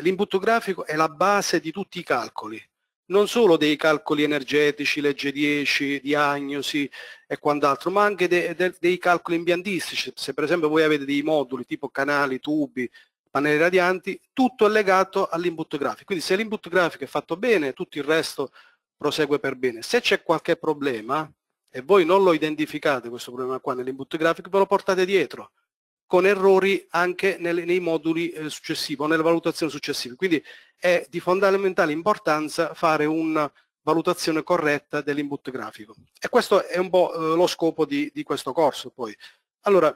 l'input grafico è la base di tutti i calcoli, non solo dei calcoli energetici, legge 10, diagnosi e quant'altro, ma anche de, de, dei calcoli ambientistici. Se per esempio voi avete dei moduli tipo canali, tubi, pannelli radianti, tutto è legato all'input grafico. Quindi se l'input grafico è fatto bene, tutto il resto prosegue per bene. Se c'è qualche problema e voi non lo identificate questo problema qua nell'input grafico, ve lo portate dietro con errori anche nel, nei moduli eh, successivi o nelle valutazioni successive. Quindi è di fondamentale importanza fare una valutazione corretta dell'input grafico. E questo è un po' eh, lo scopo di, di, questo corso poi. Allora,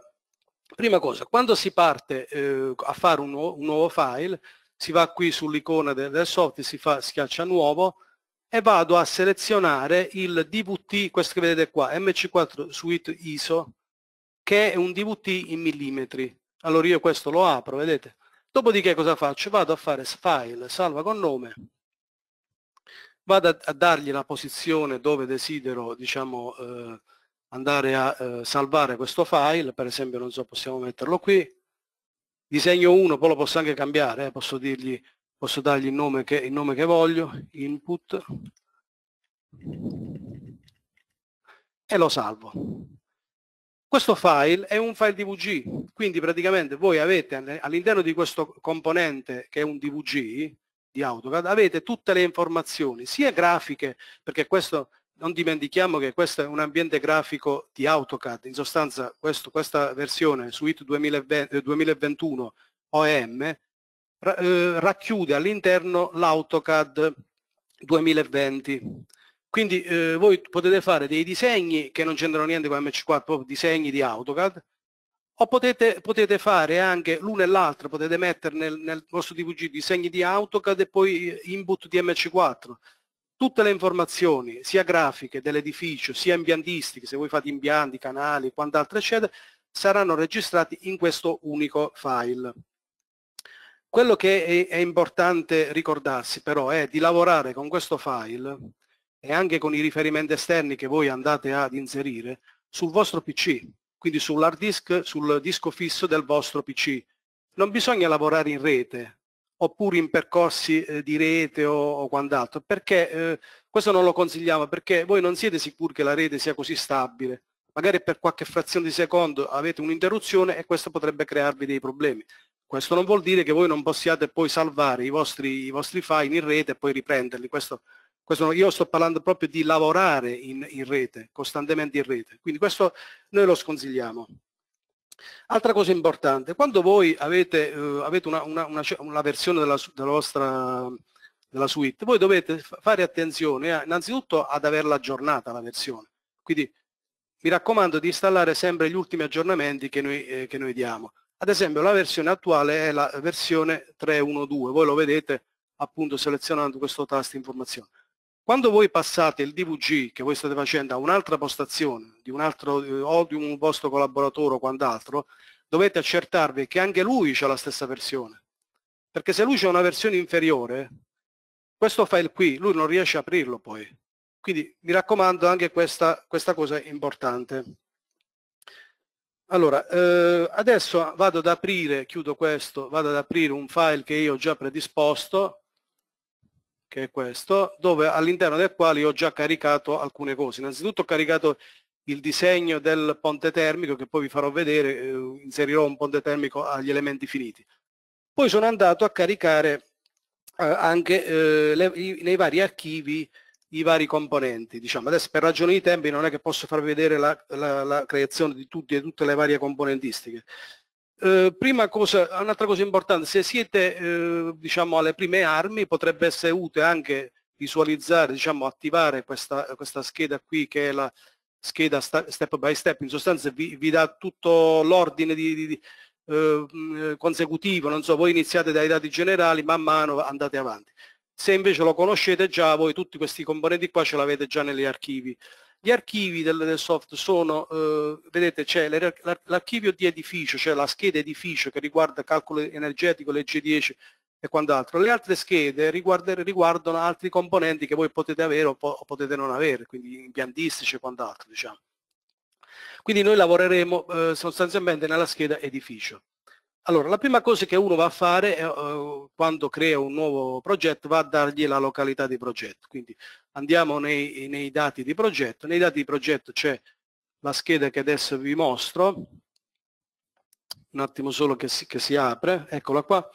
prima cosa, quando si parte eh, a fare un nuovo, un nuovo, file, si va qui sull'icona del, del software, si fa, schiaccia nuovo, e vado a selezionare il DVT, questo che vedete qua, MC4 Suite ISO, che è un DVT in millimetri. Allora io questo lo apro, vedete? Dopodiché cosa faccio? Vado a fare file, salva con nome, vado a, a dargli la posizione dove desidero diciamo, eh, andare a eh, salvare questo file, per esempio non so, possiamo metterlo qui, disegno 1, poi lo posso anche cambiare, eh, posso, dirgli, posso dargli il nome, che, il nome che voglio, input, e lo salvo. Questo file è un file DVG, quindi praticamente voi avete all'interno di questo componente che è un DVG di AutoCAD, avete tutte le informazioni, sia grafiche, perché questo non dimentichiamo che questo è un ambiente grafico di AutoCAD, in sostanza questo, questa versione Suite 2020, 2021 OM racchiude all'interno l'AutoCAD 2020 quindi eh, voi potete fare dei disegni che non c'entrano niente con MC4, proprio disegni di AutoCAD, o potete, potete fare anche l'uno e l'altro, potete mettere nel, nel vostro DVG disegni di AutoCAD e poi input di MC4. Tutte le informazioni, sia grafiche dell'edificio, sia impiantistiche, se voi fate impianti, canali, quant'altro eccetera, saranno registrati in questo unico file. Quello che è, è importante ricordarsi però è di lavorare con questo file e anche con i riferimenti esterni che voi andate ad inserire sul vostro PC, quindi sull'hard disk, sul disco fisso del vostro PC. Non bisogna lavorare in rete oppure in percorsi eh, di rete o, o quant'altro, perché eh, questo non lo consigliamo, perché voi non siete sicuri che la rete sia così stabile. Magari per qualche frazione di secondo avete un'interruzione e questo potrebbe crearvi dei problemi. Questo non vuol dire che voi non possiate poi salvare i vostri, i vostri file in rete e poi riprenderli, questo questo, io sto parlando proprio di lavorare in, in rete, costantemente in rete, quindi questo noi lo sconsigliamo. Altra cosa importante, quando voi avete, eh, avete una, una, una, cioè, una, versione della, della, vostra, della suite, voi dovete fare attenzione a, eh, innanzitutto ad averla aggiornata la versione, quindi mi raccomando di installare sempre gli ultimi aggiornamenti che noi, eh, che noi diamo. Ad esempio la versione attuale è la versione 3.1.2, voi lo vedete appunto selezionando questo tasto informazione. Quando voi passate il DVG che voi state facendo a un'altra postazione, di un altro, eh, o di un vostro collaboratore o quant'altro, dovete accertarvi che anche lui ha la stessa versione. Perché se lui ha una versione inferiore, questo file qui, lui non riesce a aprirlo poi. Quindi mi raccomando anche questa, questa cosa importante. Allora, eh, adesso vado ad aprire, chiudo questo, vado ad aprire un file che io ho già predisposto, che è questo, dove all'interno del quale ho già caricato alcune cose. Innanzitutto ho caricato il disegno del ponte termico che poi vi farò vedere, eh, inserirò un ponte termico agli elementi finiti. Poi sono andato a caricare eh, anche eh, le, i, nei vari archivi i vari componenti. Diciamo. Adesso per ragioni di tempi non è che posso farvi vedere la, la, la creazione di tutti e tutte le varie componentistiche. Eh, prima cosa, un'altra cosa importante, se siete eh, diciamo, alle prime armi potrebbe essere utile anche visualizzare, diciamo, attivare questa, questa scheda qui che è la scheda step by step, in sostanza vi, vi dà tutto l'ordine di, di, di eh, mm, consecutivo, non so, voi iniziate dai dati generali, man mano andate avanti. Se invece lo conoscete già, voi tutti questi componenti qua ce l'avete già negli archivi. Gli archivi del, del soft sono, eh, vedete c'è l'archivio di edificio, cioè la scheda edificio che riguarda calcolo energetico, legge 10 e quant'altro. Le altre schede riguardano altri componenti che voi potete avere o, po o potete non avere, quindi impiantistici e quant'altro. Diciamo. Quindi noi lavoreremo eh, sostanzialmente nella scheda edificio. Allora, la prima cosa che uno va a fare eh, quando crea un nuovo progetto va a dargli la località di progetto. Quindi andiamo nei, nei dati di progetto. Nei dati di progetto c'è la scheda che adesso vi mostro. Un attimo solo che si, che si apre, eccola qua.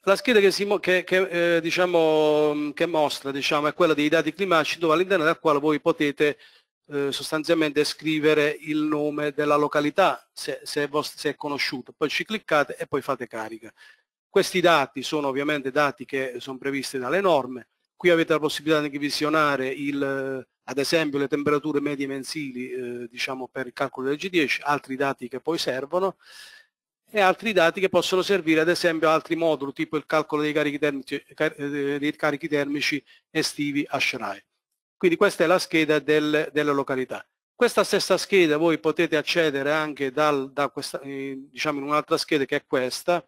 La scheda che, si, che, che eh, diciamo, mostra diciamo, è quella dei dati climatici dove all'interno della quale voi potete eh, sostanzialmente scrivere il nome della località se, se, è se, è conosciuto, poi ci cliccate e poi fate carica. Questi dati sono ovviamente dati che sono previsti dalle norme, qui avete la possibilità di visionare il, ad esempio le temperature medie mensili eh, diciamo per il calcolo del G10, altri dati che poi servono e altri dati che possono servire ad esempio a altri moduli tipo il calcolo dei carichi termici, car eh, dei carichi termici estivi a Schreier. Quindi questa è la scheda del, della località. Questa stessa scheda voi potete accedere anche dal, da questa, eh, diciamo in un'altra scheda che è questa,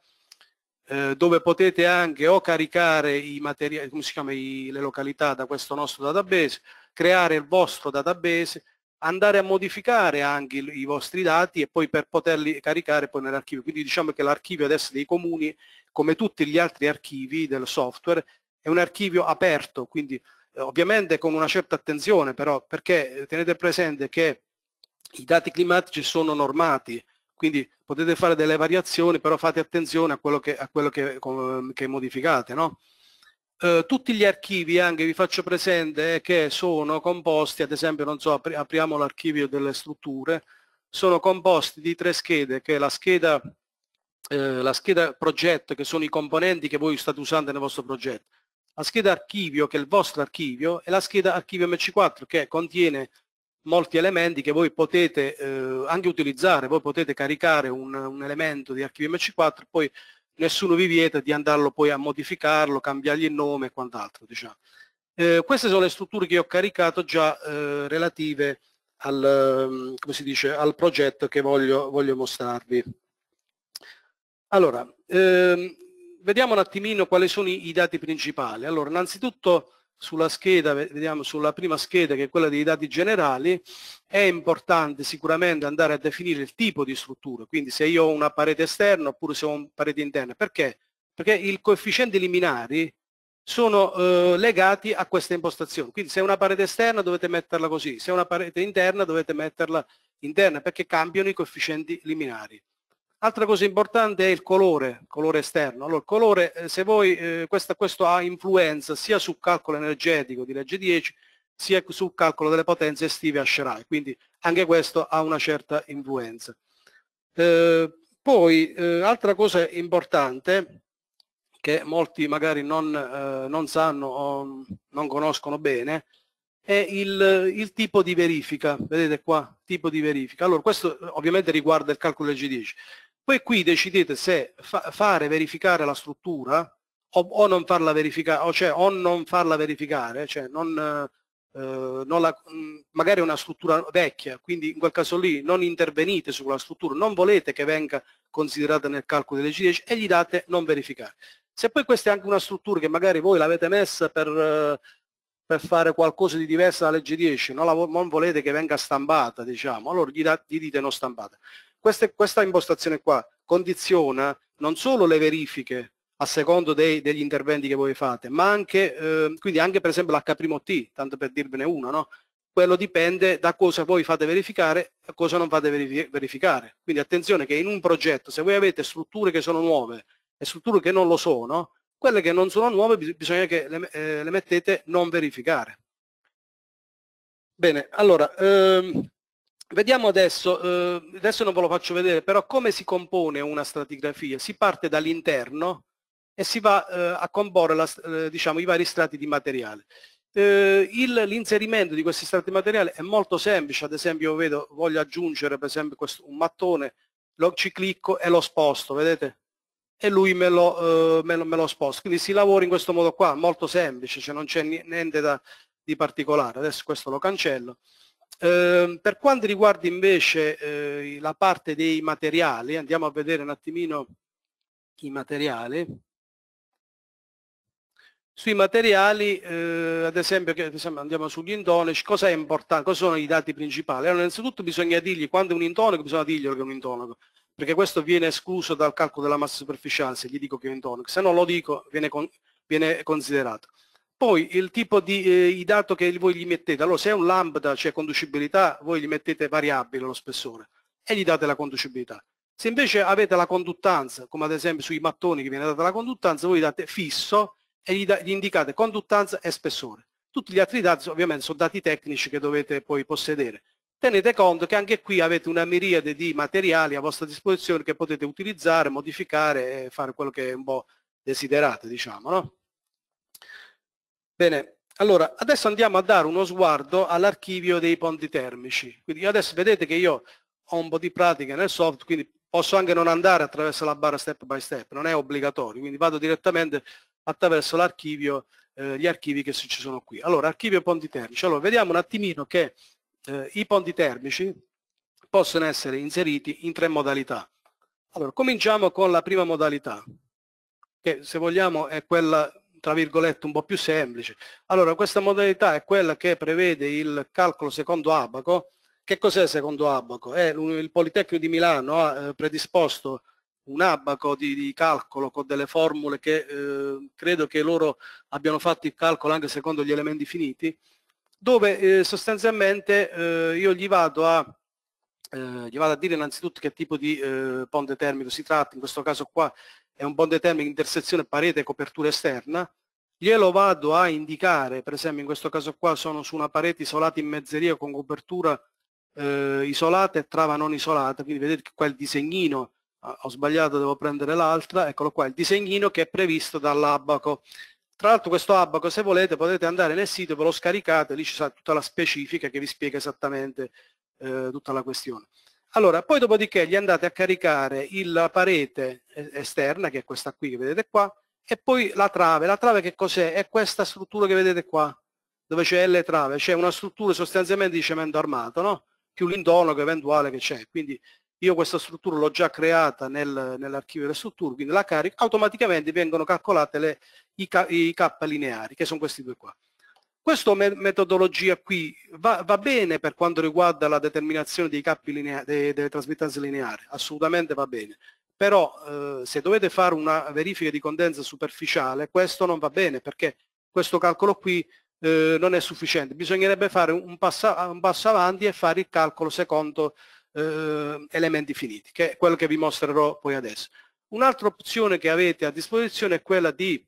eh, dove potete anche o caricare i materiali, come si chiama, i, le località da questo nostro database, creare il vostro database, andare a modificare anche i, i vostri dati e poi per poterli caricare poi nell'archivio. Quindi diciamo che l'archivio adesso dei comuni, come tutti gli altri archivi del software, è un archivio aperto, quindi eh, ovviamente con una certa attenzione però, perché eh, tenete presente che i dati climatici sono normati, quindi potete fare delle variazioni, però fate attenzione a quello che, a quello che, ehm, che modificate. No? Eh, tutti gli archivi anche vi faccio presente eh, che sono composti, ad esempio non so, apri, apriamo l'archivio delle strutture, sono composti di tre schede, che è la scheda, eh, la scheda progetto, che sono i componenti che voi state usando nel vostro progetto, la scheda archivio, che è il vostro archivio, è la scheda archivio MC4 che contiene molti elementi che voi potete eh, anche utilizzare, voi potete caricare un, un elemento di archivio MC4, poi nessuno vi vieta di andarlo poi a modificarlo, cambiargli il nome e quant'altro. Diciamo. Eh, queste sono le strutture che ho caricato già eh, relative al, dice, al, progetto che voglio, voglio mostrarvi. Allora, ehm, vediamo un attimino quali sono i, i dati principali. Allora, innanzitutto sulla scheda, vediamo sulla prima scheda che è quella dei dati generali, è importante sicuramente andare a definire il tipo di struttura, quindi se io ho una parete esterna oppure se ho una parete interna, perché? Perché i coefficienti liminari sono eh, legati a questa impostazione, quindi se è una parete esterna dovete metterla così, se è una parete interna dovete metterla interna, perché cambiano i coefficienti liminari. Altra cosa importante è il colore, il colore esterno. Allora, il colore, eh, se voi, eh, questa, questo ha influenza sia sul calcolo energetico di legge 10, sia sul calcolo delle potenze estive a Shirai, quindi anche questo ha una certa influenza. Eh, poi, eh, altra cosa importante, che molti magari non, eh, non sanno o non conoscono bene, è il, il, tipo di verifica, vedete qua, tipo di verifica. Allora questo eh, ovviamente riguarda il calcolo del G10. Poi qui decidete se fa fare verificare la struttura o, o, non farla verificare, o, cioè, o non farla verificare, cioè non, eh, la, magari è una struttura vecchia, quindi in quel caso lì non intervenite su quella struttura, non volete che venga considerata nel calcolo delle C10 e gli date non verificare. Se poi questa è anche una struttura che magari voi l'avete messa per, per, fare qualcosa di diverso dalla legge 10, non, la, non volete che venga stampata, diciamo, allora gli, da, gli dite non stampata questa, questa impostazione qua condiziona non solo le verifiche a secondo dei, degli interventi che voi fate, ma anche, eh, quindi anche per esempio l'H1T, tanto per dirvene uno, no? quello dipende da cosa voi fate verificare e cosa non fate verificare. Quindi attenzione che in un progetto, se voi avete strutture che sono nuove e strutture che non lo sono, quelle che non sono nuove bisogna che le, eh, le mettete non verificare. Bene, allora, ehm, Vediamo adesso, eh, adesso non ve lo faccio vedere, però come si compone una stratigrafia? Si parte dall'interno e si va eh, a comporre la, eh, diciamo, i vari strati di materiale. Eh, l'inserimento di questi strati di materiale è molto semplice, ad esempio vedo, voglio aggiungere per esempio questo, un mattone, lo, ci clicco e lo sposto, vedete? E lui me lo, eh, me, lo, me lo, sposta. Quindi si lavora in questo modo qua, molto semplice, cioè non c'è niente da, di particolare. Adesso questo lo cancello. Ehm, per quanto riguarda invece eh, la parte dei materiali, andiamo a vedere un attimino i materiali. Sui materiali, eh, ad, esempio, ad, esempio, andiamo sugli intonaci, cosa è importante, cosa sono i dati principali? Allora, innanzitutto bisogna dirgli quando è un intonaco, bisogna dirgli che è un intonaco, perché questo viene escluso dal calcolo della massa superficiale se gli dico che è un intonaco, se non lo dico viene, con, viene considerato. Poi il tipo di eh, il dato che voi gli mettete, allora se è un lambda, cioè conducibilità, voi gli mettete variabile lo spessore e gli date la conducibilità. Se invece avete la conduttanza, come ad esempio sui mattoni che viene data la conduttanza, voi date fisso e gli, da, gli indicate conduttanza e spessore. Tutti gli altri dati ovviamente sono dati tecnici che dovete poi possedere. Tenete conto che anche qui avete una miriade di materiali a vostra disposizione che potete utilizzare, modificare e fare quello che è un po' desiderate, diciamo, no? Bene, allora adesso andiamo a dare uno sguardo all'archivio dei ponti termici. Quindi adesso vedete che io ho un po' di pratica nel software, quindi posso anche non andare attraverso la barra step by step, non è obbligatorio, quindi vado direttamente attraverso l'archivio, eh, gli archivi che ci sono qui. Allora, archivio ponti termici. Allora, vediamo un attimino che eh, i ponti termici possono essere inseriti in tre modalità. Allora, cominciamo con la prima modalità, che se vogliamo è quella tra virgolette un po' più semplice. Allora questa modalità è quella che prevede il calcolo secondo Abaco. Che cos'è secondo Abaco? È il Politecnico di Milano ha eh, predisposto un abaco di, di, calcolo con delle formule che eh, credo che loro abbiano fatto il calcolo anche secondo gli elementi finiti, dove eh, sostanzialmente eh, io gli vado a eh, gli vado a dire innanzitutto che tipo di eh, ponte termico si tratta, in questo caso qua è un ponte termico intersezione parete e copertura esterna, glielo vado a indicare, per esempio in questo caso qua sono su una parete isolata in mezzeria con copertura eh, isolata e trava non isolata, quindi vedete che qua il disegnino, ah, ho sbagliato, devo prendere l'altra, eccolo qua, il disegnino che è previsto dall'abaco. Tra l'altro questo abaco se volete potete andare nel sito, ve lo scaricate, lì ci sarà tutta la specifica che vi spiega esattamente eh, tutta la questione. Allora, poi dopodiché gli andate a caricare la parete eh, esterna, che è questa qui che vedete qua, e poi la trave. La trave che cos'è? È questa struttura che vedete qua, dove c'è L trave. C'è una struttura sostanzialmente di cemento armato, no? più l'indono eventuale che c'è. Quindi io questa struttura l'ho già creata nel, nell'archivio delle strutture, quindi la carico, automaticamente vengono calcolate le, i, i K lineari, che sono questi due qua. Questa metodologia qui va, va, bene per quanto riguarda la determinazione dei capi linea, dei, delle trasmittanze lineari, assolutamente va bene, però eh, se dovete fare una verifica di condensa superficiale questo non va bene perché questo calcolo qui eh, non è sufficiente, bisognerebbe fare un, passo, un passo avanti e fare il calcolo secondo eh, elementi finiti, che è quello che vi mostrerò poi adesso. Un'altra opzione che avete a disposizione è quella di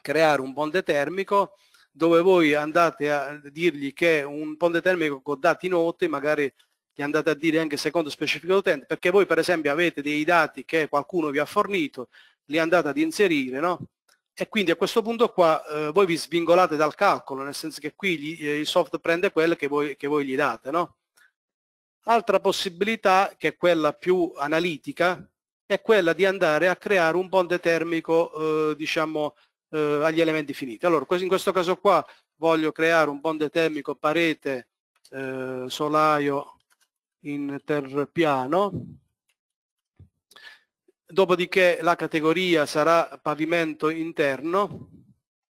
creare un ponte termico dove voi andate a dirgli che un ponte termico con dati noti, magari gli andate a dire anche secondo specifico utente, perché voi per esempio avete dei dati che qualcuno vi ha fornito, li andate ad inserire, no? E quindi a questo punto qua eh, voi vi svingolate dal calcolo, nel senso che qui gli, eh, il software prende quello che voi, che voi gli date, no? Altra possibilità, che è quella più analitica, è quella di andare a creare un ponte termico, eh, diciamo, eh, agli elementi finiti. Allora, in questo caso qua voglio creare un ponte termico parete eh, solaio in terrapiano, dopodiché la categoria sarà pavimento interno,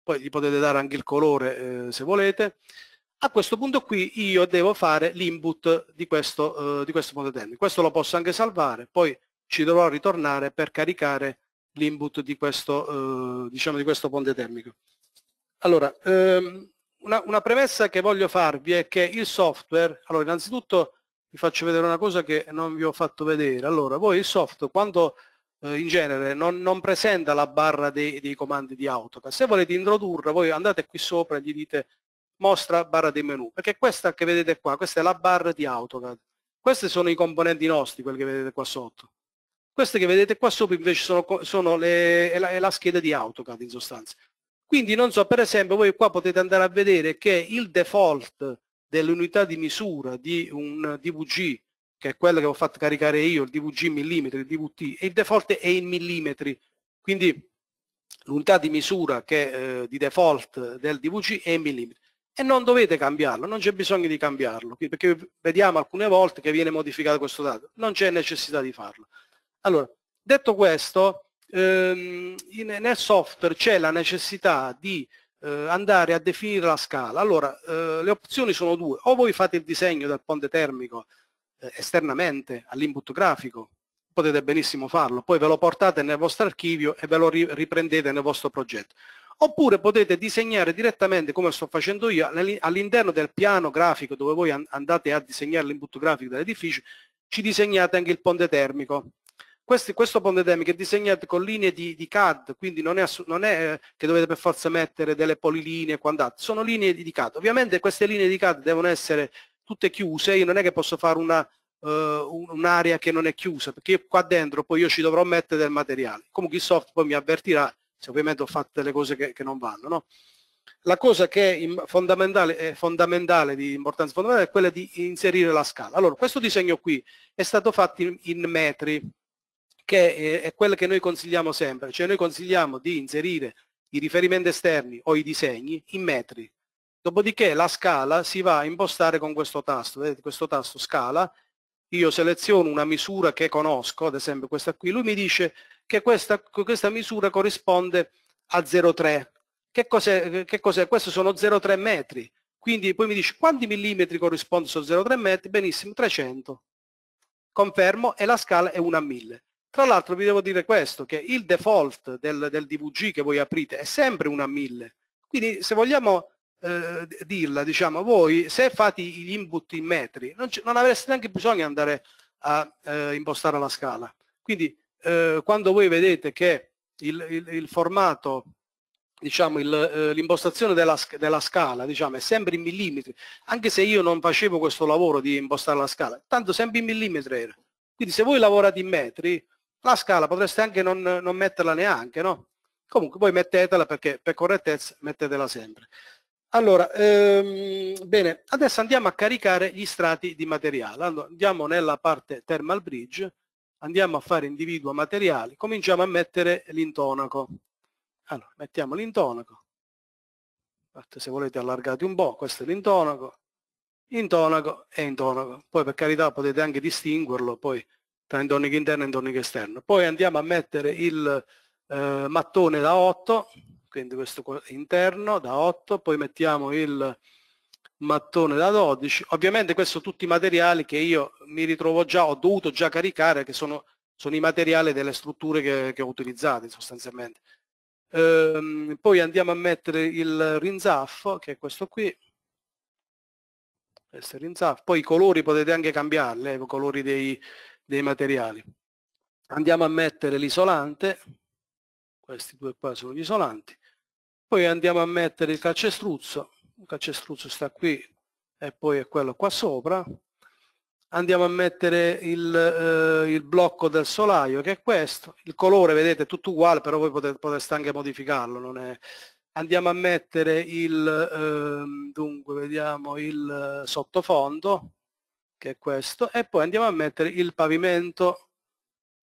poi gli potete dare anche il colore eh, se volete, a questo punto qui io devo fare l'input di questo, eh, di questo ponte termico. Questo lo posso anche salvare, poi ci dovrò ritornare per caricare l'input di, questo, eh, diciamo di questo ponte termico. Allora, ehm, una, una, premessa che voglio farvi è che il software, allora innanzitutto vi faccio vedere una cosa che non vi ho fatto vedere, allora voi il software quando eh, in genere non, non, presenta la barra dei, dei comandi di AutoCAD, se volete introdurre voi andate qui sopra e gli dite mostra barra dei menu, perché questa che vedete qua, questa è la barra di AutoCAD, questi sono i componenti nostri, quelli che vedete qua sotto, queste che vedete qua sopra invece sono, sono le, è la, è la scheda di AutoCAD in sostanza. Quindi non so, per esempio, voi qua potete andare a vedere che il default dell'unità di misura di un DVG, che è quello che ho fatto caricare io, il DVG millimetri, il DVT, e il default è in millimetri. Quindi l'unità di misura che, eh, di default del DVG è in millimetri. E non dovete cambiarlo, non c'è bisogno di cambiarlo, perché vediamo alcune volte che viene modificato questo dato, non c'è necessità di farlo. Allora, detto questo, ehm, nel software c'è la necessità di eh, andare a definire la scala. Allora, eh, le opzioni sono due. O voi fate il disegno del ponte termico eh, esternamente all'input grafico, potete benissimo farlo, poi ve lo portate nel vostro archivio e ve lo riprendete nel vostro progetto. Oppure potete disegnare direttamente, come sto facendo io, all'interno del piano grafico dove voi andate a disegnare l'input grafico dell'edificio, ci disegnate anche il ponte termico questi, questo Pondedemic è disegnato con linee di, di CAD, quindi non è, non è, eh, che dovete per forza mettere delle polilinee e quant'altro, sono linee di, di CAD. Ovviamente queste linee di CAD devono essere tutte chiuse, io non è che posso fare una, eh, un'area che non è chiusa perché qua dentro poi io ci dovrò mettere del materiale comunque il software poi mi avvertirà se ovviamente ho fatto le cose che, che non vanno no? la cosa che è fondamentale, è fondamentale di importanza fondamentale è quella di inserire la scala allora questo disegno qui è stato fatto in, in metri che eh, è quello che noi consigliamo sempre, cioè noi consigliamo di inserire i riferimenti esterni o i disegni in metri, dopodiché la scala si va a impostare con questo tasto, vedete questo tasto scala, io seleziono una misura che conosco, ad esempio questa qui, lui mi dice che questa, questa misura corrisponde a 0,3, che cos'è? Cos Questo sono 0,3 metri, quindi poi mi dice quanti millimetri corrispondono a 0,3 metri, benissimo, 300, confermo e la scala è 1 a 1000. Tra l'altro vi devo dire questo, che il default del, del DVG che voi aprite è sempre una 1000, quindi se vogliamo eh, dirla, diciamo, voi se fate gli input in metri non, non avreste neanche bisogno di andare a eh, impostare la scala. Quindi eh, quando voi vedete che il, il, il formato, diciamo, eh, l'impostazione eh, della, della, scala diciamo, è sempre in millimetri, anche se io non facevo questo lavoro di impostare la scala, tanto sempre in millimetri era. Quindi se voi lavorate in metri, la scala potreste anche non, non metterla neanche, no? Comunque poi mettetela perché per correttezza mettetela sempre. Allora, ehm, bene, adesso andiamo a caricare gli strati di materiale. Allora, andiamo nella parte thermal bridge, andiamo a fare individuo materiali, cominciamo a mettere l'intonaco. Allora, mettiamo l'intonaco. Se volete allargate un po', questo è l'intonaco. Intonaco e intonaco. Poi per carità potete anche distinguerlo, poi tra endonico interno e endonico esterno. Poi andiamo a mettere il eh, mattone da 8, quindi questo interno da 8, poi mettiamo il mattone da 12. Ovviamente questi sono tutti i materiali che io mi ritrovo già, ho dovuto già caricare, che sono, sono i materiali delle strutture che, che ho utilizzato sostanzialmente. Ehm, poi andiamo a mettere il rinzaffo, che è questo qui, questo è il rinzaffo. poi i colori potete anche cambiarli, eh, i colori dei, dei materiali. Andiamo a mettere l'isolante, questi due qua sono gli isolanti, poi andiamo a mettere il calcestruzzo, il calcestruzzo sta qui e poi è quello qua sopra, andiamo a mettere il, eh, il blocco del solaio che è questo, il colore vedete è tutto uguale però voi potete, potete anche modificarlo, è... andiamo a mettere il, eh, dunque, vediamo il eh, sottofondo, che è questo, e poi andiamo a mettere il pavimento,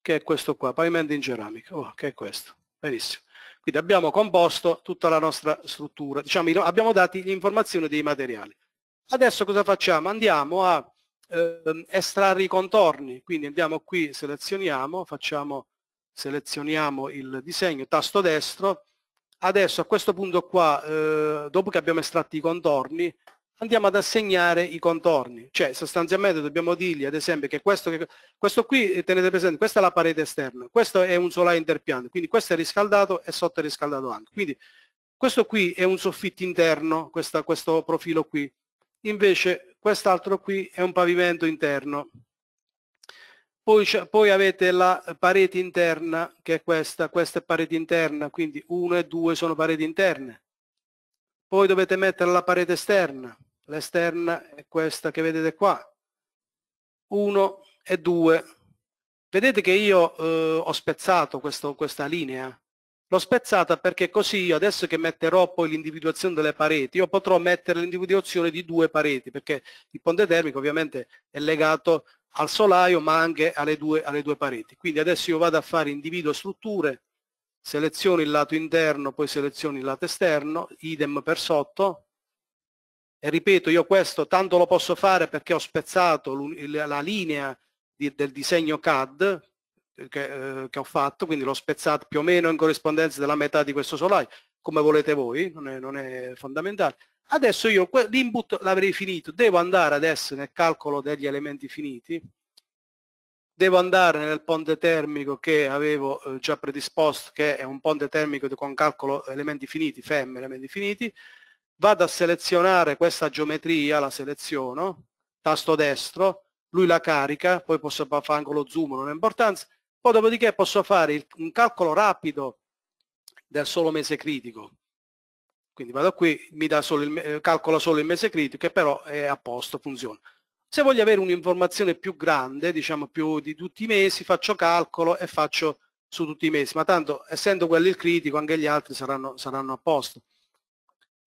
che è questo qua, pavimento in ceramica, oh, che è questo, benissimo. Quindi abbiamo composto tutta la nostra struttura, diciamo, abbiamo dato l'informazione dei materiali. Adesso cosa facciamo? Andiamo a eh, estrarre i contorni, quindi andiamo qui, selezioniamo, facciamo, selezioniamo il disegno, tasto destro, adesso a questo punto qua, eh, dopo che abbiamo estratto i contorni, andiamo ad assegnare i contorni, cioè sostanzialmente dobbiamo dirgli ad esempio che questo, che questo qui, eh, tenete presente, questa è la parete esterna, questo è un solare interpiano, quindi questo è riscaldato e sotto è riscaldato anche, quindi questo qui è un soffitto interno, questa, questo profilo qui, invece quest'altro qui è un pavimento interno, poi, poi, avete la parete interna che è questa, questa è parete interna, quindi 1 e 2 sono pareti interne, poi dovete mettere la parete esterna, l'esterna è questa che vedete qua, 1 e 2. Vedete che io eh, ho spezzato questo, questa linea, l'ho spezzata perché così io adesso che metterò poi l'individuazione delle pareti, io potrò mettere l'individuazione di due pareti, perché il ponte termico ovviamente è legato al solaio ma anche alle due, alle due pareti. Quindi adesso io vado a fare individuo strutture, selezioni il lato interno, poi selezioni il lato esterno, idem per sotto, e ripeto io questo tanto lo posso fare perché ho spezzato la linea di, del disegno CAD che, eh, che, ho fatto, quindi l'ho spezzato più o meno in corrispondenza della metà di questo solaio, come volete voi, non è, non è fondamentale. Adesso io l'input l'avrei finito, devo andare adesso nel calcolo degli elementi finiti, devo andare nel ponte termico che avevo eh, già predisposto, che è un ponte termico con calcolo elementi finiti, FEM elementi finiti, vado a selezionare questa geometria, la seleziono, tasto destro, lui la carica, poi posso fare anche lo zoom, non ha importanza, poi dopodiché posso fare un calcolo rapido del solo mese critico. Quindi vado qui, mi dà solo il, eh, calcola solo il mese critico, che però è a posto, funziona. Se voglio avere un'informazione più grande, diciamo più di tutti i mesi, faccio calcolo e faccio su tutti i mesi, ma tanto essendo quello il critico anche gli altri saranno, saranno a posto.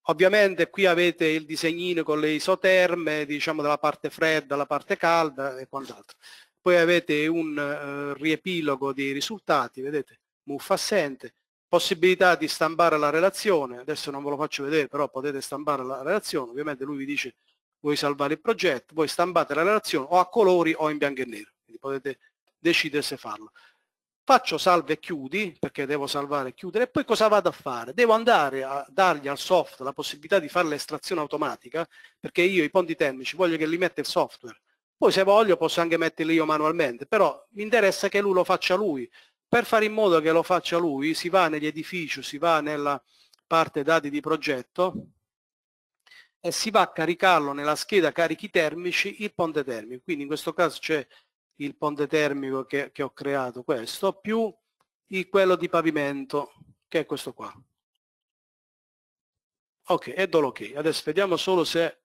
Ovviamente qui avete il disegnino con le isoterme, diciamo dalla parte fredda alla parte calda e quant'altro. Poi avete un eh, riepilogo dei risultati, vedete, muffa assente, possibilità di stampare la relazione, adesso non ve lo faccio vedere però potete stampare la relazione, ovviamente lui vi dice voi salvare il progetto, voi stampate la relazione o a colori o in bianco e nero, quindi potete decidere se farlo. Faccio salve e chiudi, perché devo salvare e chiudere, e poi cosa vado a fare? Devo andare a dargli al software la possibilità di fare l'estrazione automatica, perché io i ponti termici voglio che li metta il software. Poi se voglio posso anche metterli io manualmente, però mi interessa che lui lo faccia lui. Per fare in modo che lo faccia lui si va negli edifici, si va nella parte dati di progetto, e si va a caricarlo nella scheda carichi termici il ponte termico. Quindi in questo caso c'è il ponte termico che, che ho creato questo, più il, quello di pavimento, che è questo qua. Ok, e do l'ok. Ok. Adesso vediamo solo se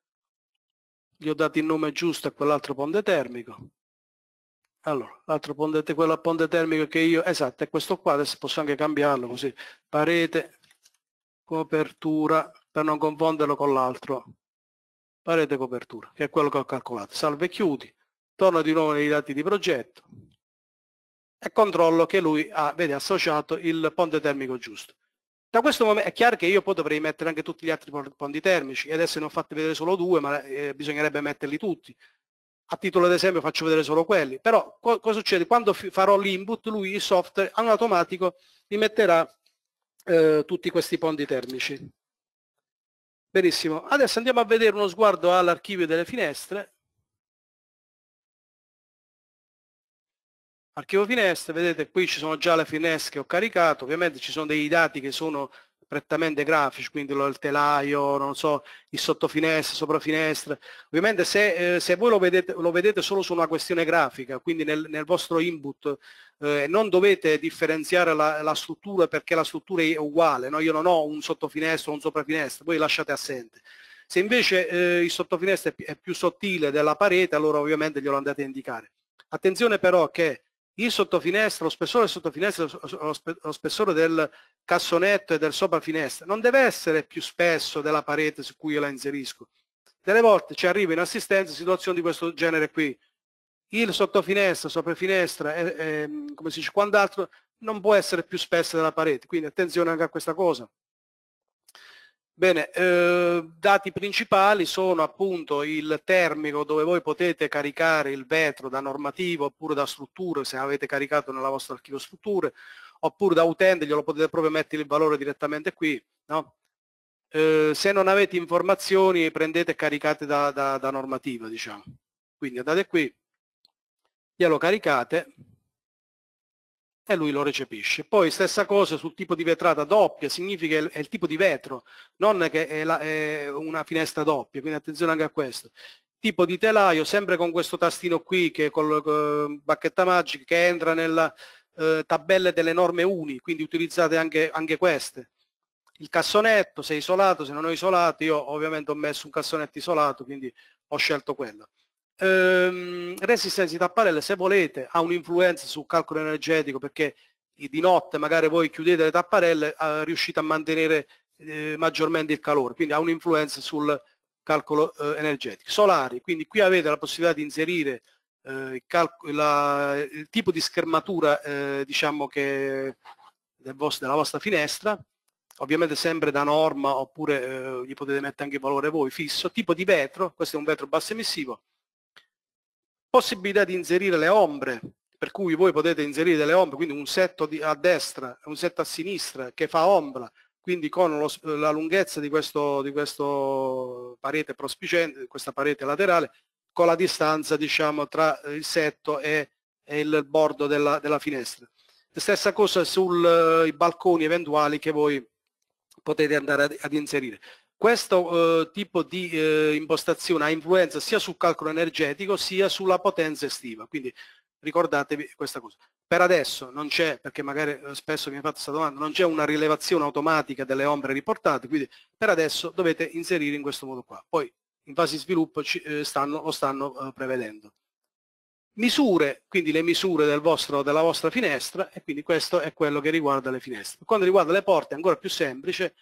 gli ho dato il nome giusto a quell'altro ponte termico. Allora, l'altro ponte, quello ponte termico che io, esatto, è questo qua, adesso posso anche cambiarlo così. Parete, copertura, per non confonderlo con l'altro parete copertura, che è quello che ho calcolato. Salve e chiudi, torno di nuovo nei dati di progetto e controllo che lui ha, vede, associato il ponte termico giusto. Da questo momento è chiaro che io poi dovrei mettere anche tutti gli altri ponti termici e adesso ne ho fatti vedere solo due, ma eh, bisognerebbe metterli tutti. A titolo di esempio faccio vedere solo quelli, però co cosa succede? Quando farò l'input lui il software automatico mi metterà eh, tutti questi ponti termici. Benissimo, adesso andiamo a vedere uno sguardo all'archivio delle finestre. Archivio finestre, vedete qui ci sono già le finestre che ho caricato, ovviamente ci sono dei dati che sono prettamente grafici, quindi il telaio, non so, il sottofinestra, soprafinestra. Ovviamente se, eh, se voi lo vedete, lo vedete, solo su una questione grafica, quindi nel, nel vostro input, eh, non dovete differenziare la, la, struttura perché la struttura è uguale, no? io non ho un sottofinestra o un soprafinestra, voi lasciate assente. Se invece eh, il sottofinestra è, più sottile della parete, allora ovviamente glielo andate a indicare. Attenzione però che il sottofinestra, lo spessore del sottofinestra, lo spessore del cassonetto e del soprafinestra non deve essere più spesso della parete su cui io la inserisco. Delle volte ci arriva in assistenza situazioni di questo genere qui. Il sottofinestra, soprafinestra, e, e, ehm, come si dice, quant'altro non può essere più spesso della parete, quindi attenzione anche a questa cosa. Bene, eh, dati principali sono appunto il termico dove voi potete caricare il vetro da normativo oppure da strutture se avete caricato nella vostra archivio strutture oppure da utente glielo potete proprio mettere il valore direttamente qui. No? Eh, se non avete informazioni prendete e caricate da, da, da normativa diciamo. Quindi andate qui, glielo caricate e lui lo recepisce. Poi stessa cosa sul tipo di vetrata doppia, significa è il tipo di vetro, non che è, la, è una finestra doppia, quindi attenzione anche a questo. Tipo di telaio, sempre con questo tastino qui che con eh, bacchetta magica che entra nella eh, tabella delle norme uni, quindi utilizzate anche, anche queste. Il cassonetto, se è isolato, se non è isolato, io ovviamente ho messo un cassonetto isolato, quindi ho scelto quello. Ehm, Resistance di tapparelle, se volete, ha un'influenza sul calcolo energetico perché di notte magari voi chiudete le tapparelle, eh, riuscite a mantenere eh, maggiormente il calore, quindi ha un'influenza sul calcolo eh, energetico. Solari, quindi qui avete la possibilità di inserire eh, il, la, il, tipo di schermatura eh, diciamo che del vostro, della vostra finestra, ovviamente sempre da norma oppure eh, gli potete mettere anche il valore voi fisso, tipo di vetro, questo è un vetro basso emissivo, possibilità di inserire le ombre, per cui voi potete inserire delle ombre, quindi un set a destra e un set a sinistra che fa ombra, quindi con lo, la lunghezza di questo, di questo parete prospicente, questa parete laterale, con la distanza diciamo, tra il setto e, e il bordo della, della finestra. Stessa cosa sui balconi eventuali che voi potete andare ad, ad inserire. Questo eh, tipo di eh, impostazione ha influenza sia sul calcolo energetico sia sulla potenza estiva, quindi ricordatevi questa cosa. Per adesso non c'è, perché magari eh, spesso mi fate questa domanda, non c'è una rilevazione automatica delle ombre riportate, quindi per adesso dovete inserire in questo modo qua. Poi in fase di sviluppo ci, eh, stanno, lo stanno eh, prevedendo misure, quindi le misure del vostro, della vostra finestra e quindi questo è quello che riguarda le finestre. Per quanto riguarda le porte è ancora più semplice,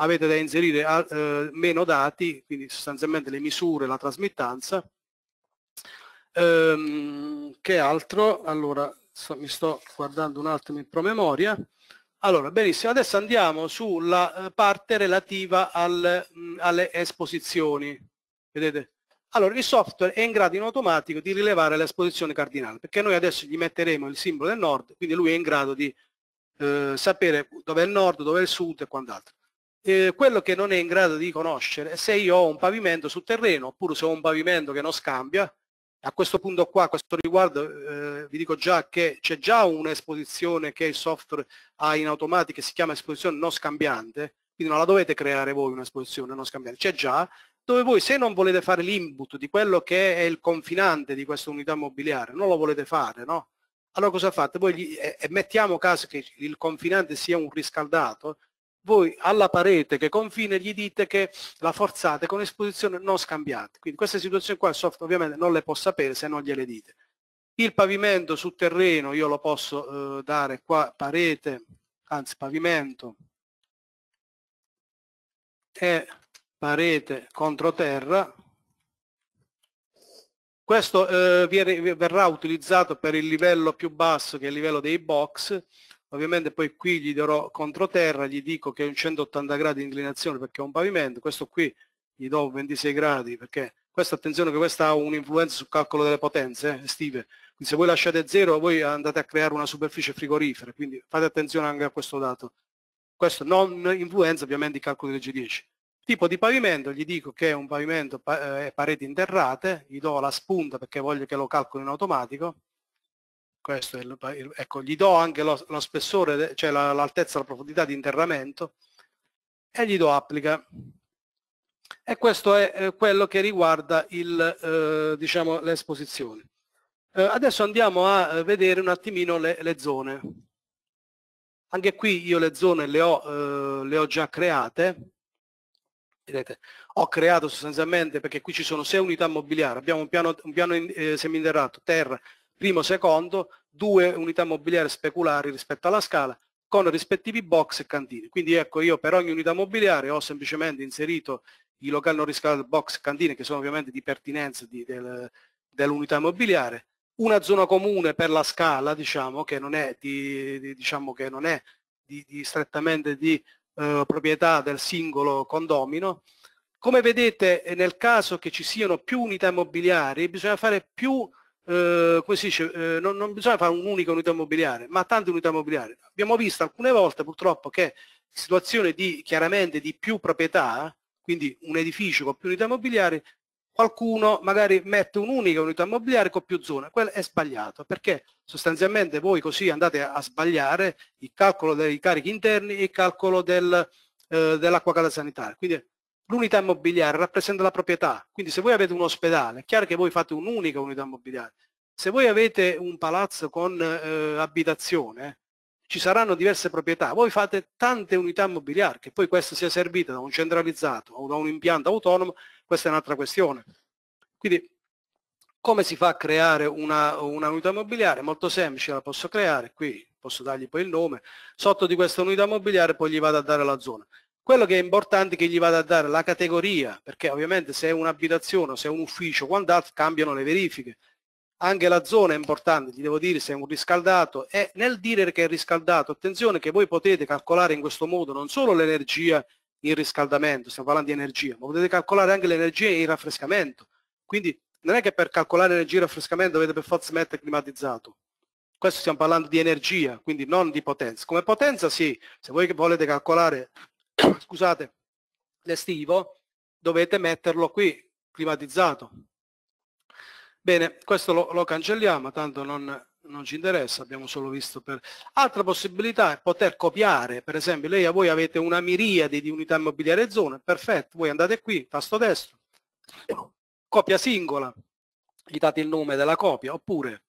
avete da inserire ah, eh, meno dati, quindi sostanzialmente le misure, la trasmittanza. Ehm, che altro? Allora, so, mi sto guardando un attimo in promemoria. Allora, benissimo, adesso andiamo sulla eh, parte relativa al, mh, mm, alle esposizioni. Vedete? Allora, il software è in grado in automatico di rilevare l'esposizione cardinale, perché noi adesso gli metteremo il simbolo del nord, quindi lui è in grado di eh, sapere dove è il nord, dove è il sud e quant'altro eh, quello che non è in grado di conoscere se io ho un pavimento sul terreno oppure se ho un pavimento che non scambia a questo punto qua, a questo riguardo, eh, vi dico già che c'è già un'esposizione che il software ha in automatica, che si chiama esposizione non scambiante, quindi non la dovete creare voi un'esposizione non scambiante, c'è già, dove voi se non volete fare l'input di quello che è il confinante di questa unità immobiliare, non lo volete fare, no? Allora cosa fate? Voi gli, eh, mettiamo caso che il confinante sia un riscaldato, voi alla parete che confine gli dite che la forzate con esposizione non scambiate. Quindi queste situazioni qua il software ovviamente non le può sapere se non gliele dite. Il pavimento su terreno io lo posso eh, dare qua parete, anzi pavimento e parete contro terra. Questo eh, verrà utilizzato per il livello più basso che è il livello dei box ovviamente poi qui gli darò controterra, gli dico che è un 180 gradi di inclinazione perché è un pavimento, questo qui gli do 26 gradi perché questa attenzione che questa ha un'influenza sul calcolo delle potenze eh, estive, quindi se voi lasciate zero voi andate a creare una superficie frigorifera, quindi fate attenzione anche a questo dato. Questo non influenza ovviamente i calcoli del G10. Tipo di pavimento, gli dico che è un pavimento e eh, pareti interrate, gli do la spunta perché voglio che lo calcoli in automatico, questo è il, ecco, gli do anche lo, lo spessore, cioè l'altezza, la, la profondità di interramento e gli do applica. E questo è eh, quello che riguarda il, eh, diciamo, l'esposizione. Eh, adesso andiamo a eh, vedere un attimino le, le, zone. Anche qui io le zone le ho, eh, le ho già create, vedete, ho creato sostanzialmente, perché qui ci sono sei unità immobiliari, abbiamo un piano, un piano in, eh, seminterrato, terra, primo, secondo, due unità mobiliari speculari rispetto alla scala con rispettivi box e cantine. Quindi ecco io per ogni unità mobiliare ho semplicemente inserito i locali non riscaldati box e cantine che sono ovviamente di pertinenza di, del, dell'unità immobiliare, una zona comune per la scala diciamo che non è di, di, diciamo che non è di strettamente di eh, proprietà del singolo condomino. Come vedete eh, nel caso che ci siano più unità immobiliari bisogna fare più eh, come si dice, eh, non, non, bisogna fare un'unica unità immobiliare, ma tante unità immobiliari. Abbiamo visto alcune volte purtroppo che situazione di chiaramente di più proprietà, quindi un edificio con più unità immobiliari, qualcuno magari mette un'unica unità immobiliare con più zone, quello è sbagliato perché sostanzialmente voi così andate a sbagliare il calcolo dei carichi interni e il calcolo del, eh, dell'acqua calda sanitaria, quindi L'unità immobiliare rappresenta la proprietà, quindi se voi avete un ospedale, è chiaro che voi fate un'unica unità immobiliare. Se voi avete un palazzo con eh, abitazione, ci saranno diverse proprietà, voi fate tante unità immobiliari, che poi questa sia servita da un centralizzato o da un impianto autonomo, questa è un'altra questione. Quindi come si fa a creare una, una unità immobiliare? Molto semplice, la posso creare qui, posso dargli poi il nome, sotto di questa unità immobiliare poi gli vado a dare la zona. Quello che è importante è che gli vada a dare la categoria, perché ovviamente se è un'abitazione, se è un ufficio, quant'altro, cambiano le verifiche. Anche la zona è importante, gli devo dire se è un riscaldato e nel dire che è riscaldato, attenzione che voi potete calcolare in questo modo non solo l'energia in riscaldamento, stiamo parlando di energia, ma potete calcolare anche l'energia in raffrescamento. Quindi non è che per calcolare energia in raffrescamento dovete per forza mettere climatizzato. Questo stiamo parlando di energia, quindi non di potenza. Come potenza sì, se voi volete calcolare scusate, l'estivo, dovete metterlo qui, climatizzato. Bene, questo lo, lo cancelliamo, tanto non, non ci interessa, abbiamo solo visto per... Altra possibilità è poter copiare, per esempio, lei a voi avete una miriade di unità immobiliare zone, perfetto, voi andate qui, tasto destro, copia singola, gli date il nome della copia, oppure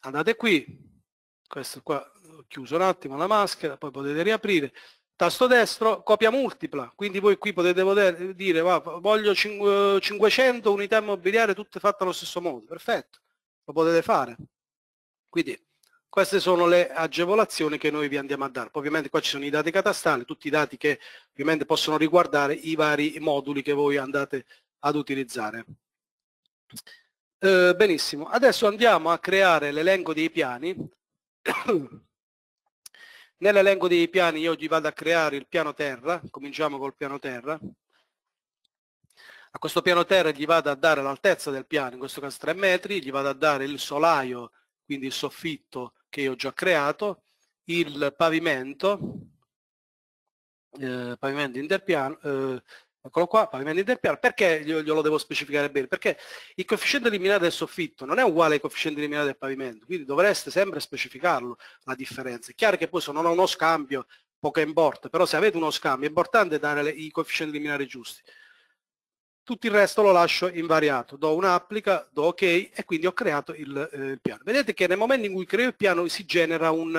andate qui, questo qua, ho chiuso un attimo la maschera, poi potete riaprire, tasto destro, copia multipla, quindi voi qui potete dire va, voglio 500 eh, unità immobiliari tutte fatte allo stesso modo, perfetto, lo potete fare. Quindi queste sono le agevolazioni che noi vi andiamo a dare. Poi ovviamente qua ci sono i dati catastali, tutti i dati che ovviamente possono riguardare i vari moduli che voi andate ad utilizzare. Eh, benissimo, adesso andiamo a creare l'elenco dei piani Nell'elenco dei piani io oggi vado a creare il piano terra, cominciamo col piano terra. A questo piano terra gli vado a dare l'altezza del piano, in questo caso 3 metri, gli vado a dare il solaio, quindi il soffitto che io ho già creato, il pavimento, eh, pavimento interpiano, eh, eccolo qua, pavimento interpiano, perché glielo devo specificare bene? Perché il coefficiente eliminato del soffitto non è uguale ai coefficienti eliminati del pavimento, quindi dovreste sempre specificarlo la differenza. È chiaro che poi se non ho uno scambio poco importa, però se avete uno scambio è importante dare le, i coefficienti eliminati giusti. Tutto il resto lo lascio invariato, do un'applica, do ok e quindi ho creato il, eh, il piano. Vedete che nel momento in cui creo il piano si genera un,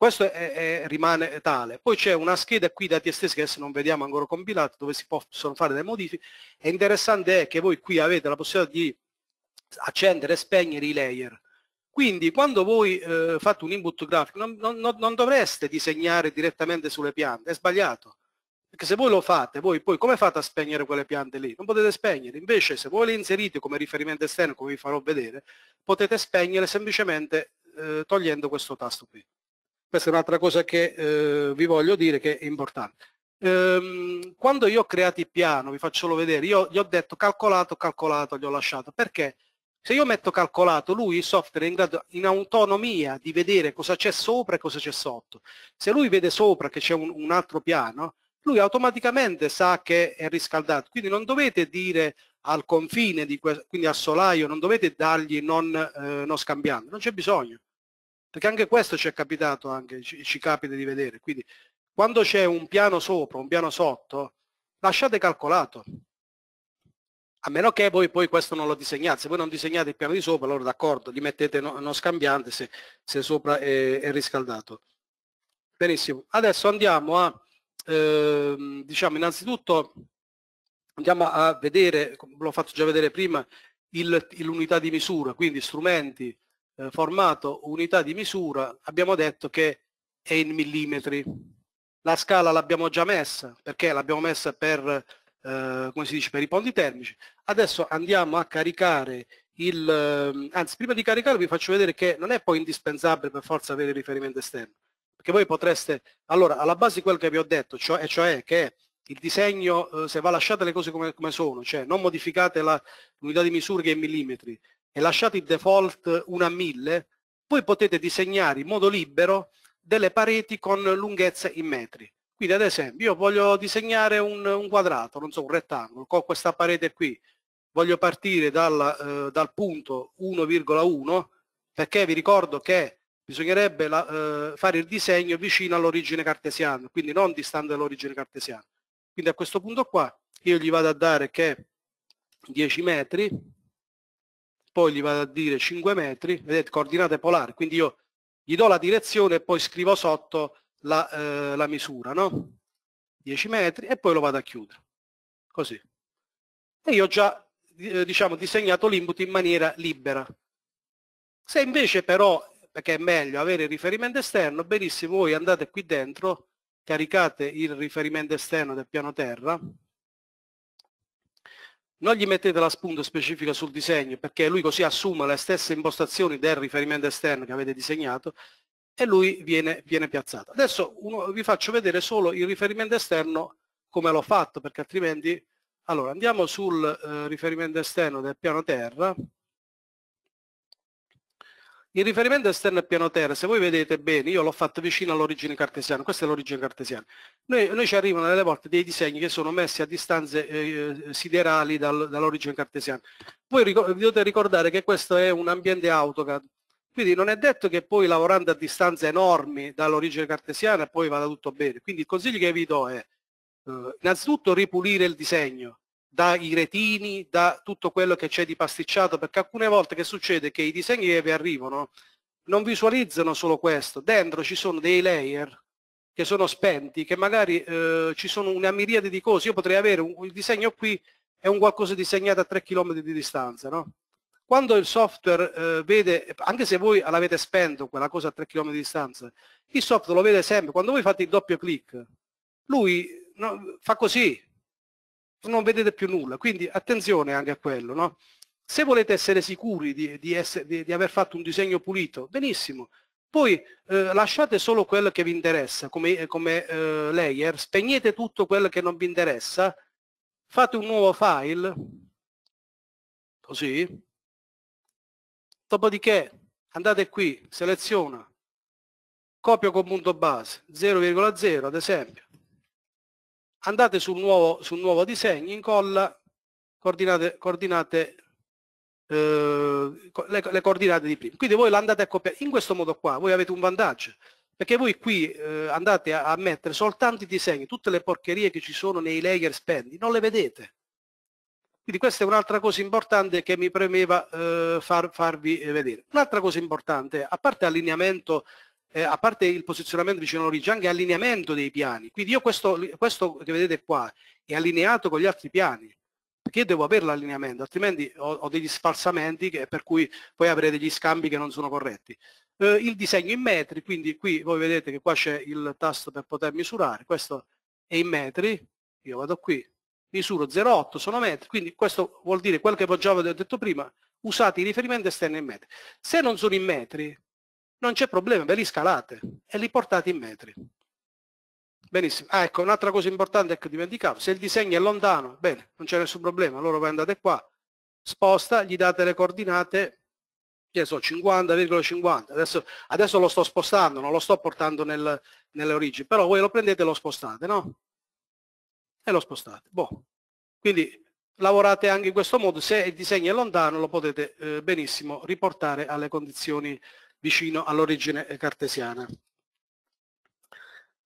questo è, è, rimane tale. Poi c'è una scheda qui dati estesi che adesso non vediamo ancora compilata, dove si possono fare delle modifiche. E interessante è che voi qui avete la possibilità di accendere e spegnere i layer. Quindi quando voi eh, fate un input graphic non, non, non, dovreste disegnare direttamente sulle piante, è sbagliato. Perché se voi lo fate, voi poi come fate a spegnere quelle piante lì? Non potete spegnere, invece se voi le inserite come riferimento esterno, come vi farò vedere, potete spegnere semplicemente eh, togliendo questo tasto qui. Questa è un'altra cosa che eh, vi voglio dire che è importante. Ehm, quando io ho creato il piano, vi faccio vedere, io gli ho detto calcolato, calcolato, gli ho lasciato, perché se io metto calcolato, lui il software è in grado in autonomia di vedere cosa c'è sopra e cosa c'è sotto. Se lui vede sopra che c'è un, un altro piano, lui automaticamente sa che è riscaldato, quindi non dovete dire al confine, quindi al solaio, non dovete dargli non, eh, non scambiando, non c'è bisogno perché anche questo ci è capitato, anche, ci, ci capita di vedere. Quindi quando c'è un piano sopra, un piano sotto, lasciate calcolato, a meno che voi poi questo non lo disegnate, se voi non disegnate il piano di sopra, allora d'accordo, li mettete non no scambiante se, se sopra è, è, riscaldato. Benissimo, adesso andiamo a, eh, diciamo innanzitutto, andiamo a vedere, l'ho fatto già vedere prima, l'unità di misura, quindi strumenti, eh, formato unità di misura abbiamo detto che è in millimetri. La scala l'abbiamo già messa, perché l'abbiamo messa per, eh, come si dice, per i ponti termici. Adesso andiamo a caricare il... Ehm, anzi, prima di caricare vi faccio vedere che non è poi indispensabile per forza avere riferimento esterno, perché voi potreste... Allora, alla base di quello che vi ho detto, cioè, cioè che il disegno, eh, se va lasciate le cose come, come sono, cioè non modificate l'unità di misura che è in millimetri, e lasciate il default 1 a 1000, voi potete disegnare in modo libero delle pareti con lunghezze in metri. Quindi ad esempio io voglio disegnare un, un quadrato, non so, un rettangolo, con questa parete qui. Voglio partire dal, eh, dal punto 1,1 perché vi ricordo che bisognerebbe la, eh, fare il disegno vicino all'origine cartesiana, quindi non distante dall'origine cartesiana. Quindi a questo punto qua io gli vado a dare che 10 metri poi gli vado a dire 5 metri, vedete coordinate polari, quindi io gli do la direzione e poi scrivo sotto la, eh, la misura, no? 10 metri e poi lo vado a chiudere, così. E io ho già eh, diciamo, disegnato l'input in maniera libera. Se invece però, perché è meglio avere il riferimento esterno, benissimo, voi andate qui dentro, caricate il riferimento esterno del piano terra, non gli mettete la spunta specifica sul disegno perché lui così assume le stesse impostazioni del riferimento esterno che avete disegnato e lui viene, viene piazzato. Adesso uno, vi faccio vedere solo il riferimento esterno come l'ho fatto perché altrimenti... Allora andiamo sul eh, riferimento esterno del piano terra il riferimento esterno è piano terra, se voi vedete bene, io l'ho fatto vicino all'origine cartesiana, questa è l'origine cartesiana. Noi, noi, ci arrivano delle volte dei disegni che sono messi a distanze eh, siderali dal, dall'origine cartesiana. Voi vi dovete ricordare che questo è un ambiente AutoCAD, quindi non è detto che poi lavorando a distanze enormi dall'origine cartesiana poi vada tutto bene. Quindi il consiglio che vi do è eh, innanzitutto ripulire il disegno, dai retini, da tutto quello che c'è di pasticciato, perché alcune volte che succede che i disegni che vi arrivano non visualizzano solo questo, dentro ci sono dei layer che sono spenti, che magari eh, ci sono una miriade di cose, io potrei avere un, il disegno qui è un qualcosa disegnato a 3 km di distanza, no? Quando il software eh, vede, anche se voi l'avete spento quella cosa a 3 km di distanza, il software lo vede sempre, quando voi fate il doppio clic, lui no, fa così, non vedete più nulla, quindi attenzione anche a quello. No? Se volete essere sicuri di, di, essere, di, di, aver fatto un disegno pulito, benissimo, poi eh, lasciate solo quello che vi interessa come, eh, come eh, layer, spegnete tutto quello che non vi interessa, fate un nuovo file, così, dopodiché andate qui, seleziona, copio con punto base 0,0 ad esempio, andate sul nuovo, sul nuovo disegno, incolla coordinate, coordinate eh, le, le, coordinate di prima. Quindi voi l'andate a copiare. In questo modo qua voi avete un vantaggio, perché voi qui eh, andate a, a, mettere soltanto i disegni, tutte le porcherie che ci sono nei layer spendi, non le vedete. Quindi questa è un'altra cosa importante che mi premeva eh, far, farvi eh, vedere. Un'altra cosa importante, a parte allineamento eh, a parte il posizionamento vicino all'origine, anche allineamento dei piani. Quindi io questo, questo che vedete qua è allineato con gli altri piani, perché devo avere l'allineamento, altrimenti ho, ho degli sfalsamenti che, per cui poi avrei degli scambi che non sono corretti. Eh, il disegno in metri, quindi qui voi vedete che qua c'è il tasto per poter misurare, questo è in metri, io vado qui, misuro 0,8 sono metri, quindi questo vuol dire quel che già vi ho detto prima, usate i riferimenti esterni in metri. Se non sono in metri, non c'è problema, ve li scalate e li portate in metri. Benissimo, ah, ecco un'altra cosa importante che ecco, dimenticavo, se il disegno è lontano, bene, non c'è nessun problema, allora voi andate qua, sposta, gli date le coordinate, che so, 50,50, adesso, adesso, lo sto spostando, non lo sto portando nel, nelle origini, però voi lo prendete e lo spostate, no? E lo spostate, boh. Quindi lavorate anche in questo modo, se il disegno è lontano lo potete eh, benissimo riportare alle condizioni vicino all'origine cartesiana.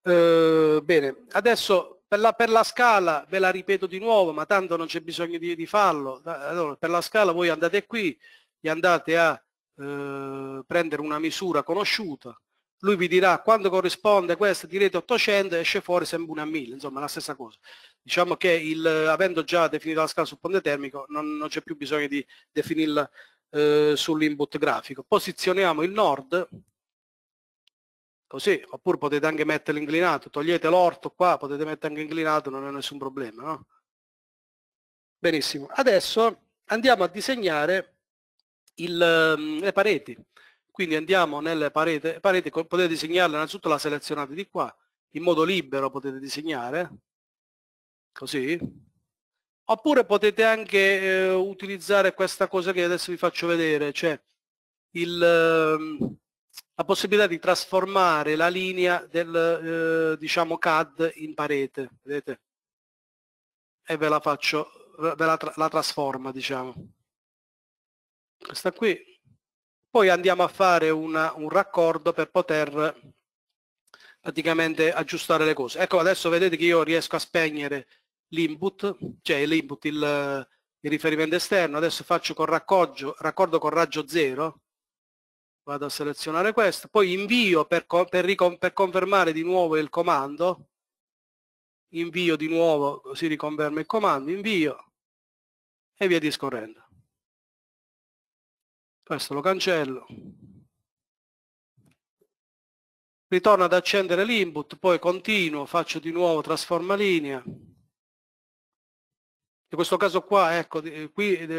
Eh, bene, adesso per la, per la, scala ve la ripeto di nuovo, ma tanto non c'è bisogno di, di farlo. Allora, per la scala voi andate qui, gli andate a eh, prendere una misura conosciuta, lui vi dirà quando corrisponde questo direte 800 esce fuori sembra una 1000 insomma la stessa cosa diciamo che il, avendo già definito la scala sul ponte termico non, non c'è più bisogno di definirla eh, sull'input grafico. Posizioniamo il nord, così, oppure potete anche mettere inclinato, togliete l'orto qua, potete mettere anche inclinato, non è nessun problema. No? Benissimo, adesso andiamo a disegnare il, mm, le pareti. Quindi andiamo nelle pareti, pareti potete disegnarle innanzitutto la selezionate di qua, in modo libero potete disegnare, così, Oppure potete anche eh, utilizzare questa cosa che adesso vi faccio vedere, cioè il, ehm, la possibilità di trasformare la linea del eh, diciamo CAD in parete, vedete? E ve la faccio, ve la, tra la trasforma diciamo. Questa qui. Poi andiamo a fare una, un raccordo per poter praticamente aggiustare le cose. Ecco adesso vedete che io riesco a spegnere l'input, cioè l'input, il, il, riferimento esterno, adesso faccio con raccordo, raccordo con raggio 0, vado a selezionare questo, poi invio per, per, per confermare di nuovo il comando, invio di nuovo, così riconferma il comando, invio e via discorrendo. Questo lo cancello. Ritorno ad accendere l'input, poi continuo, faccio di nuovo trasforma linea, in questo caso qua ecco eh, qui eh,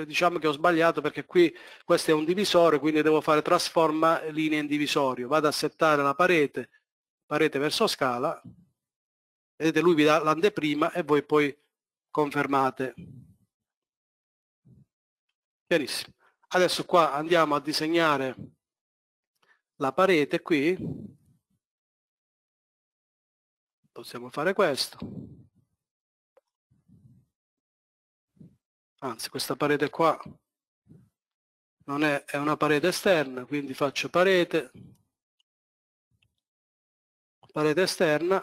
eh, diciamo che ho sbagliato perché qui questo è un divisore quindi devo fare trasforma linea in divisorio vado a settare la parete parete verso scala vedete lui vi dà l'anteprima e voi poi confermate chiarissimo adesso qua andiamo a disegnare la parete qui possiamo fare questo anzi questa parete qua non è, è una parete esterna quindi faccio parete parete esterna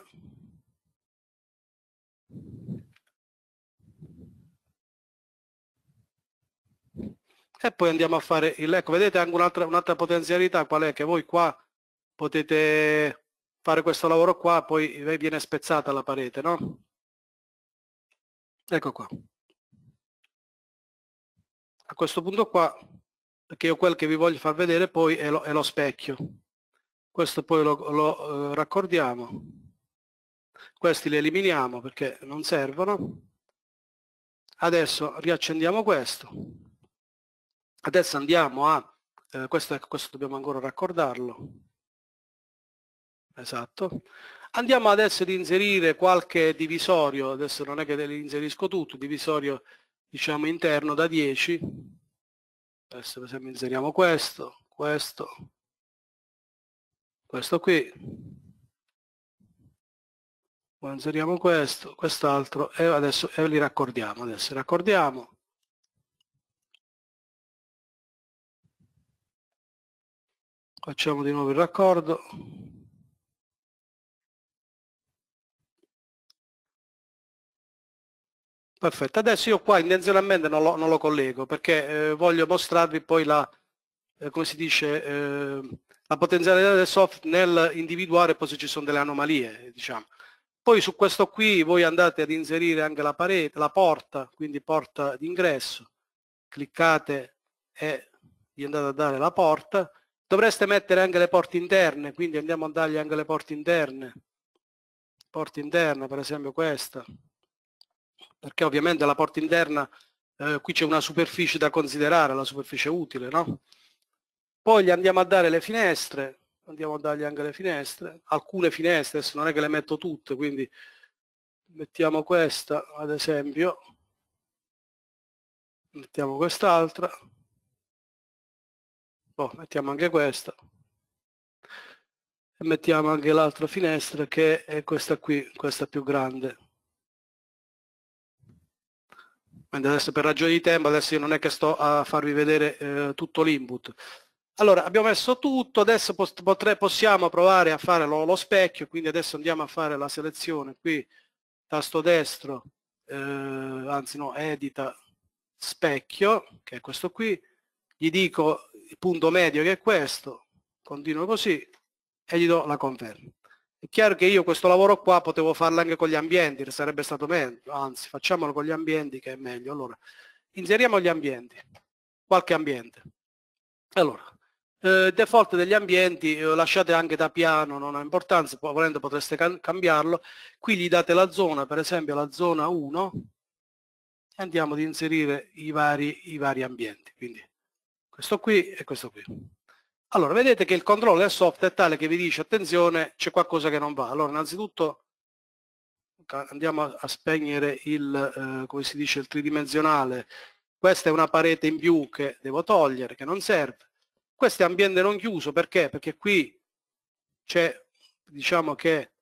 e poi andiamo a fare il ecco vedete anche un'altra un'altra potenzialità qual è che voi qua potete fare questo lavoro qua poi viene spezzata la parete no ecco qua a questo punto qua che io quel che vi voglio far vedere poi è lo, è lo specchio questo poi lo, lo eh, raccordiamo questi li eliminiamo perché non servono adesso riaccendiamo questo adesso andiamo a eh, questo, ecco, questo dobbiamo ancora raccordarlo esatto andiamo adesso ad inserire qualche divisorio adesso non è che li inserisco tutto divisorio diciamo interno da 10 adesso per esempio inseriamo questo questo questo qui poi inseriamo questo quest'altro e adesso e li raccordiamo adesso raccordiamo facciamo di nuovo il raccordo Perfetto, adesso io qua intenzionalmente non lo, non lo collego perché eh, voglio mostrarvi poi la, eh, come si dice, eh, la potenzialità del soft nel individuare poi se ci sono delle anomalie. Diciamo. Poi su questo qui voi andate ad inserire anche la parete, la porta, quindi porta d'ingresso, cliccate e gli andate a dare la porta, dovreste mettere anche le porte interne, quindi andiamo a dargli anche le porte interne, Porta interna, per esempio questa, perché ovviamente la porta interna eh, qui c'è una superficie da considerare, la superficie utile, no? Poi gli andiamo a dare le finestre, andiamo a dargli anche le finestre, alcune finestre, adesso non è che le metto tutte, quindi mettiamo questa ad esempio, mettiamo quest'altra, oh, mettiamo anche questa, e mettiamo anche l'altra finestra che è questa qui, questa più grande adesso per ragioni di tempo adesso io non è che sto a farvi vedere eh, tutto l'input allora abbiamo messo tutto adesso potrei, possiamo provare a fare lo, lo, specchio quindi adesso andiamo a fare la selezione qui tasto destro eh, anzi no edita specchio che è questo qui gli dico il punto medio che è questo continuo così e gli do la conferma è chiaro che io questo lavoro qua potevo farlo anche con gli ambienti, sarebbe stato meglio, anzi facciamolo con gli ambienti che è meglio. Allora, inseriamo gli ambienti, qualche ambiente. Allora, eh, default degli ambienti eh, lasciate anche da piano, non ha importanza, volendo potreste cambiarlo. Qui gli date la zona, per esempio la zona 1, e andiamo ad inserire i vari, i vari ambienti. Quindi questo qui e questo qui. Allora, vedete che il controllo del software è tale che vi dice, attenzione, c'è qualcosa che non va. Allora, innanzitutto andiamo a spegnere il, eh, come si dice, il tridimensionale. Questa è una parete in più che devo togliere, che non serve. Questo è ambiente non chiuso, perché? Perché qui c'è, diciamo che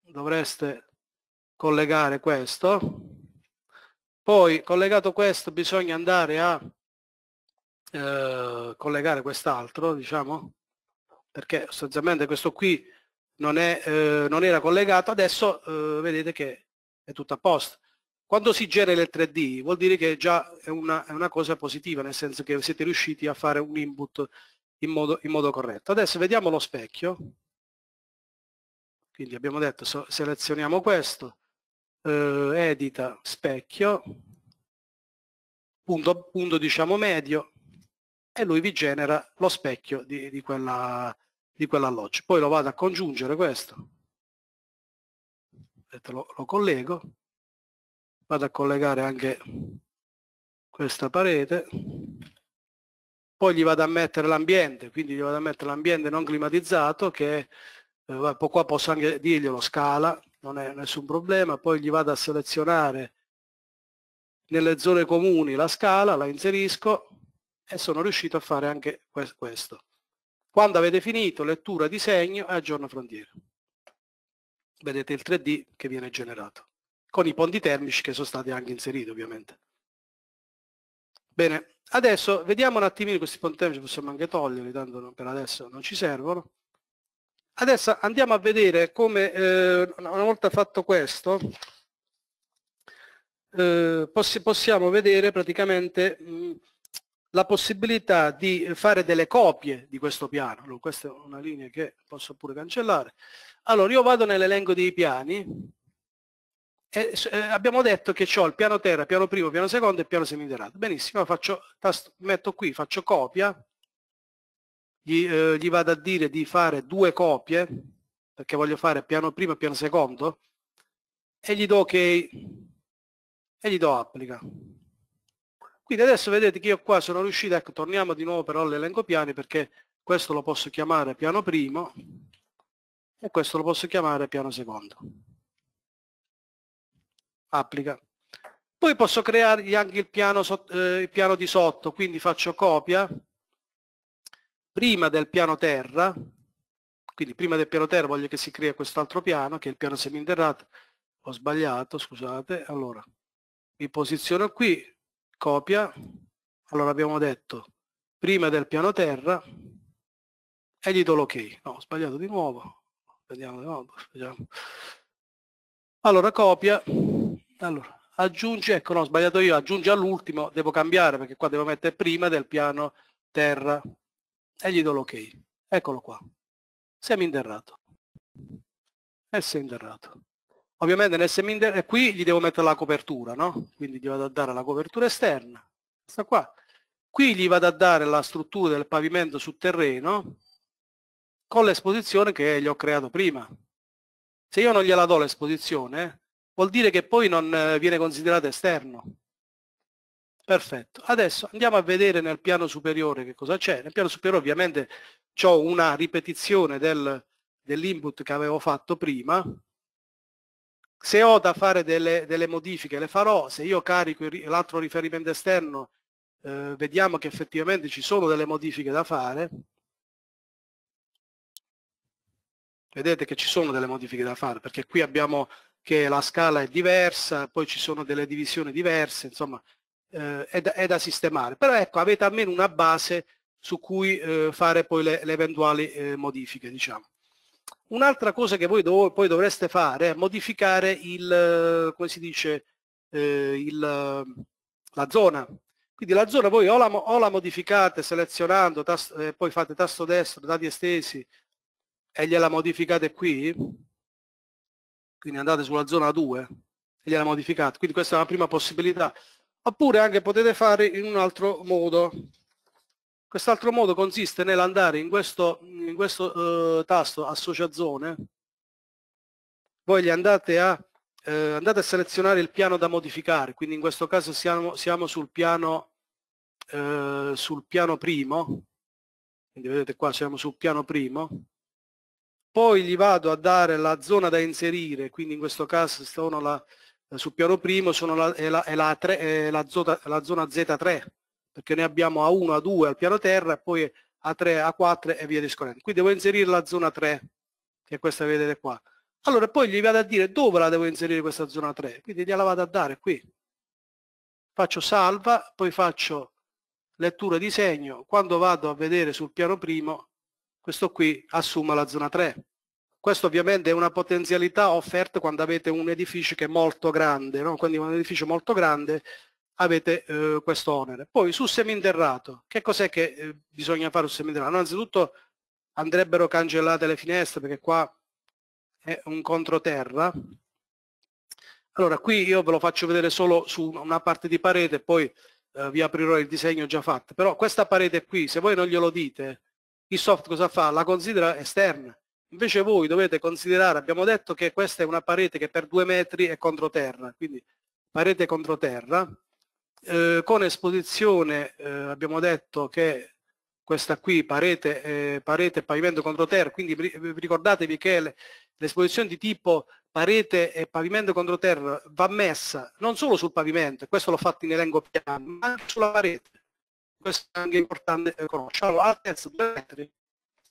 dovreste collegare questo. Poi, collegato questo, bisogna andare a eh, collegare quest'altro, diciamo, perché sostanzialmente questo qui non, è, eh, non era collegato, adesso eh, vedete che è tutto a posto. Quando si genera il 3D vuol dire che già è una, è una cosa positiva, nel senso che siete riusciti a fare un input in modo, in modo corretto. Adesso vediamo lo specchio, quindi abbiamo detto so, selezioniamo questo, eh, edita specchio, punto, punto diciamo medio, e lui vi genera lo specchio di, di quella, di quell'alloggio. Poi lo vado a congiungere questo, lo, lo collego, vado a collegare anche questa parete, poi gli vado a mettere l'ambiente, quindi gli vado a mettere l'ambiente non climatizzato che eh, qua posso anche dirglielo scala, non è nessun problema, poi gli vado a selezionare nelle zone comuni la scala, la inserisco, e sono riuscito a fare anche questo. Quando avete finito lettura disegno e aggiorno frontiera. Vedete il 3D che viene generato, con i ponti termici che sono stati anche inseriti ovviamente. Bene, adesso vediamo un attimino questi ponti termici, possiamo anche toglierli, tanto non, per adesso non ci servono. Adesso andiamo a vedere come, eh, una volta fatto questo, eh, possi possiamo vedere praticamente mh, mm, la possibilità di fare delle copie di questo piano. Allora, questa è una linea che posso pure cancellare. Allora, io vado nell'elenco dei piani e eh, abbiamo detto che ho il piano terra, piano primo, piano secondo e piano seminterrato. Benissimo, faccio, tasto, metto qui, faccio copia, gli, eh, gli vado a dire di fare due copie, perché voglio fare piano primo e piano secondo, e gli do ok, e gli do applica. Quindi adesso vedete che io qua sono riuscito, ecco torniamo di nuovo però all'elenco piani perché questo lo posso chiamare piano primo e questo lo posso chiamare piano secondo. Applica. Poi posso creargli anche il piano, eh, il piano di sotto, quindi faccio copia prima del piano terra, quindi prima del piano terra voglio che si crei quest'altro piano che è il piano seminterrato, ho sbagliato, scusate, allora mi posiziono qui, copia, allora abbiamo detto prima del piano terra e gli do l'ok. No, ho sbagliato di nuovo. Vediamo di nuovo. Vediamo. Allora copia, allora, aggiunge, ecco no, ho sbagliato io, aggiunge all'ultimo, devo cambiare perché qua devo mettere prima del piano terra e gli do l'ok. Eccolo qua. Semi interrato. È interrato. Ovviamente nel seminterno, eh, qui gli devo mettere la copertura, no? Quindi gli vado a dare la copertura esterna, questa qua. Qui gli vado a dare la struttura del pavimento sul terreno con l'esposizione che gli ho creato prima. Se io non gliela do l'esposizione, vuol dire che poi non eh, viene considerato esterno. Perfetto. Adesso andiamo a vedere nel piano superiore che cosa c'è. Nel piano superiore ovviamente ho una ripetizione del, dell'input che avevo fatto prima, se ho da fare delle, delle modifiche le farò, se io carico l'altro riferimento esterno eh, vediamo che effettivamente ci sono delle modifiche da fare, vedete che ci sono delle modifiche da fare perché qui abbiamo che la scala è diversa poi ci sono delle divisioni diverse insomma eh, è, da, è, da, sistemare però ecco avete almeno una base su cui eh, fare poi le, le eventuali eh, modifiche diciamo Un'altra cosa che voi dov poi dovreste fare è modificare il, come si dice, eh, il, la zona. Quindi la zona voi o la, o la modificate selezionando, tasto, eh, poi fate tasto destro, dati estesi e gliela modificate qui, quindi andate sulla zona 2 e gliela modificate, quindi questa è una prima possibilità. Oppure anche potete fare in un altro modo, Quest'altro modo consiste nell'andare in questo, in questo eh, tasto associazione, voi gli andate a, eh, andate a selezionare il piano da modificare, quindi in questo caso siamo, siamo sul, piano, eh, sul piano primo, quindi vedete qua siamo sul piano primo, poi gli vado a dare la zona da inserire, quindi in questo caso sono la, sul piano primo sono la, è, la, è, la, 3, è la zona, la zona Z3, perché ne abbiamo A1, A2 al piano terra, poi A3, A4 e via discorrendo. Qui devo inserire la zona 3, che è questa che vedete qua. Allora poi gli vado a dire dove la devo inserire questa zona 3, quindi gliela vado a dare qui. Faccio salva, poi faccio lettura di segno, quando vado a vedere sul piano primo, questo qui assuma la zona 3. Questo ovviamente è una potenzialità offerta quando avete un edificio che è molto grande, no? quindi un edificio molto grande avete eh, questo onere. Poi su seminterrato, che cos'è che eh, bisogna fare sul seminterrato? Innanzitutto andrebbero cancellate le finestre perché qua è un controterra. Allora qui io ve lo faccio vedere solo su una parte di parete, poi eh, vi aprirò il disegno già fatto. Però questa parete qui, se voi non glielo dite, il soft cosa fa? La considera esterna. Invece voi dovete considerare, abbiamo detto che questa è una parete che per due metri è controterra, quindi parete controterra, eh, con esposizione eh, abbiamo detto che questa qui parete eh, e eh, pavimento contro terra, quindi ricordatevi che l'esposizione di tipo parete e pavimento contro terra va messa non solo sul pavimento, questo l'ho fatto in elenco piano, ma anche sulla parete. Questo è anche importante eh, conoscere. Allora, altezza 2 metri,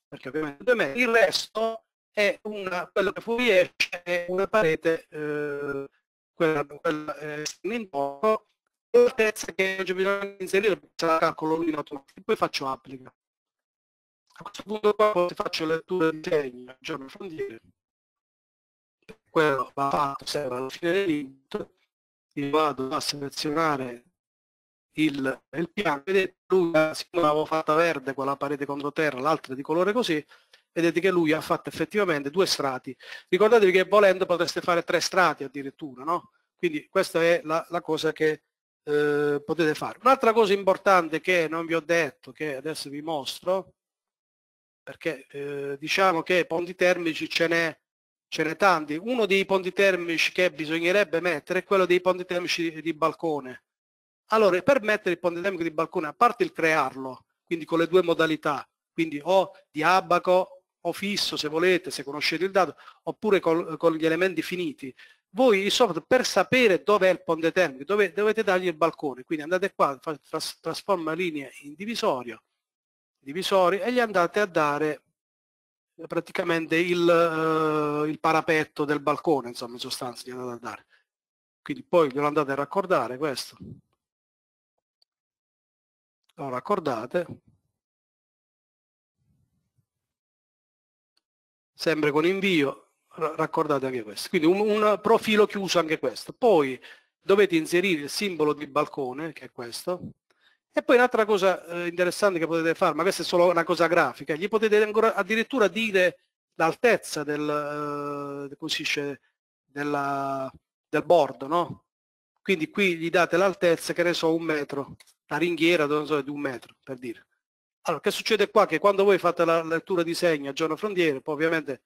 perché ovviamente 2 metri, il resto è una, quello che fuoriesce è una parete, eh, quella, quella in poco, la terza che oggi c'è bisogno inserire perché la calcolo lui in automatico poi faccio applica a questo punto qua poi faccio lettura di segno aggiorno fondire quello va fatto sempre alla fine dell'input io vado a selezionare il, il piano vedete lui eh, siccome l'avevo fatta verde con la parete contro terra l'altra di colore così vedete che lui ha fatto effettivamente due strati ricordatevi che volendo potreste fare tre strati addirittura no quindi questa è la, la cosa che eh, potete fare. Un'altra cosa importante che non vi ho detto, che adesso vi mostro, perché eh, diciamo che ponti termici ce n'è ce n'è tanti. Uno dei ponti termici che bisognerebbe mettere è quello dei ponti termici di, di, balcone. Allora, per mettere il ponte termico di balcone, a parte il crearlo, quindi con le due modalità, quindi o di abaco o fisso se volete, se conoscete il dato, oppure col, con gli elementi finiti, voi il software per sapere dov'è il ponte termico dove, dovete dargli il balcone, quindi andate qua, tras, trasforma linea in divisorio, divisorio e gli andate a dare eh, praticamente il, uh, il parapetto del balcone, insomma in sostanza gli andate a dare. Quindi poi glielo andate a raccordare questo. Lo raccordate. Sempre con invio, raccordate anche questo. Quindi un, un profilo chiuso anche questo. Poi dovete inserire il simbolo di balcone, che è questo, e poi un'altra cosa eh, interessante che potete fare, ma questa è solo una cosa grafica, gli potete ancora, addirittura dire l'altezza del, eh, dice, della, del board, no? Quindi qui gli date l'altezza, che ne so, un metro, la ringhiera so, di un metro, per dire. Allora, che succede qua? Che quando voi fate la lettura di segno a giorno frontiere, poi ovviamente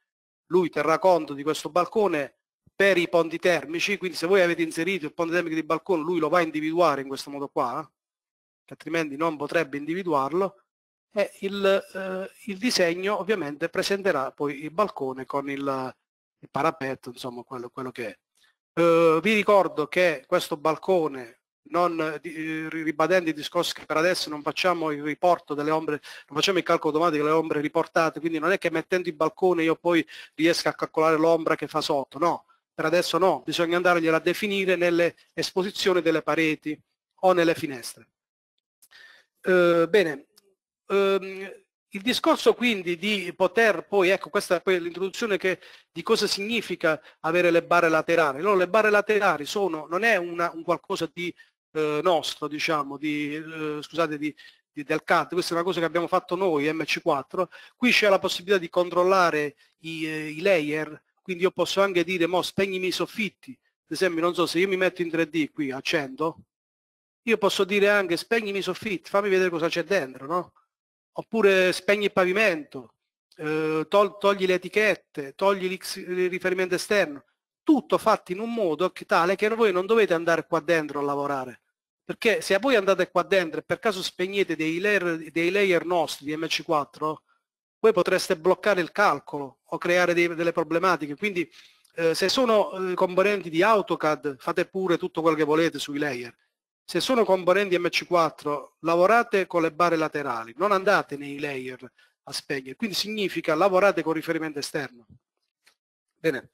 lui terrà conto di questo balcone per i ponti termici, quindi se voi avete inserito il ponte termico di balcone lui lo va a individuare in questo modo qua, che eh? altrimenti non potrebbe individuarlo, e il, eh, il disegno ovviamente presenterà poi il balcone con il, il parapetto, insomma quello, quello che è. Eh, vi ricordo che questo balcone non, eh, eh, ribadendo i discorsi che per adesso non facciamo il riporto delle ombre, non facciamo il calcolo automatico delle ombre riportate, quindi non è che mettendo il balcone io poi riesco a calcolare l'ombra che fa sotto, no, per adesso no, bisogna andargliela a definire nelle esposizioni delle pareti o nelle finestre. Eh, bene, eh, il discorso quindi di poter poi, ecco questa è poi l'introduzione di cosa significa avere le barre laterali. No, le barre laterali sono, non è una, un qualcosa di eh, nostro, diciamo, di, eh, scusate, di, di, del CAD, questa è una cosa che abbiamo fatto noi, MC4, qui c'è la possibilità di controllare i, eh, i, layer, quindi io posso anche dire, mo spegnimi i soffitti, ad esempio, non so, se io mi metto in 3D qui, accendo, io posso dire anche spegnimi i soffitti, fammi vedere cosa c'è dentro, no? Oppure spegni il pavimento, eh, togli le etichette, togli il riferimento esterno, tutto fatto in un modo che tale che voi non dovete andare qua dentro a lavorare. Perché se voi andate qua dentro e per caso spegnete dei layer, dei layer nostri di MC4, voi potreste bloccare il calcolo o creare dei, delle problematiche. Quindi eh, se sono eh, componenti di AutoCAD fate pure tutto quello che volete sui layer. Se sono componenti MC4 lavorate con le barre laterali, non andate nei layer a spegnere. Quindi significa lavorate con riferimento esterno. Bene.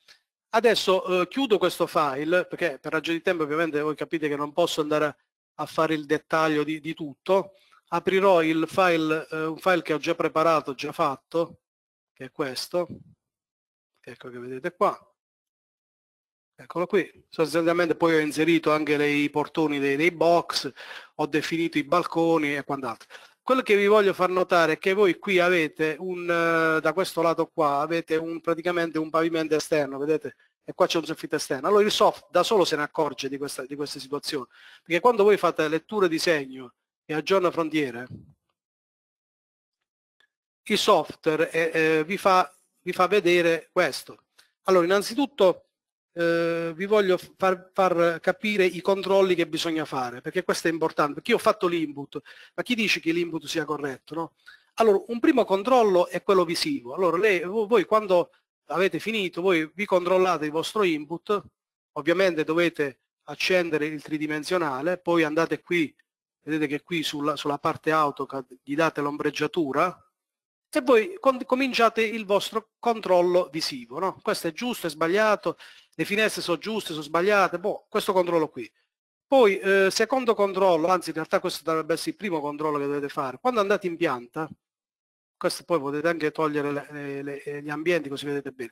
Adesso eh, chiudo questo file, perché per ragione di tempo ovviamente voi capite che non posso andare a, fare il dettaglio di, di tutto, aprirò il file, eh, un file che ho già preparato, già fatto, che è questo, ecco che vedete qua, eccolo qui, sostanzialmente poi ho inserito anche dei portoni dei, dei box, ho definito i balconi e quant'altro. Quello che vi voglio far notare è che voi qui avete un, eh, da questo lato qua, avete un, praticamente un pavimento esterno, vedete? E qua c'è un soffitto esterno. Allora il soft da solo se ne accorge di questa, di questa situazione, perché quando voi fate letture di segno e aggiorna frontiere, il software eh, eh, vi, fa, vi fa vedere questo. Allora innanzitutto eh, vi voglio far, far, capire i controlli che bisogna fare, perché questo è importante, perché io ho fatto l'input, ma chi dice che l'input sia corretto? No? Allora, un primo controllo è quello visivo. Allora, lei, voi quando avete finito, voi vi controllate il vostro input, ovviamente dovete accendere il tridimensionale, poi andate qui, vedete che qui sulla, sulla parte AutoCAD gli date l'ombreggiatura, e voi cominciate il vostro controllo visivo, no? questo è giusto, è sbagliato, le finestre sono giuste, sono sbagliate, boh, questo controllo qui. Poi eh, secondo controllo, anzi in realtà questo dovrebbe essere il primo controllo che dovete fare, quando andate in pianta, questo poi potete anche togliere le, le, eh, gli ambienti così vedete bene,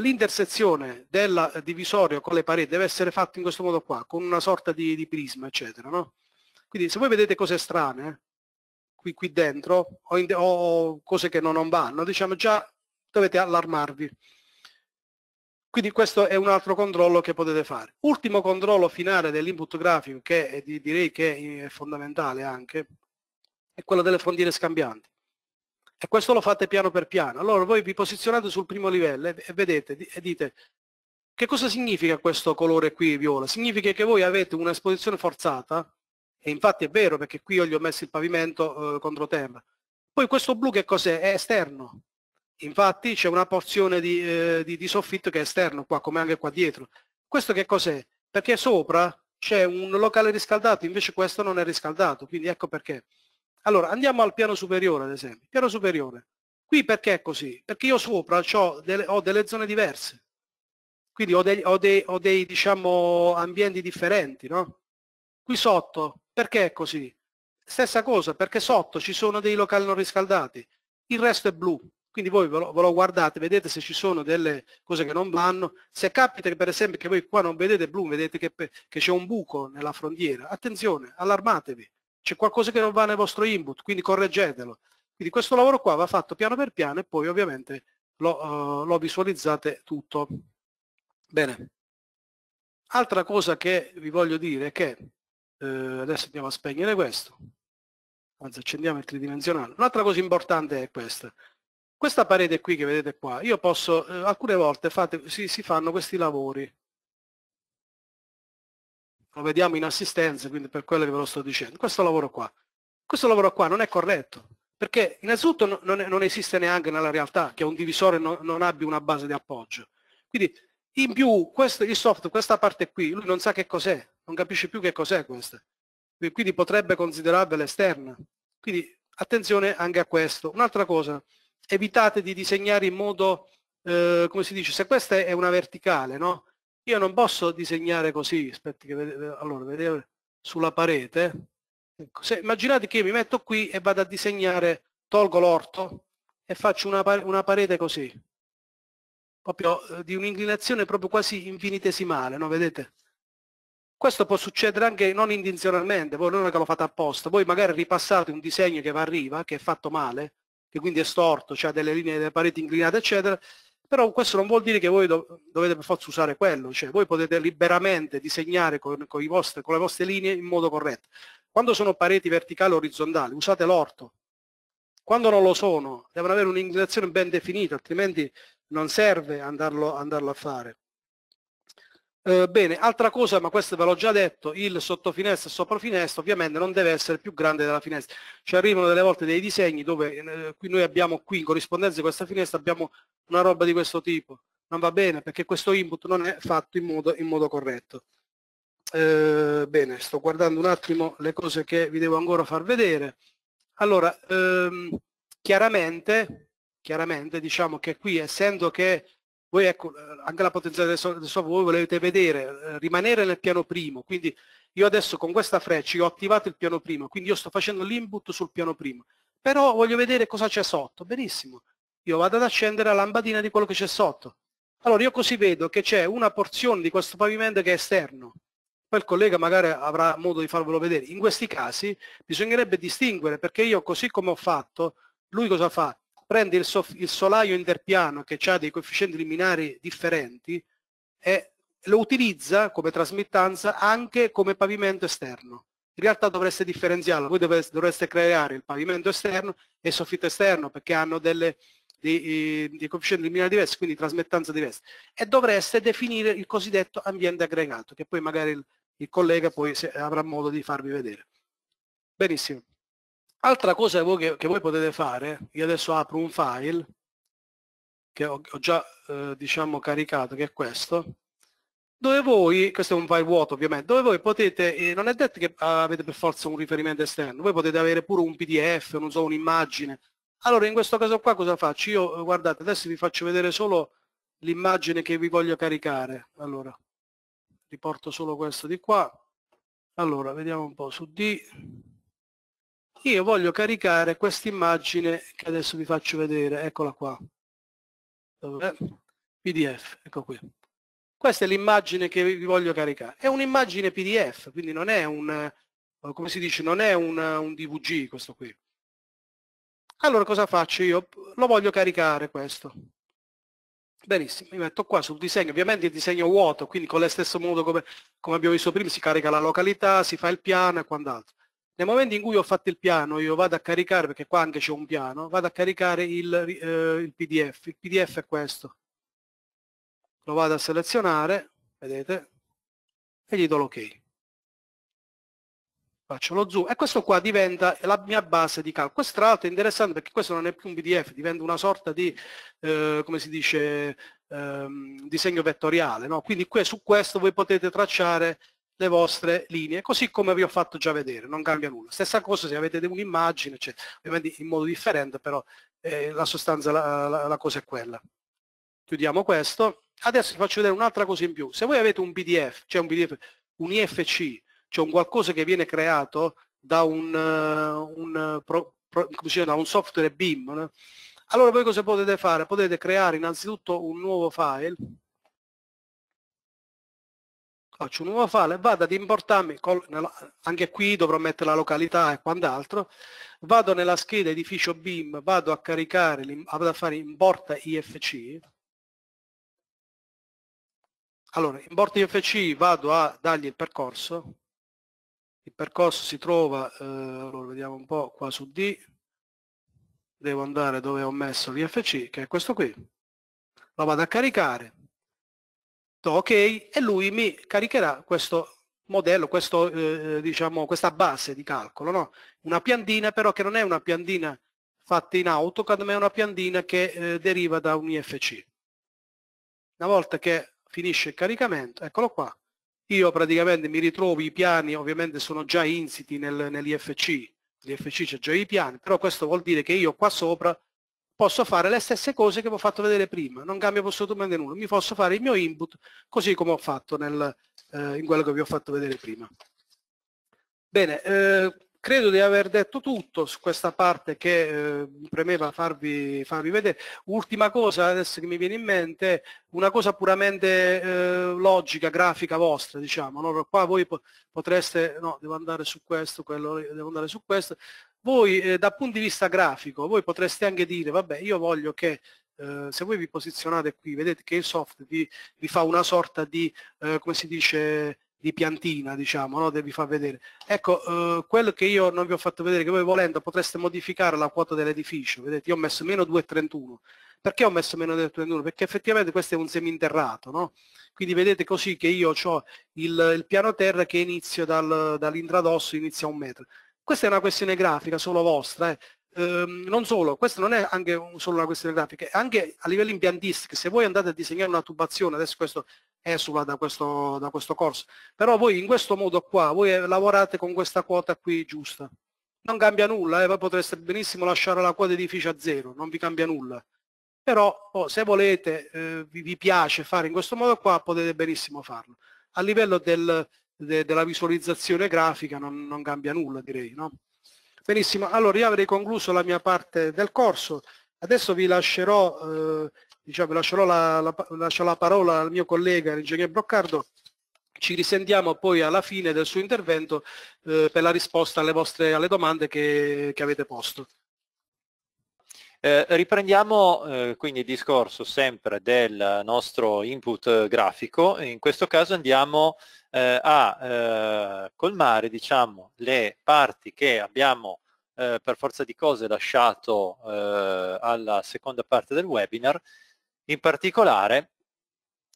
l'intersezione del eh, divisorio con le pareti deve essere fatta in questo modo qua, con una sorta di, di prisma eccetera. No? Quindi se voi vedete cose strane, qui, qui dentro o, in, o, cose che non vanno, diciamo già dovete allarmarvi. Quindi questo è un altro controllo che potete fare. Ultimo controllo finale dell'input grafico, che è, direi che è fondamentale anche, è quello delle frontiere scambianti. E questo lo fate piano per piano. Allora voi vi posizionate sul primo livello e vedete e dite che cosa significa questo colore qui viola? Significa che voi avete un'esposizione forzata e infatti è vero perché qui io gli ho messo il pavimento eh, contro terra. Poi questo blu che cos'è? È esterno. Infatti c'è una porzione di, eh, di, di, soffitto che è esterno qua, come anche qua dietro. Questo che cos'è? Perché sopra c'è un locale riscaldato, invece questo non è riscaldato, quindi ecco perché. Allora, andiamo al piano superiore, ad esempio. Piano superiore. Qui perché è così? Perché io sopra ho delle, ho delle zone diverse. Quindi ho, dei, ho dei, ho dei diciamo, ambienti differenti, no? Qui sotto perché è così? Stessa cosa, perché sotto ci sono dei locali non riscaldati, il resto è blu, quindi voi ve lo, ve lo, guardate, vedete se ci sono delle cose che non vanno, se capita che per esempio che voi qua non vedete blu, vedete che, che c'è un buco nella frontiera, attenzione, allarmatevi, c'è qualcosa che non va nel vostro input, quindi correggetelo. Quindi questo lavoro qua va fatto piano per piano e poi ovviamente lo, uh, lo visualizzate tutto. Bene. Altra cosa che vi voglio dire è che eh, adesso andiamo a spegnere questo anzi accendiamo il tridimensionale un'altra cosa importante è questa questa parete qui che vedete qua io posso eh, alcune volte fate, si, si fanno questi lavori lo vediamo in assistenza quindi per quello che ve lo sto dicendo questo lavoro qua questo lavoro qua non è corretto perché innanzitutto non, non esiste neanche nella realtà che un divisore no, non abbia una base di appoggio quindi in più questo, il software questa parte qui lui non sa che cos'è non capisce più che cos'è questa, quindi potrebbe considerarvela esterna. Quindi attenzione anche a questo. Un'altra cosa, evitate di disegnare in modo, eh, come si dice, se questa è una verticale, no? Io non posso disegnare così, aspetti che vedete, allora, vedete sulla parete, ecco, se, immaginate che io mi metto qui e vado a disegnare, tolgo l'orto e faccio una, una parete così, proprio eh, di un'inclinazione proprio quasi infinitesimale, no? Vedete? Questo può succedere anche non intenzionalmente, voi non è che lo fate apposta, voi magari ripassate un disegno che vi arriva, che è fatto male, che quindi è storto, cioè ha delle linee delle pareti inclinate, eccetera, però questo non vuol dire che voi do dovete per forza usare quello, cioè voi potete liberamente disegnare con, con, vostri, con le vostre linee in modo corretto. Quando sono pareti verticali o orizzontali, usate l'orto. Quando non lo sono, devono avere un'inclinazione ben definita, altrimenti non serve andarlo, andarlo a fare. Eh, bene, altra cosa, ma questo ve l'ho già detto, il sottofinestra e soprafinestra ovviamente non deve essere più grande della finestra. Ci arrivano delle volte dei disegni dove eh, qui noi abbiamo qui in corrispondenza di questa finestra abbiamo una roba di questo tipo. Non va bene perché questo input non è fatto in modo, in modo corretto. Eh, bene, sto guardando un attimo le cose che vi devo ancora far vedere. Allora, ehm, chiaramente, chiaramente diciamo che qui essendo che voi ecco, eh, anche la potenzialità del software voi volete vedere, eh, rimanere nel piano primo, quindi io adesso con questa freccia ho attivato il piano primo, quindi io sto facendo l'input sul piano primo, però voglio vedere cosa c'è sotto, benissimo, io vado ad accendere la lampadina di quello che c'è sotto. Allora io così vedo che c'è una porzione di questo pavimento che è esterno, poi il collega magari avrà modo di farvelo vedere, in questi casi bisognerebbe distinguere perché io così come ho fatto, lui cosa fa? prende il, sof, il solaio interpiano che ha dei coefficienti liminari differenti e lo utilizza come trasmittanza anche come pavimento esterno. In realtà dovreste differenziarlo, voi dovreste, dovreste creare il pavimento esterno e il soffitto esterno perché hanno delle, dei, dei coefficienti liminari diversi, quindi trasmettanza diversa. E dovreste definire il cosiddetto ambiente aggregato, che poi magari il, il collega poi avrà modo di farvi vedere. Benissimo. Altra cosa che voi, che, che voi, potete fare, io adesso apro un file che ho, ho già eh, diciamo caricato, che è questo, dove voi, questo è un file vuoto ovviamente, dove voi potete, eh, non è detto che avete per forza un riferimento esterno, voi potete avere pure un pdf, non so, un'immagine. Allora in questo caso qua cosa faccio? Io, eh, guardate, adesso vi faccio vedere solo l'immagine che vi voglio caricare. Allora, riporto solo questo di qua. Allora, vediamo un po' su D io voglio caricare questa immagine che adesso vi faccio vedere, eccola qua, pdf, ecco qui. Questa è l'immagine che vi voglio caricare, è un'immagine pdf, quindi non è un, eh, come si dice, non è un, un dvg questo qui. Allora cosa faccio io? Lo voglio caricare questo. Benissimo, mi metto qua sul disegno, ovviamente il disegno vuoto, quindi con lo stesso modo come, come abbiamo visto prima si carica la località, si fa il piano e quant'altro. Nel momento in cui ho fatto il piano, io vado a caricare, perché qua anche c'è un piano, vado a caricare il, eh, il PDF. Il PDF è questo. Lo vado a selezionare, vedete, e gli do l'ok. Faccio lo zoom e questo qua diventa la mia base di calcolo. Questo tra l'altro è interessante perché questo non è più un PDF, diventa una sorta di, eh, come si dice, ehm, disegno vettoriale. No? Quindi qui, su questo voi potete tracciare le vostre linee, così come vi ho fatto già vedere, non cambia nulla. Stessa cosa se avete un'immagine, cioè, ovviamente in modo differente, però eh, la sostanza, la, la, la cosa è quella. Chiudiamo questo. Adesso vi faccio vedere un'altra cosa in più. Se voi avete un PDF, cioè un PDF, un IFC, cioè un qualcosa che viene creato da un, eh, un, eh, pro, pro, diciamo, da un software BIM, no? allora voi cosa potete fare? Potete creare innanzitutto un nuovo file, faccio un nuovo file e vado ad importarmi, col, anche qui dovrò mettere la località e quant'altro, vado nella scheda edificio BIM, vado a caricare, vado a fare importa IFC, allora importa IFC vado a dargli il percorso, il percorso si trova, eh, allora vediamo un po' qua su D, devo andare dove ho messo l'IFC, che è questo qui, lo vado a caricare, ok e lui mi caricherà questo modello, questo, eh, diciamo, questa base di calcolo, no? una piandina però che non è una piandina fatta in AutoCAD ma è una piandina che eh, deriva da un IFC. Una volta che finisce il caricamento, eccolo qua, io praticamente mi ritrovo i piani, ovviamente sono già insiti nel, nell'IFC, l'IFC c'è già i piani, però questo vuol dire che io qua sopra posso fare le stesse cose che vi ho fatto vedere prima, non cambia assolutamente nulla, mi posso fare il mio input così come ho fatto nel, eh, in quello che vi ho fatto vedere prima. Bene, eh, credo di aver detto tutto su questa parte che eh, premeva farvi, farvi, vedere. Ultima cosa adesso che mi viene in mente, una cosa puramente eh, logica, grafica vostra, diciamo. Allora, qua voi potreste, no, devo andare su questo, quello, devo andare su questo voi eh, dal punto di vista grafico voi potreste anche dire vabbè io voglio che eh, se voi vi posizionate qui vedete che il soft vi, vi fa una sorta di eh, come si dice di piantina diciamo no? vi fa vedere ecco eh, quello che io non vi ho fatto vedere che voi volendo potreste modificare la quota dell'edificio vedete io ho messo meno 2,31 perché ho messo meno 2,31 perché effettivamente questo è un seminterrato no? quindi vedete così che io ho il, il piano terra che inizio dal, dall'intradosso inizia a un metro questa è una questione grafica solo vostra, eh. Ehm, non solo, questa non è anche solo una questione grafica, anche a livello impiantistico, se voi andate a disegnare una tubazione, adesso questo esula da questo, da questo corso, però voi in questo modo qua, voi lavorate con questa quota qui giusta, non cambia nulla, eh, voi potreste benissimo lasciare la quota edificio a zero, non vi cambia nulla, però oh, se volete, eh, vi, vi piace fare in questo modo qua, potete benissimo farlo. A livello del, de, della visualizzazione grafica non, non cambia nulla direi. No? Benissimo, allora io avrei concluso la mia parte del corso, adesso vi lascerò, eh, diciamo, lascerò la, la, lascio la parola al mio collega l'ingegnere Broccardo, ci risentiamo poi alla fine del suo intervento eh, per la risposta alle, vostre, alle domande che, che avete posto. Eh, riprendiamo eh, quindi il discorso sempre del nostro input eh, grafico, in questo caso andiamo eh, a eh, colmare diciamo, le parti che abbiamo per forza di cose lasciato alla seconda parte del webinar, in particolare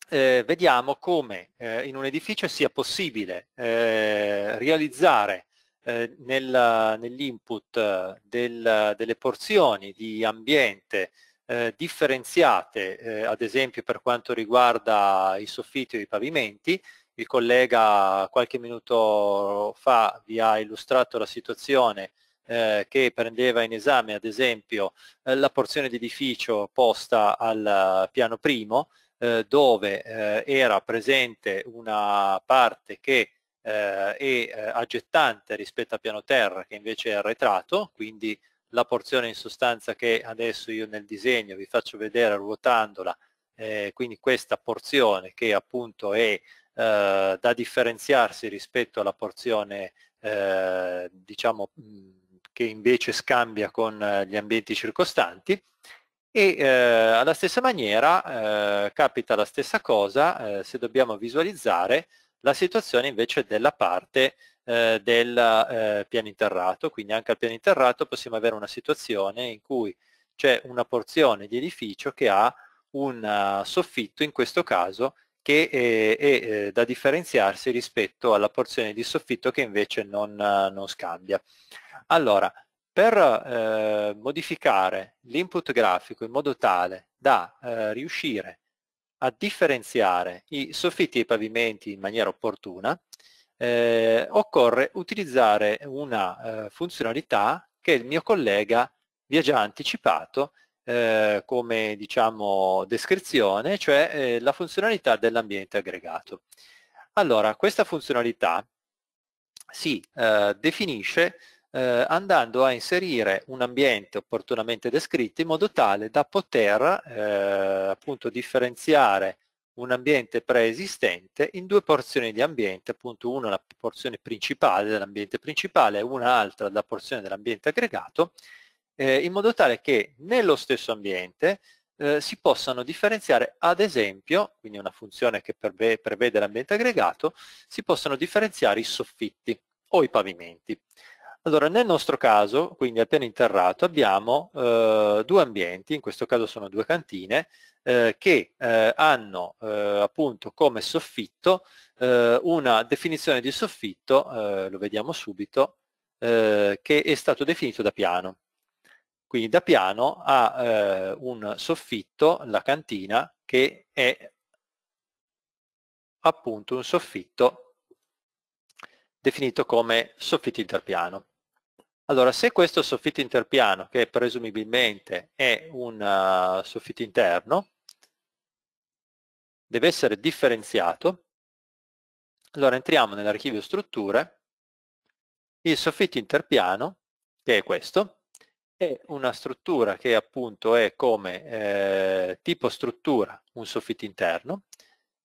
vediamo come in un edificio sia possibile realizzare eh, nel, nell'input del, delle porzioni di ambiente eh, differenziate, eh, ad esempio per quanto riguarda i soffitti o i pavimenti, il collega qualche minuto fa vi ha illustrato la situazione eh, che prendeva in esame ad esempio eh, la porzione di edificio posta al piano primo eh, dove eh, era presente una parte che eh, e eh, aggettante rispetto al piano terra che invece è arretrato, quindi la porzione in sostanza che adesso io nel disegno vi faccio vedere ruotandola, eh, quindi questa porzione che appunto è eh, da differenziarsi rispetto alla porzione eh, diciamo che invece scambia con eh, gli ambienti circostanti e eh, alla stessa maniera eh, capita la stessa cosa eh, se dobbiamo visualizzare la situazione invece della parte eh, del eh, piano interrato, quindi anche al piano interrato possiamo avere una situazione in cui c'è una porzione di edificio che ha un uh, soffitto, in questo caso, che eh, è, è, eh, è, da differenziarsi rispetto alla porzione di soffitto che invece non, uh, non scambia. Allora, per eh, modificare l'input grafico in modo tale da eh, riuscire a differenziare i soffitti e i pavimenti in maniera opportuna, eh, occorre utilizzare una eh, funzionalità che il mio collega vi ha già anticipato eh, come diciamo, descrizione, cioè eh, la funzionalità dell'ambiente aggregato. Allora, questa funzionalità si eh, definisce eh, andando a inserire un ambiente opportunamente descritto in modo tale da poter eh, appunto differenziare un ambiente preesistente in due porzioni di ambiente, appunto una la porzione principale dell'ambiente principale e un'altra la porzione dell'ambiente aggregato, eh, in modo tale che nello stesso ambiente eh, si possano differenziare ad esempio, quindi una funzione che prevede l'ambiente aggregato, si possano differenziare i soffitti o i pavimenti. Allora, nel nostro caso, quindi appena interrato, abbiamo eh, due ambienti, in questo caso sono due cantine, eh, che eh, hanno eh, appunto come soffitto eh, una definizione di soffitto, eh, lo vediamo subito, che è stato definito da piano. Quindi da piano ha un soffitto, la cantina, che è appunto un soffitto definito come soffitto interpiano. Allora, se questo soffitto interpiano, che presumibilmente è un uh, soffitto interno, deve essere differenziato, allora entriamo nell'archivio strutture, il soffitto interpiano, che è questo, è una struttura che appunto è come eh, tipo struttura un soffitto interno,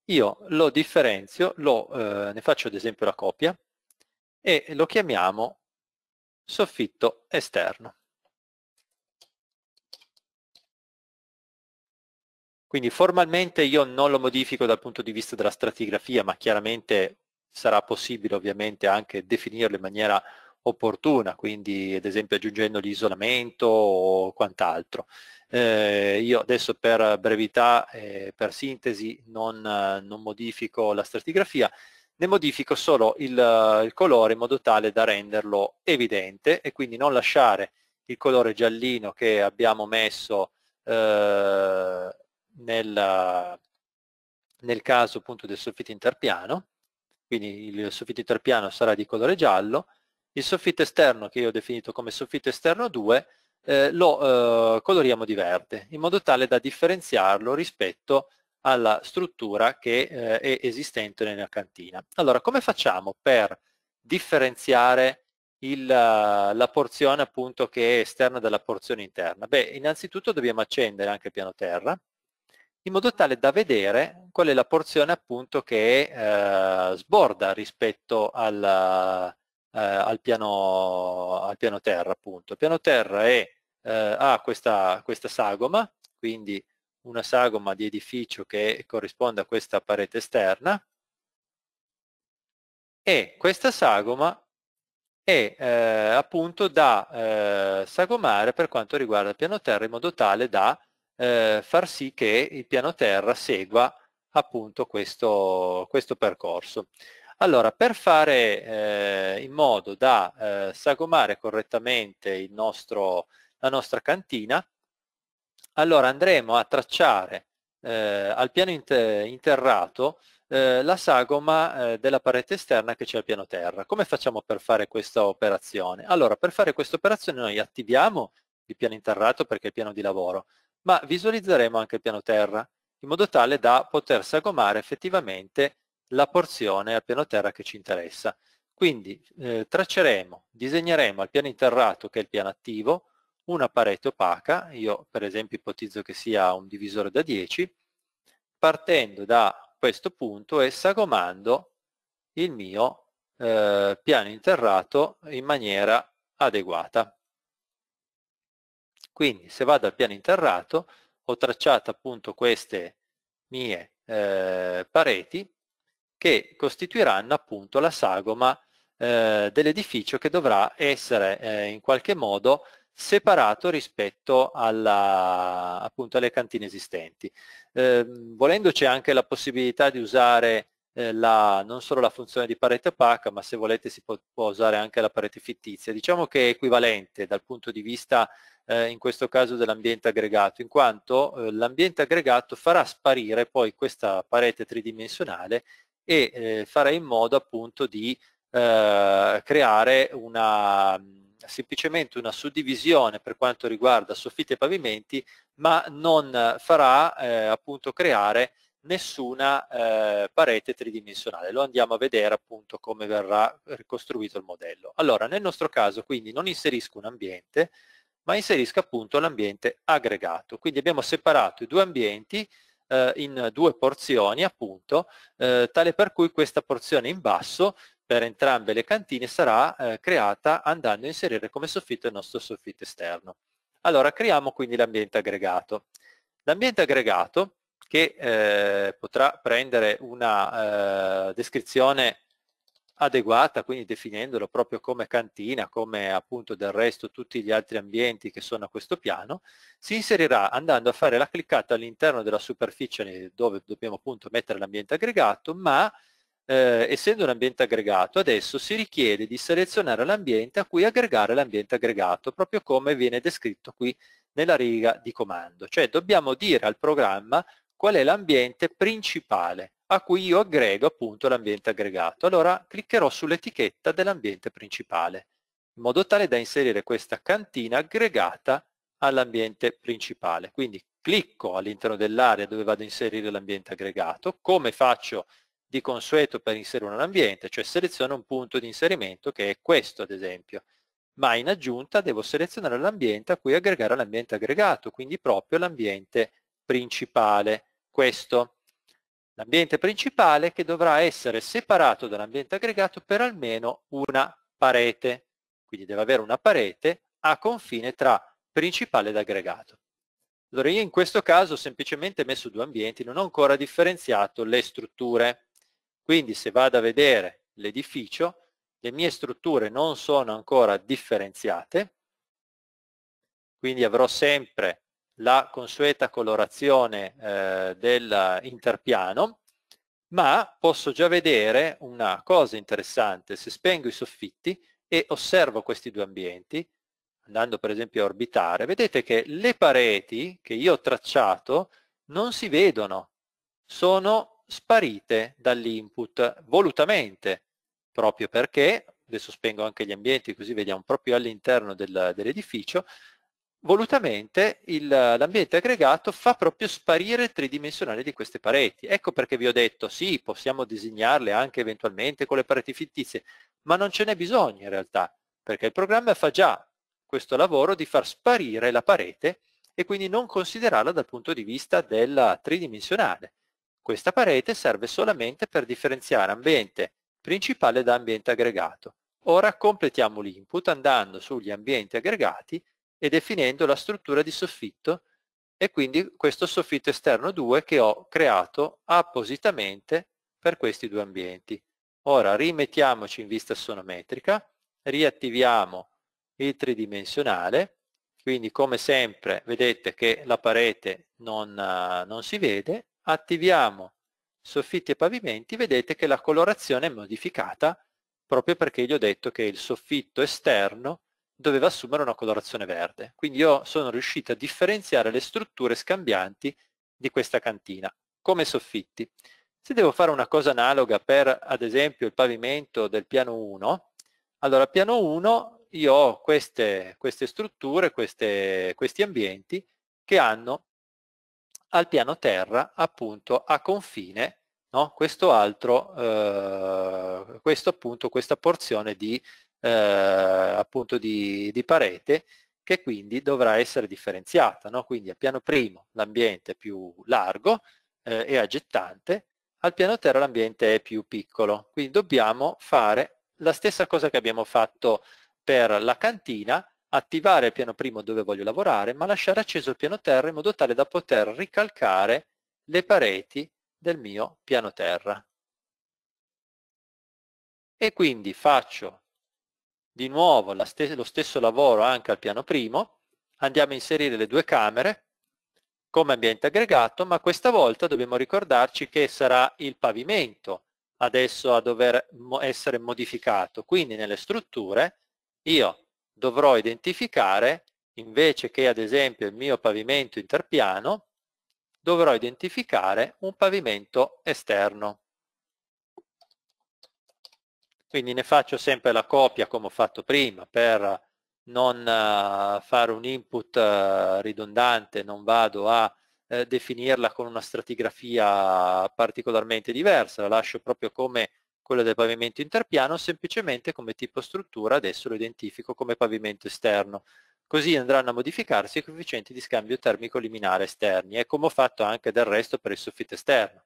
io lo differenzio, lo, eh, ne faccio ad esempio la copia, e lo chiamiamo Soffitto esterno. Quindi formalmente io non lo modifico dal punto di vista della stratigrafia, ma chiaramente sarà possibile ovviamente anche definirlo in maniera opportuna, quindi ad esempio aggiungendo l'isolamento o quant'altro. Eh, io adesso per brevità e eh, per sintesi non, non modifico la stratigrafia, ne modifico solo il, eh, il, colore in modo tale da renderlo evidente e quindi non lasciare il colore giallino che abbiamo messo eh, nel, nel caso appunto del soffitto interpiano, quindi il soffitto interpiano sarà di colore giallo, il soffitto esterno che io ho definito come soffitto esterno 2 eh, lo eh, coloriamo di verde in modo tale da differenziarlo rispetto alla struttura che eh, è esistente nella cantina. Allora, come facciamo per differenziare il, la porzione appunto che è esterna dalla porzione interna? Beh, innanzitutto dobbiamo accendere anche il piano terra in modo tale da vedere qual è la porzione appunto che eh, sborda rispetto al, eh, al, piano, al, piano, terra appunto. Il piano terra è, eh, ha questa, questa sagoma, quindi una sagoma di edificio che corrisponde a questa parete esterna e questa sagoma è eh, appunto da eh, sagomare per quanto riguarda il piano terra in modo tale da eh, far sì che il piano terra segua appunto questo, questo percorso. Allora, per fare eh, in modo da eh, sagomare correttamente nostro, la nostra cantina, allora andremo a tracciare eh, al piano inter interrato eh, la sagoma eh, della parete esterna che c'è al piano terra. Come facciamo per fare questa operazione? Allora, per fare questa operazione noi attiviamo il piano interrato perché è il piano di lavoro, ma visualizzeremo anche il piano terra, in modo tale da poter sagomare effettivamente la porzione al piano terra che ci interessa. Quindi eh, tracceremo, disegneremo al piano interrato che è il piano attivo, una parete opaca, io per esempio ipotizzo che sia un divisore da 10, partendo da questo punto e sagomando il mio eh, piano interrato in maniera adeguata. Quindi se vado al piano interrato ho tracciato appunto queste mie eh, pareti che costituiranno appunto la sagoma eh, dell'edificio che dovrà essere eh, in qualche modo separato rispetto alla, appunto, alle cantine esistenti. Eh, volendo c'è anche la possibilità di usare eh, la, non solo la funzione di parete opaca, ma se volete si può, può, usare anche la parete fittizia. Diciamo che è equivalente dal punto di vista eh, in questo caso dell'ambiente aggregato, in quanto eh, l'ambiente aggregato farà sparire poi questa parete tridimensionale e eh, farà in modo appunto di eh, creare una semplicemente una suddivisione per quanto riguarda soffitti e pavimenti, ma non farà eh, appunto creare nessuna eh, parete tridimensionale. Lo andiamo a vedere appunto come verrà ricostruito il modello. Allora, nel nostro caso quindi non inserisco un ambiente, ma inserisco appunto l'ambiente aggregato. Quindi abbiamo separato i due ambienti eh, in due porzioni appunto, eh, tale per cui questa porzione in basso per entrambe le cantine sarà eh, creata andando a inserire come soffitto il nostro soffitto esterno. Allora creiamo quindi l'ambiente aggregato. L'ambiente aggregato che eh, potrà prendere una eh, descrizione adeguata, quindi definendolo proprio come cantina, come appunto del resto tutti gli altri ambienti che sono a questo piano, si inserirà andando a fare la cliccata all'interno della superficie dove dobbiamo appunto mettere l'ambiente aggregato, ma eh, essendo un ambiente aggregato, adesso si richiede di selezionare l'ambiente a cui aggregare l'ambiente aggregato, proprio come viene descritto qui nella riga di comando. Cioè dobbiamo dire al programma qual è l'ambiente principale a cui io aggrego appunto l'ambiente aggregato. Allora cliccherò sull'etichetta dell'ambiente principale, in modo tale da inserire questa cantina aggregata all'ambiente principale. Quindi clicco all'interno dell'area dove vado a inserire l'ambiente aggregato, come faccio di consueto per inserire un ambiente, cioè seleziono un punto di inserimento che è questo ad esempio, ma in aggiunta devo selezionare l'ambiente a cui aggregare l'ambiente aggregato, quindi proprio l'ambiente principale, questo. L'ambiente principale che dovrà essere separato dall'ambiente aggregato per almeno una parete, quindi deve avere una parete a confine tra principale ed aggregato. Allora io in questo caso ho semplicemente messo due ambienti, non ho ancora differenziato le strutture. Quindi se vado a vedere l'edificio, le mie strutture non sono ancora differenziate, quindi avrò sempre la consueta colorazione eh, dell'interpiano, ma posso già vedere una cosa interessante, se spengo i soffitti e osservo questi due ambienti, andando per esempio a orbitare, vedete che le pareti che io ho tracciato non si vedono, sono sparite dall'input volutamente, proprio perché, adesso spengo anche gli ambienti così vediamo proprio all'interno dell'edificio, volutamente l'ambiente aggregato fa proprio sparire il tridimensionale di queste pareti. Ecco perché vi ho detto, sì, possiamo disegnarle anche eventualmente con le pareti fittizie, ma non ce n'è bisogno in realtà, perché il programma fa già questo lavoro di far sparire la parete e quindi non considerarla dal punto di vista della tridimensionale. Questa parete serve solamente per differenziare ambiente principale da ambiente aggregato. Ora completiamo l'input andando sugli ambienti aggregati e definendo la struttura di soffitto e quindi questo soffitto esterno 2 che ho creato appositamente per questi due ambienti. Ora rimettiamoci in vista sonometrica, riattiviamo il tridimensionale, quindi come sempre vedete che la parete non, non si vede, attiviamo soffitti e pavimenti, vedete che la colorazione è modificata proprio perché gli ho detto che il soffitto esterno doveva assumere una colorazione verde. Quindi io sono riuscito a differenziare le strutture scambianti di questa cantina, come soffitti. Se devo fare una cosa analoga per, ad esempio, il pavimento del piano 1, allora piano 1 io ho queste, queste strutture, queste, questi ambienti che hanno al piano terra appunto a confine no? questo altro, eh, questo appunto, questa porzione di, eh, appunto di, di, parete che quindi dovrà essere differenziata, no? quindi al piano primo l'ambiente più largo eh, aggettante, al piano terra l'ambiente è più piccolo, quindi dobbiamo fare la stessa cosa che abbiamo fatto per la cantina, attivare il piano primo dove voglio lavorare, ma lasciare acceso il piano terra in modo tale da poter ricalcare le pareti del mio piano terra. E quindi faccio di nuovo stes lo stesso lavoro anche al piano primo, andiamo a inserire le due camere come ambiente aggregato, ma questa volta dobbiamo ricordarci che sarà il pavimento adesso a dover mo essere modificato. Quindi nelle strutture io dovrò identificare, invece che ad esempio il mio pavimento interpiano, dovrò identificare un pavimento esterno. Quindi ne faccio sempre la copia come ho fatto prima per non eh, fare un input eh, ridondante, non vado a eh, definirla con una stratigrafia particolarmente diversa, la lascio proprio come quello del pavimento interpiano, semplicemente come tipo struttura adesso lo identifico come pavimento esterno. Così andranno a modificarsi i coefficienti di scambio termico liminare esterni e come ho fatto anche del resto per il soffitto esterno.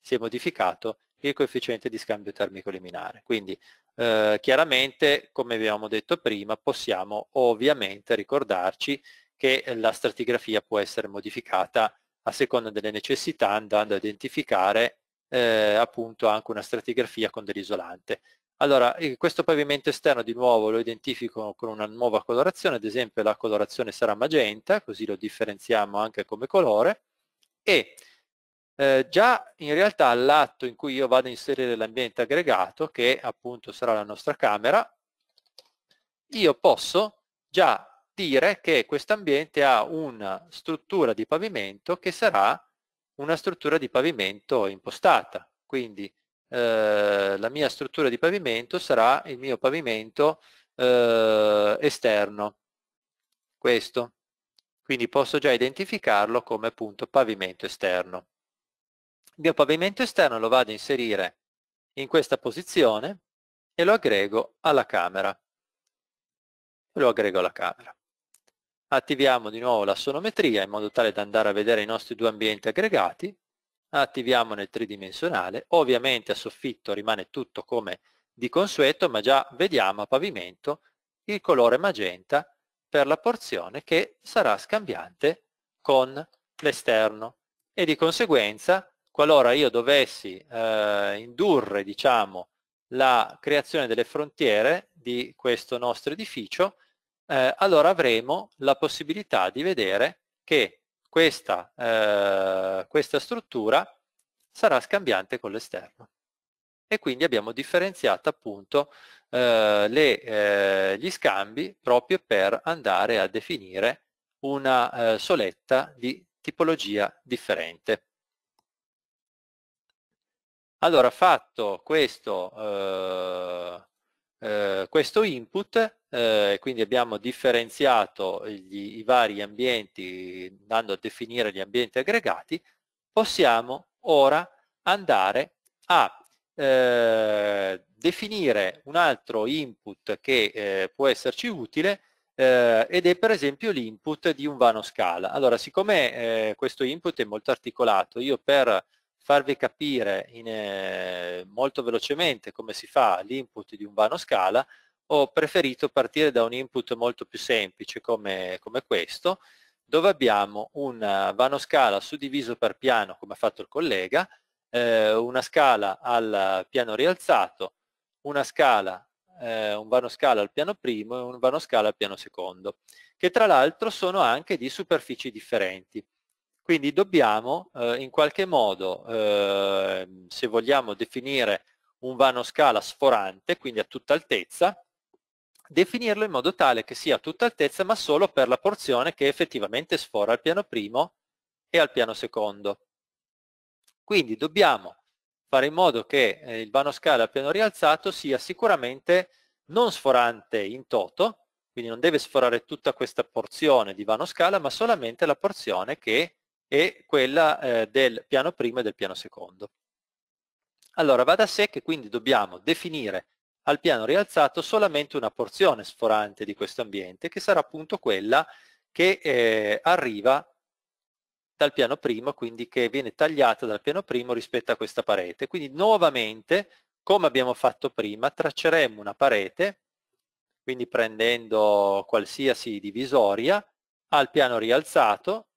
Si è modificato il coefficiente di scambio termico liminare. Quindi eh, chiaramente, come abbiamo detto prima, possiamo ovviamente ricordarci che la stratigrafia può essere modificata a seconda delle necessità andando a identificare eh, appunto anche una stratigrafia con dell'isolante. Allora, eh, questo pavimento esterno di nuovo lo identifico con una nuova colorazione, ad esempio la colorazione sarà magenta, così lo differenziamo anche come colore, e eh, già in realtà all'atto in cui io vado a inserire l'ambiente aggregato, che appunto sarà la nostra camera, io posso già dire che questo ambiente ha una struttura di pavimento che sarà una struttura di pavimento impostata. Quindi eh, la mia struttura di pavimento sarà il mio pavimento eh, esterno, questo. Quindi posso già identificarlo come appunto pavimento esterno. Il mio pavimento esterno lo vado a inserire in questa posizione e lo aggrego alla camera. Lo aggrego alla camera attiviamo di nuovo la sonometria in modo tale da andare a vedere i nostri due ambienti aggregati, attiviamo nel tridimensionale, ovviamente a soffitto rimane tutto come di consueto, ma già vediamo a pavimento il colore magenta per la porzione che sarà scambiante con l'esterno e di conseguenza qualora io dovessi eh, indurre diciamo, la creazione delle frontiere di questo nostro edificio eh, allora avremo la possibilità di vedere che questa, eh, questa struttura sarà scambiante con l'esterno. E quindi abbiamo differenziato appunto eh, le, eh, gli scambi proprio per andare a definire una eh, soletta di tipologia differente. Allora, fatto questo, eh, eh, questo input eh, quindi abbiamo differenziato gli, i vari ambienti andando a definire gli ambienti aggregati, possiamo ora andare a eh, definire un altro input che eh, può esserci utile eh, ed è per esempio l'input di un vano scala. Allora, siccome eh, questo input è molto articolato, io per farvi capire in, eh, molto velocemente come si fa l'input di un vano scala, ho preferito partire da un input molto più semplice come, come questo, dove abbiamo un vano scala suddiviso per piano come ha fatto il collega, eh, una scala al piano rialzato, una scala, eh, un vano scala al piano primo e un vano scala al piano secondo, che tra l'altro sono anche di superfici differenti. Quindi dobbiamo eh, in qualche modo, eh, se vogliamo definire un vano scala sforante, quindi a tutta altezza, definirlo in modo tale che sia a tutta altezza ma solo per la porzione che effettivamente sfora al piano primo e al piano secondo. Quindi dobbiamo fare in modo che eh, il vano scala al piano rialzato sia sicuramente non sforante in toto, quindi non deve sforare tutta questa porzione di vano scala ma solamente la porzione che e quella eh, del piano primo e del piano secondo. Allora va da sé che quindi dobbiamo definire al piano rialzato solamente una porzione sforante di questo ambiente che sarà appunto quella che eh, arriva dal piano primo, quindi che viene tagliata dal piano primo rispetto a questa parete. Quindi nuovamente, come abbiamo fatto prima, tracceremo una parete, quindi prendendo qualsiasi divisoria, al piano rialzato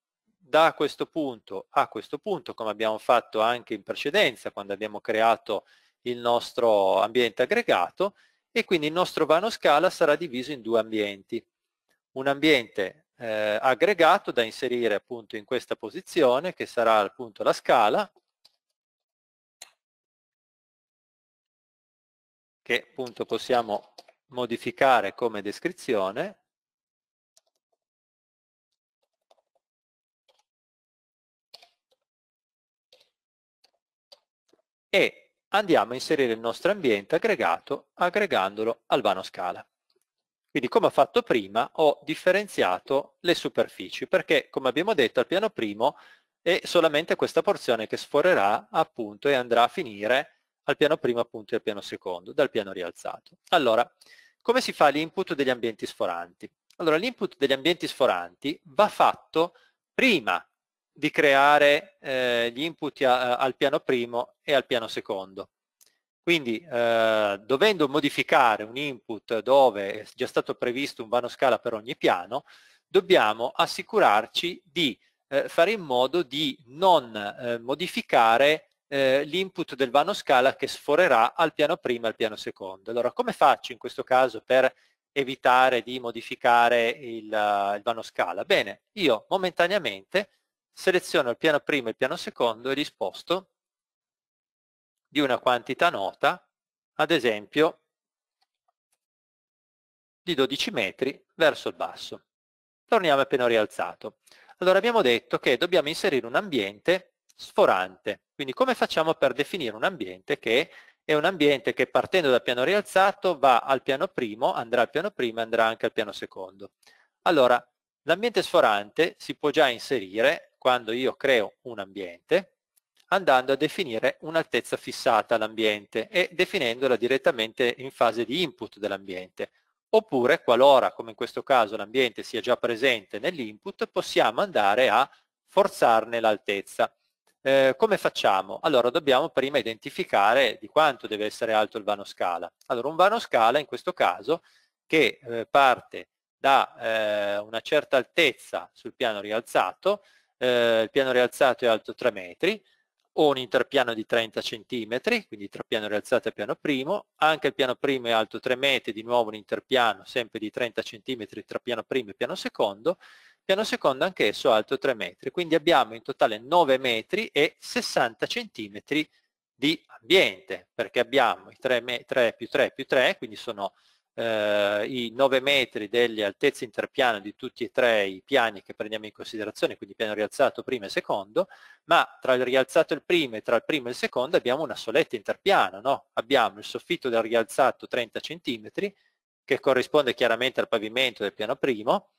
da questo punto a questo punto, come abbiamo fatto anche in precedenza quando abbiamo creato il nostro ambiente aggregato, e quindi il nostro vano scala sarà diviso in due ambienti. Un ambiente eh, aggregato da inserire appunto in questa posizione, che sarà appunto la scala, che appunto possiamo modificare come descrizione, e andiamo a inserire il nostro ambiente aggregato aggregandolo al vano scala. Quindi come ho fatto prima ho differenziato le superfici perché come abbiamo detto al piano primo è solamente questa porzione che sforerà appunto e andrà a finire al piano primo appunto e al piano secondo, dal piano rialzato. Allora, come si fa l'input degli ambienti sforanti? Allora l'input degli ambienti sforanti va fatto prima di creare eh, gli input a, al piano primo e al piano secondo. Quindi eh, dovendo modificare un input dove è già stato previsto un vano scala per ogni piano, dobbiamo assicurarci di eh, fare in modo di non eh, modificare eh, l'input del vano scala che sforerà al piano primo e al piano secondo. Allora come faccio in questo caso per evitare di modificare il, il vano scala? Bene, io momentaneamente seleziono il piano primo e il piano secondo e disposto di una quantità nota, ad esempio di 12 metri verso il basso. Torniamo appena rialzato. Allora abbiamo detto che dobbiamo inserire un ambiente sforante, quindi come facciamo per definire un ambiente che è un ambiente che partendo dal piano rialzato va al piano primo, andrà al piano primo e andrà anche al piano secondo. Allora, l'ambiente sforante si può già inserire quando io creo un ambiente andando a definire un'altezza fissata all'ambiente e definendola direttamente in fase di input dell'ambiente. Oppure, qualora, come in questo caso, l'ambiente sia già presente nell'input, possiamo andare a forzarne l'altezza. Eh, come facciamo? Allora dobbiamo prima identificare di quanto deve essere alto il vano scala. Allora un vano scala in questo caso che eh, parte da eh, una certa altezza sul piano rialzato eh, il piano rialzato è alto 3 metri, ho un interpiano di 30 cm, quindi tra piano rialzato e piano primo, anche il piano primo è alto 3 metri, di nuovo un interpiano sempre di 30 cm tra piano primo e piano secondo, piano secondo anch'esso alto 3 metri, quindi abbiamo in totale 9 metri e 60 cm di ambiente, perché abbiamo i 3, 3 più 3 più 3, quindi sono eh, i 9 metri delle altezze interpiano di tutti e tre i piani che prendiamo in considerazione, quindi piano rialzato primo e secondo, ma tra il rialzato e il primo e tra il primo e il secondo abbiamo una soletta interpiano, no? abbiamo il soffitto del rialzato 30 cm che corrisponde chiaramente al pavimento del piano primo,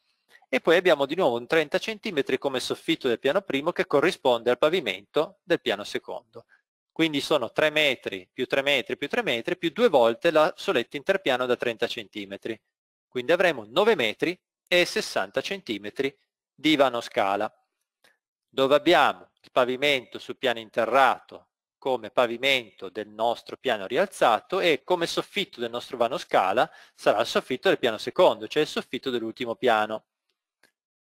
e poi abbiamo di nuovo un 30 cm come soffitto del piano primo che corrisponde al pavimento del piano secondo quindi sono 3 metri più 3 metri più 3 metri più due volte la soletta interpiano da 30 cm. Quindi avremo 9 metri e 60 cm di vano scala, dove abbiamo il pavimento sul piano interrato come pavimento del nostro piano rialzato e come soffitto del nostro vano scala sarà il soffitto del piano secondo, cioè il soffitto dell'ultimo piano.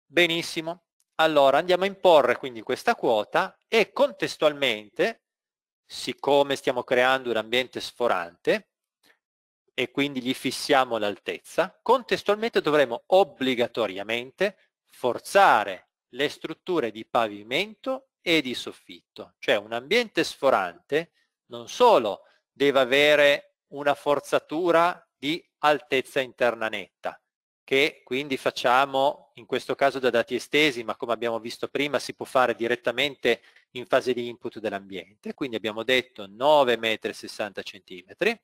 Benissimo, allora andiamo a imporre quindi questa quota e contestualmente siccome stiamo creando un ambiente sforante e quindi gli fissiamo l'altezza, contestualmente dovremo obbligatoriamente forzare le strutture di pavimento e di soffitto. Cioè un ambiente sforante non solo deve avere una forzatura di altezza interna netta, che quindi facciamo in questo caso da dati estesi, ma come abbiamo visto prima si può fare direttamente in fase di input dell'ambiente, quindi abbiamo detto 9,60 m,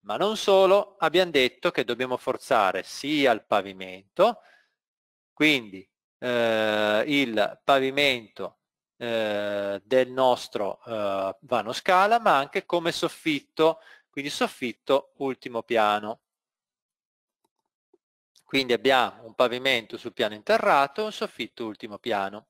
ma non solo, abbiamo detto che dobbiamo forzare sia il pavimento, quindi eh, il pavimento eh, del nostro eh, vano scala, ma anche come soffitto, quindi soffitto ultimo piano. Quindi abbiamo un pavimento sul piano interrato e un soffitto ultimo piano.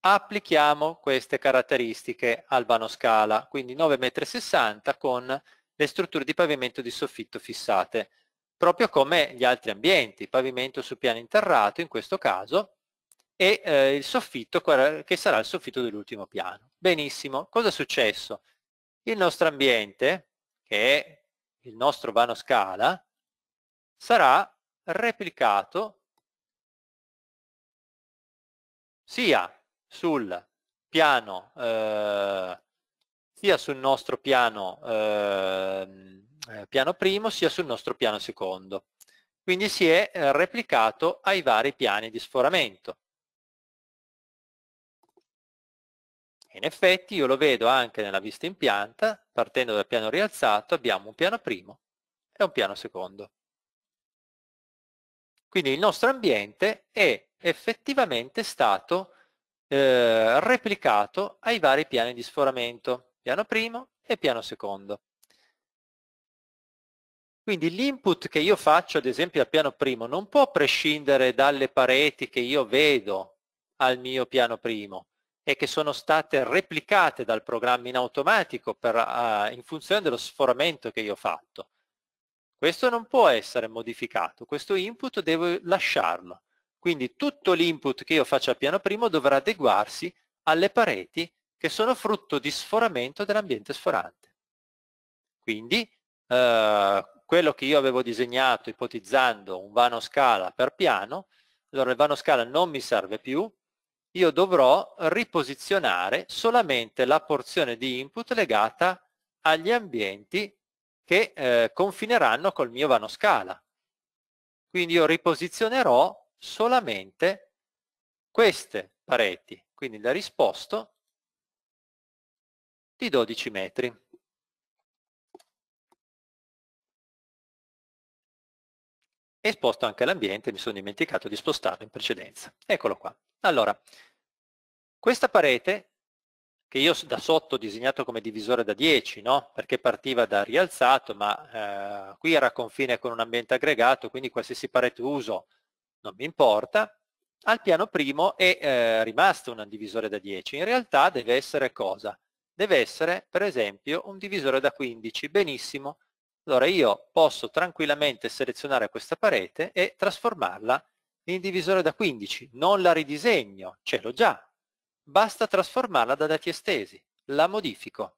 Applichiamo queste caratteristiche al vano scala, quindi 9,60 m con le strutture di pavimento di soffitto fissate, proprio come gli altri ambienti, pavimento sul piano interrato in questo caso e eh, il soffitto che sarà il soffitto dell'ultimo piano. Benissimo, cosa è successo? Il nostro ambiente, che è il nostro vano scala, sarà replicato sia sul piano eh, sia sul nostro piano ehm, eh, piano primo sia sul nostro piano secondo quindi si è eh, replicato ai vari piani di sforamento in effetti io lo vedo anche nella vista in pianta partendo dal piano rialzato abbiamo un piano primo e un piano secondo quindi il nostro ambiente è effettivamente stato eh, replicato ai vari piani di sforamento, piano primo e piano secondo. Quindi l'input che io faccio ad esempio al piano primo non può prescindere dalle pareti che io vedo al mio piano primo e che sono state replicate dal programma in automatico per, uh, in funzione dello sforamento che io ho fatto. Questo non può essere modificato, questo input devo lasciarlo. Quindi tutto l'input che io faccio al piano primo dovrà adeguarsi alle pareti che sono frutto di sforamento dell'ambiente sforante. Quindi eh, quello che io avevo disegnato ipotizzando un vano scala per piano, allora il vano scala non mi serve più, io dovrò riposizionare solamente la porzione di input legata agli ambienti che eh, confineranno col mio vano scala. Quindi io riposizionerò solamente queste pareti, quindi da risposto di 12 metri. E sposto anche l'ambiente, mi sono dimenticato di spostarlo in precedenza. Eccolo qua. Allora, questa parete che io da sotto ho disegnato come divisore da 10, no? perché partiva da rialzato, ma eh, qui era a confine con un ambiente aggregato, quindi qualsiasi parete uso non mi importa, al piano primo è eh, rimasto un divisore da 10, in realtà deve essere cosa? Deve essere per esempio un divisore da 15, benissimo, allora io posso tranquillamente selezionare questa parete e trasformarla in divisore da 15, non la ridisegno, ce l'ho già, basta trasformarla da dati estesi, la modifico,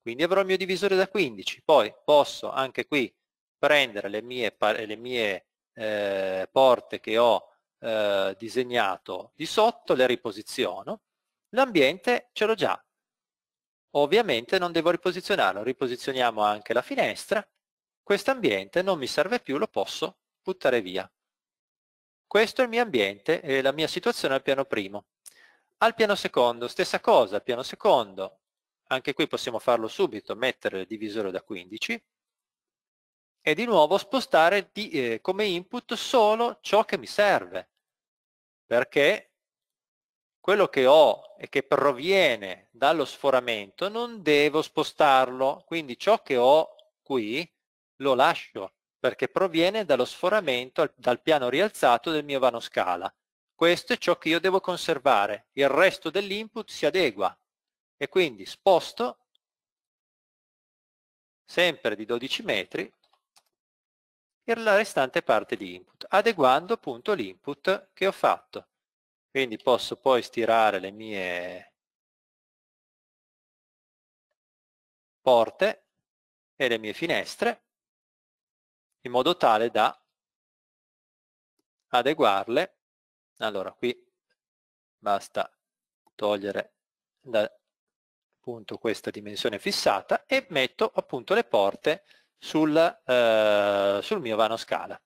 quindi avrò il mio divisore da 15, poi posso anche qui prendere le mie, le mie eh, porte che ho eh, disegnato di sotto, le riposiziono, l'ambiente ce l'ho già, ovviamente non devo riposizionarlo, riposizioniamo anche la finestra, questo ambiente non mi serve più, lo posso buttare via. Questo è il mio ambiente e la mia situazione al piano primo. Al piano secondo, stessa cosa, piano secondo, anche qui possiamo farlo subito, mettere il divisore da 15 e di nuovo spostare di, eh, come input solo ciò che mi serve, perché quello che ho e che proviene dallo sforamento non devo spostarlo, quindi ciò che ho qui lo lascio perché proviene dallo sforamento dal piano rialzato del mio vano scala. Questo è ciò che io devo conservare, il resto dell'input si adegua e quindi sposto sempre di 12 metri per la restante parte di input, adeguando appunto l'input che ho fatto. Quindi posso poi stirare le mie porte e le mie finestre in modo tale da adeguarle allora qui basta togliere da appunto questa dimensione fissata e metto appunto le porte sul, eh, sul mio vano scala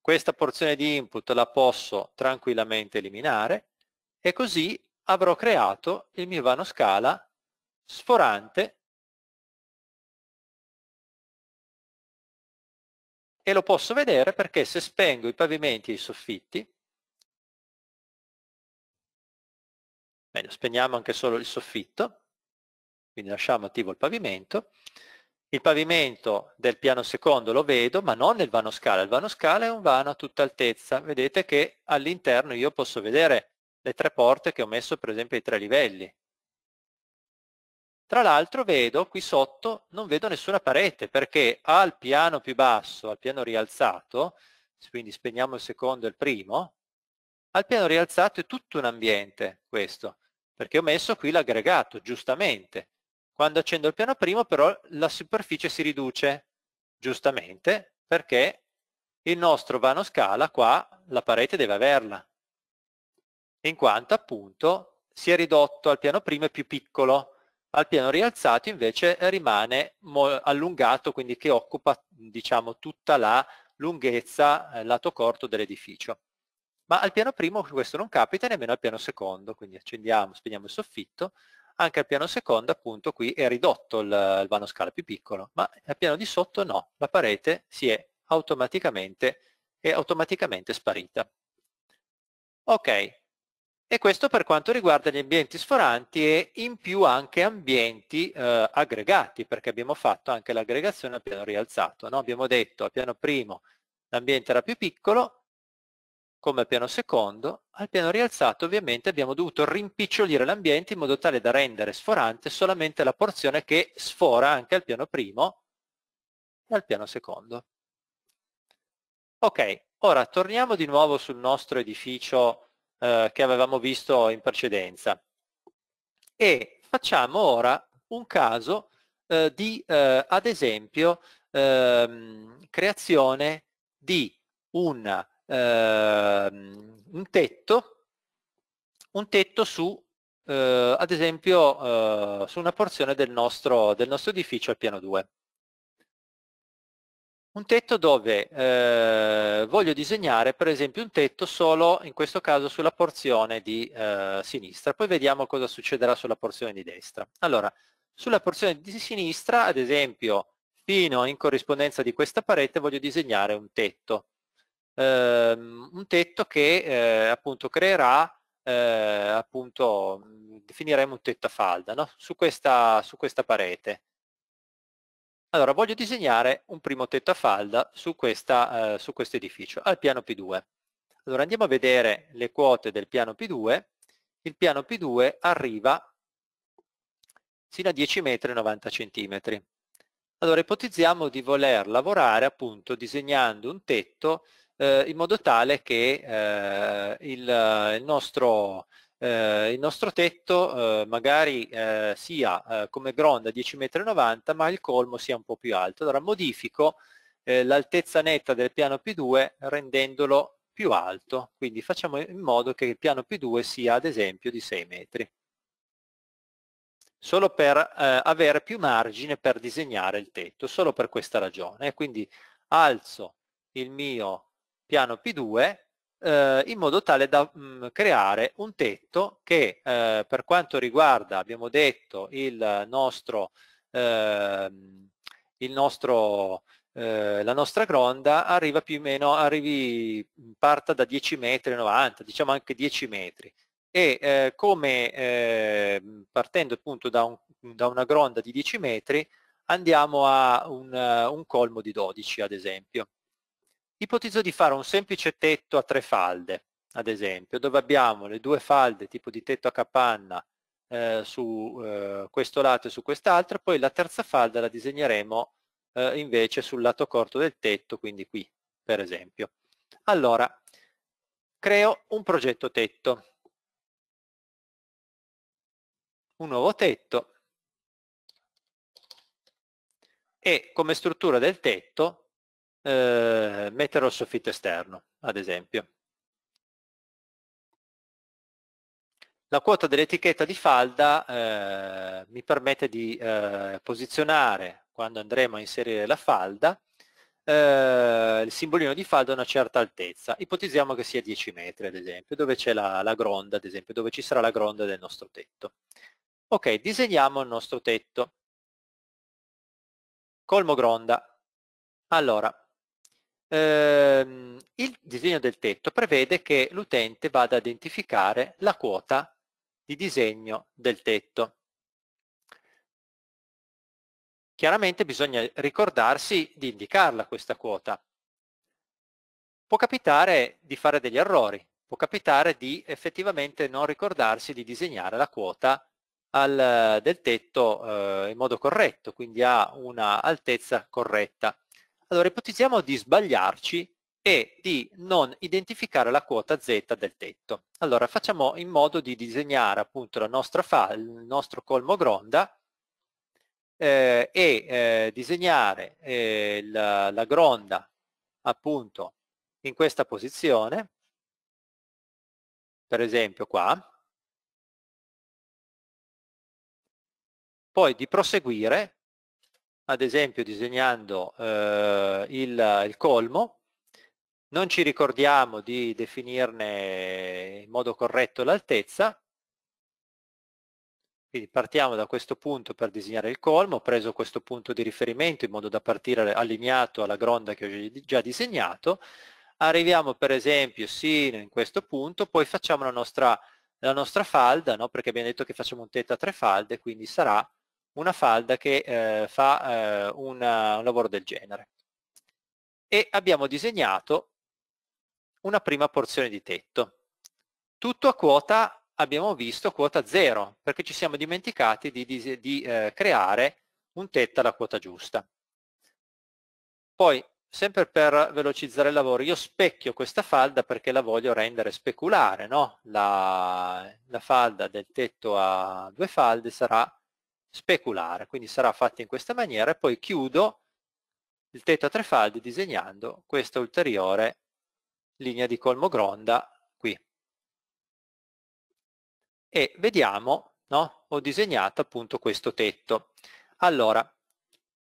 questa porzione di input la posso tranquillamente eliminare e così avrò creato il mio vano scala sforante e lo posso vedere perché se spengo i pavimenti e i soffitti meglio, spegniamo anche solo il soffitto, quindi lasciamo attivo il pavimento. Il pavimento del piano secondo lo vedo, ma non nel vano scala. Il vano scala è un vano a tutta altezza. Vedete che all'interno io posso vedere le tre porte che ho messo, per esempio, ai tre livelli. Tra l'altro vedo qui sotto, non vedo nessuna parete, perché al piano più basso, al piano rialzato, quindi spegniamo il secondo e il primo, al piano rialzato è tutto un ambiente questo perché ho messo qui l'aggregato, giustamente. Quando accendo il piano primo però la superficie si riduce, giustamente, perché il nostro vano scala qua la parete deve averla, in quanto appunto si è ridotto al piano primo e più piccolo, al piano rialzato invece rimane allungato, quindi che occupa diciamo tutta la lunghezza eh, lato corto dell'edificio ma al piano primo questo non capita nemmeno al piano secondo, quindi accendiamo, spegniamo il soffitto, anche al piano secondo appunto qui è ridotto il, il vano scala più piccolo, ma al piano di sotto no, la parete si è automaticamente, è automaticamente sparita. Ok, e questo per quanto riguarda gli ambienti sforanti e in più anche ambienti eh, aggregati, perché abbiamo fatto anche l'aggregazione al piano rialzato. No? Abbiamo detto al piano primo l'ambiente era più piccolo, come al piano secondo, al piano rialzato ovviamente abbiamo dovuto rimpicciolire l'ambiente in modo tale da rendere sforante solamente la porzione che sfora anche al piano primo e al piano secondo. Ok, ora torniamo di nuovo sul nostro edificio eh, che avevamo visto in precedenza e facciamo ora un caso eh, di, eh, ad esempio, ehm, creazione di una Ehm, un tetto, un tetto su, eh, ad esempio, eh, su una porzione del nostro, del nostro edificio al piano 2 un tetto dove eh, voglio disegnare per esempio un tetto solo in questo caso sulla porzione di eh, sinistra, poi vediamo cosa succederà sulla porzione di destra. Allora, sulla porzione di sinistra, ad esempio, fino in corrispondenza di questa parete voglio disegnare un tetto ehm, un tetto che eh, appunto creerà eh, appunto mm, definiremo un tetto a falda no? su, questa, su questa parete. Allora voglio disegnare un primo tetto a falda su eh, questo eh, quest edificio al piano P2. Allora andiamo a vedere le quote del piano P2. Il piano P2 arriva fino a 10 metri 90 centimetri. Allora ipotizziamo di voler lavorare appunto disegnando un tetto eh, in modo tale che eh, il, il, nostro, eh, il, nostro, tetto eh, magari sia come gronda 10,90 m ma il colmo sia un po' più alto. Allora modifico l'altezza netta del piano P2 rendendolo più alto, quindi facciamo in modo che il piano P2 sia ad esempio di 6 metri solo per eh, avere più margine per disegnare il tetto, solo per questa ragione. Quindi alzo il mio piano P2 eh, in modo tale da mh, mm, creare un tetto che eh, per quanto riguarda, abbiamo detto, il nostro, eh, il nostro eh, la nostra gronda arriva più o meno, arrivi, mm, parta da 10 metri 90, diciamo anche 10 metri e eh, come eh, partendo appunto da, un, da, una gronda di 10 metri andiamo a un, un colmo di 12 ad esempio Ipotizzo di fare un semplice tetto a tre falde, ad esempio, dove abbiamo le due falde tipo di tetto a capanna eh, su eh, questo lato e su quest'altro, poi la terza falda la disegneremo eh, invece sul lato corto del tetto, quindi qui per esempio. Allora, creo un progetto tetto, un nuovo tetto e come struttura del tetto eh, metterlo al soffitto esterno, ad esempio. La quota dell'etichetta di falda eh, mi permette di eh, posizionare, quando andremo a inserire la falda, eh, il simbolino di falda a una certa altezza. Ipotizziamo che sia 10 metri, ad esempio, dove c'è la, la, gronda, ad esempio, dove ci sarà la gronda del nostro tetto. Ok, disegniamo il nostro tetto. Colmo gronda. Allora, ehm, il disegno del tetto prevede che l'utente vada a identificare la quota di disegno del tetto. Chiaramente bisogna ricordarsi di indicarla questa quota. Può capitare di fare degli errori, può capitare di effettivamente non ricordarsi di disegnare la quota al, del tetto eh, in modo corretto, quindi a una altezza corretta. Allora ipotizziamo di sbagliarci e di non identificare la quota Z del tetto. Allora facciamo in modo di disegnare appunto la nostra fa, il nostro colmo gronda eh, e eh, disegnare eh, la, la gronda appunto in questa posizione, per esempio qua, poi di proseguire ad esempio disegnando eh, il, il colmo, non ci ricordiamo di definirne in modo corretto l'altezza, quindi partiamo da questo punto per disegnare il colmo, ho preso questo punto di riferimento in modo da partire allineato alla gronda che ho già disegnato, arriviamo per esempio sino in questo punto, poi facciamo la nostra, la nostra falda, no? perché abbiamo detto che facciamo un tetto a tre falde, quindi sarà una falda che eh, fa eh, una, un lavoro del genere. E abbiamo disegnato una prima porzione di tetto. Tutto a quota, abbiamo visto, quota 0, perché ci siamo dimenticati di, di, di eh, creare un tetto alla quota giusta. Poi, sempre per velocizzare il lavoro, io specchio questa falda perché la voglio rendere speculare, no? la, la falda del tetto a due falde sarà speculare, quindi sarà fatta in questa maniera e poi chiudo il tetto a tre falde disegnando questa ulteriore linea di colmo gronda qui. E vediamo, no? ho disegnato appunto questo tetto. Allora,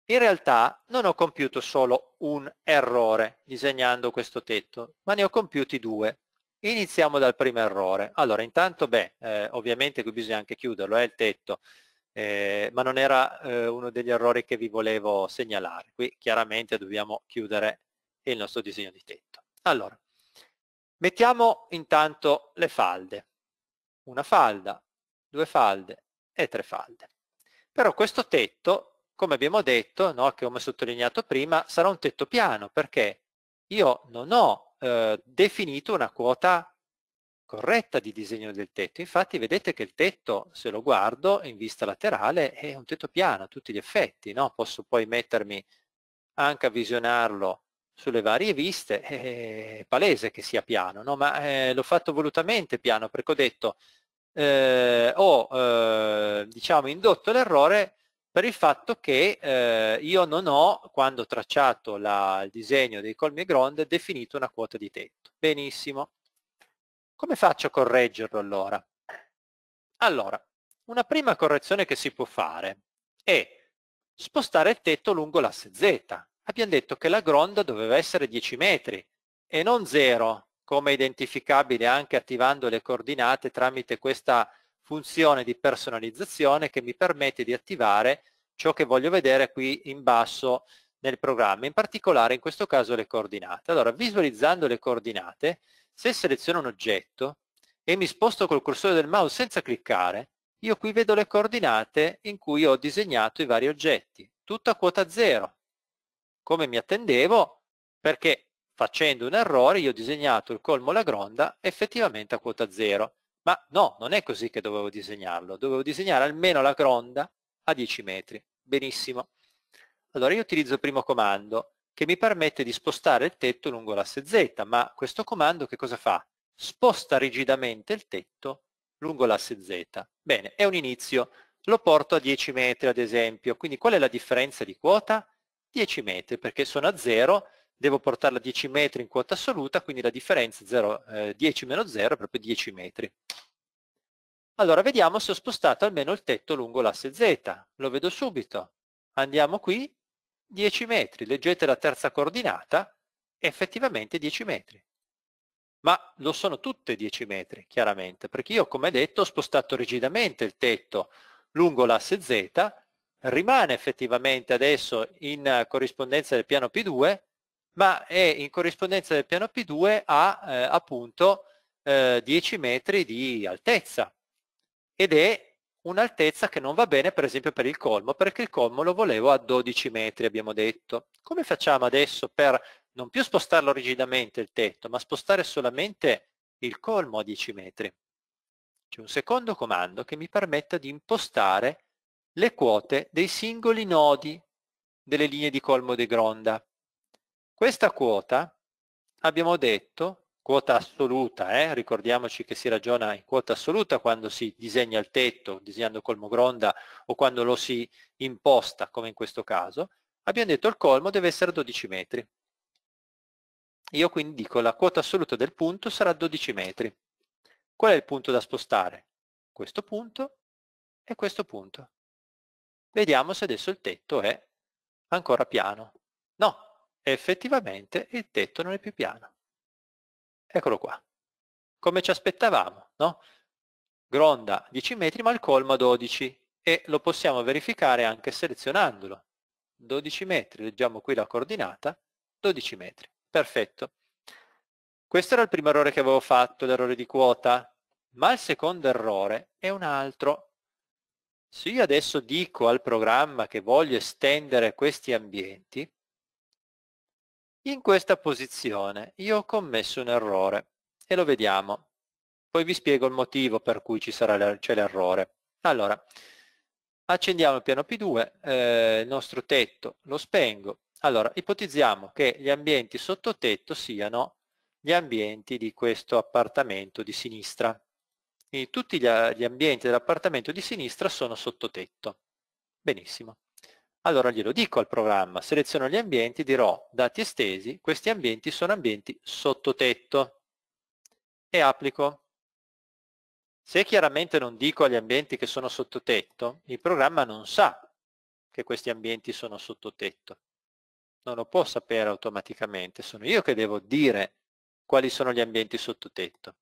in realtà non ho compiuto solo un errore disegnando questo tetto, ma ne ho compiuti due. Iniziamo dal primo errore. Allora, intanto, beh, eh, ovviamente qui bisogna anche chiuderlo, è eh, il tetto eh, ma non era eh, uno degli errori che vi volevo segnalare. Qui chiaramente dobbiamo chiudere il nostro disegno di tetto. Allora, mettiamo intanto le falde. Una falda, due falde e tre falde. Però questo tetto, come abbiamo detto, no, che come sottolineato prima, sarà un tetto piano perché io non ho eh, definito una quota corretta di disegno del tetto. Infatti vedete che il tetto, se lo guardo in vista laterale, è un tetto piano a tutti gli effetti. No? Posso poi mettermi anche a visionarlo sulle varie viste, è palese che sia piano, no? ma eh, l'ho fatto volutamente piano perché ho detto, eh, ho eh, diciamo, indotto l'errore per il fatto che eh, io non ho, quando ho tracciato la, il disegno dei colmi e gronde, definito una quota di tetto. Benissimo. Come faccio a correggerlo allora? Allora, una prima correzione che si può fare è spostare il tetto lungo l'asse Z. Abbiamo detto che la gronda doveva essere 10 metri e non 0, come identificabile anche attivando le coordinate tramite questa funzione di personalizzazione che mi permette di attivare ciò che voglio vedere qui in basso nel programma, in particolare in questo caso le coordinate. Allora, visualizzando le coordinate, se seleziono un oggetto e mi sposto col cursore del mouse senza cliccare, io qui vedo le coordinate in cui ho disegnato i vari oggetti, tutto a quota 0, come mi attendevo, perché facendo un errore io ho disegnato il colmo la gronda effettivamente a quota 0. Ma no, non è così che dovevo disegnarlo, dovevo disegnare almeno la gronda a 10 metri. Benissimo. Allora io utilizzo il primo comando, che mi permette di spostare il tetto lungo l'asse Z, ma questo comando che cosa fa? Sposta rigidamente il tetto lungo l'asse Z. Bene, è un inizio, lo porto a 10 metri ad esempio, quindi qual è la differenza di quota? 10 metri, perché sono a 0, devo portarla a 10 metri in quota assoluta, quindi la differenza 0, eh, 10 meno 0 è proprio 10 metri. Allora, vediamo se ho spostato almeno il tetto lungo l'asse Z. Lo vedo subito. Andiamo qui 10 metri, leggete la terza coordinata, effettivamente 10 metri. Ma lo sono tutte 10 metri, chiaramente, perché io, come detto, ho spostato rigidamente il tetto lungo l'asse Z, rimane effettivamente adesso in corrispondenza del piano P2, ma è in corrispondenza del piano P2 a eh, appunto eh, 10 metri di altezza ed è un'altezza che non va bene per esempio per il colmo, perché il colmo lo volevo a 12 metri abbiamo detto. Come facciamo adesso per non più spostarlo rigidamente il tetto, ma spostare solamente il colmo a 10 metri? C'è un secondo comando che mi permetta di impostare le quote dei singoli nodi delle linee di colmo di gronda. Questa quota, abbiamo detto, quota assoluta, eh? ricordiamoci che si ragiona in quota assoluta quando si disegna il tetto disegnando colmo gronda o quando lo si imposta come in questo caso, abbiamo detto il colmo deve essere 12 metri. Io quindi dico la quota assoluta del punto sarà 12 metri. Qual è il punto da spostare? Questo punto e questo punto. Vediamo se adesso il tetto è ancora piano. No, effettivamente il tetto non è più piano. Eccolo qua. Come ci aspettavamo, no? Gronda 10 metri ma il colmo 12 e lo possiamo verificare anche selezionandolo. 12 metri, leggiamo qui la coordinata, 12 metri, perfetto. Questo era il primo errore che avevo fatto, l'errore di quota, ma il secondo errore è un altro. Se io adesso dico al programma che voglio estendere questi ambienti, in questa posizione io ho commesso un errore e lo vediamo. Poi vi spiego il motivo per cui ci sarà l'errore. Allora, accendiamo il piano P2, eh, il nostro tetto lo spengo. Allora, ipotizziamo che gli ambienti sottotetto siano gli ambienti di questo appartamento di sinistra. Quindi tutti gli, gli ambienti dell'appartamento di sinistra sono sottotetto. Benissimo allora glielo dico al programma, seleziono gli ambienti, dirò dati estesi, questi ambienti sono ambienti sottotetto e applico. Se chiaramente non dico agli ambienti che sono sottotetto, il programma non sa che questi ambienti sono sottotetto. Non lo può sapere automaticamente, sono io che devo dire quali sono gli ambienti sottotetto.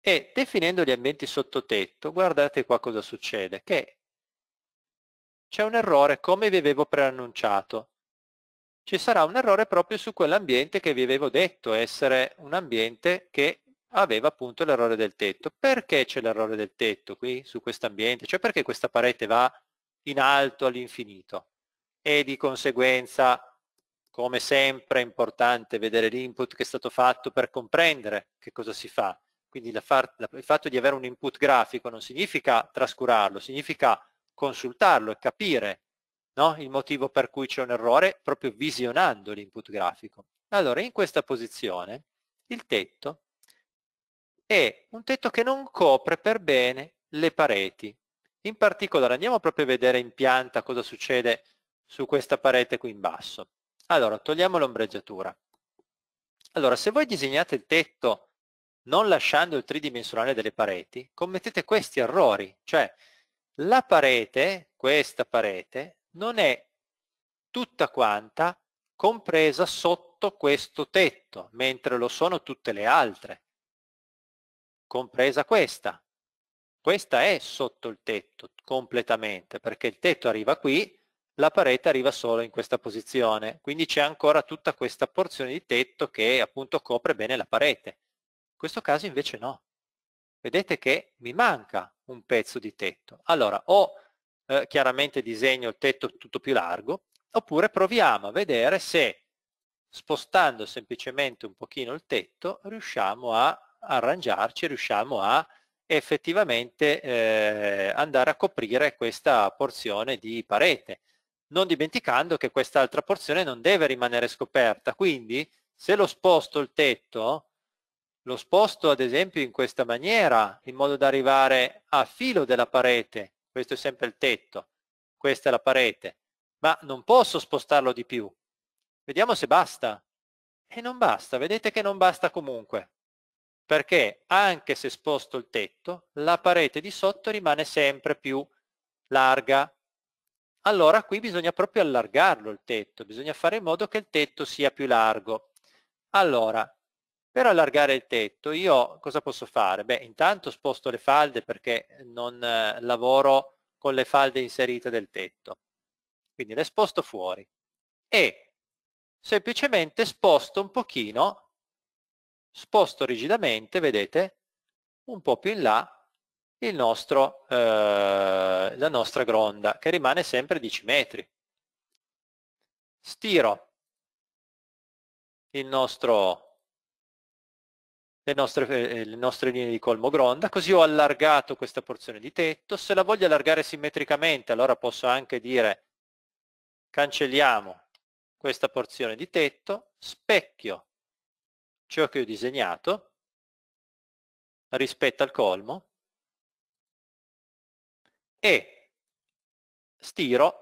E definendo gli ambienti sottotetto, guardate qua cosa succede, che c'è un errore come vi avevo preannunciato. Ci sarà un errore proprio su quell'ambiente che vi avevo detto essere un ambiente che aveva appunto l'errore del tetto. Perché c'è l'errore del tetto qui su questo ambiente? Cioè perché questa parete va in alto all'infinito? E di conseguenza, come sempre, è importante vedere l'input che è stato fatto per comprendere che cosa si fa. Quindi la far, la, il fatto di avere un input grafico non significa trascurarlo, significa consultarlo e capire no? il motivo per cui c'è un errore proprio visionando l'input grafico. Allora, in questa posizione il tetto è un tetto che non copre per bene le pareti. In particolare andiamo proprio a vedere in pianta cosa succede su questa parete qui in basso. Allora, togliamo l'ombreggiatura. Allora, se voi disegnate il tetto non lasciando il tridimensionale delle pareti, commettete questi errori, cioè la parete, questa parete, non è tutta quanta compresa sotto questo tetto, mentre lo sono tutte le altre, compresa questa. Questa è sotto il tetto completamente, perché il tetto arriva qui, la parete arriva solo in questa posizione, quindi c'è ancora tutta questa porzione di tetto che appunto copre bene la parete. In questo caso invece no vedete che mi manca un pezzo di tetto. Allora, o eh, chiaramente disegno il tetto tutto più largo, oppure proviamo a vedere se spostando semplicemente un pochino il tetto riusciamo a arrangiarci, riusciamo a effettivamente eh, andare a coprire questa porzione di parete, non dimenticando che quest'altra porzione non deve rimanere scoperta, quindi se lo sposto il tetto lo sposto ad esempio in questa maniera, in modo da arrivare a filo della parete, questo è sempre il tetto, questa è la parete, ma non posso spostarlo di più. Vediamo se basta. E non basta, vedete che non basta comunque, perché anche se sposto il tetto, la parete di sotto rimane sempre più larga. Allora qui bisogna proprio allargarlo il tetto, bisogna fare in modo che il tetto sia più largo. Allora, per allargare il tetto io cosa posso fare? Beh, intanto sposto le falde perché non eh, lavoro con le falde inserite del tetto. Quindi le sposto fuori e semplicemente sposto un pochino, sposto rigidamente, vedete, un po' più in là il nostro, eh, la nostra gronda che rimane sempre 10 metri. Stiro il nostro le nostre, eh, eh, le nostre linee di colmo gronda, così ho allargato questa porzione di tetto, se la voglio allargare simmetricamente allora posso anche dire cancelliamo questa porzione di tetto, specchio ciò che ho disegnato rispetto al colmo e stiro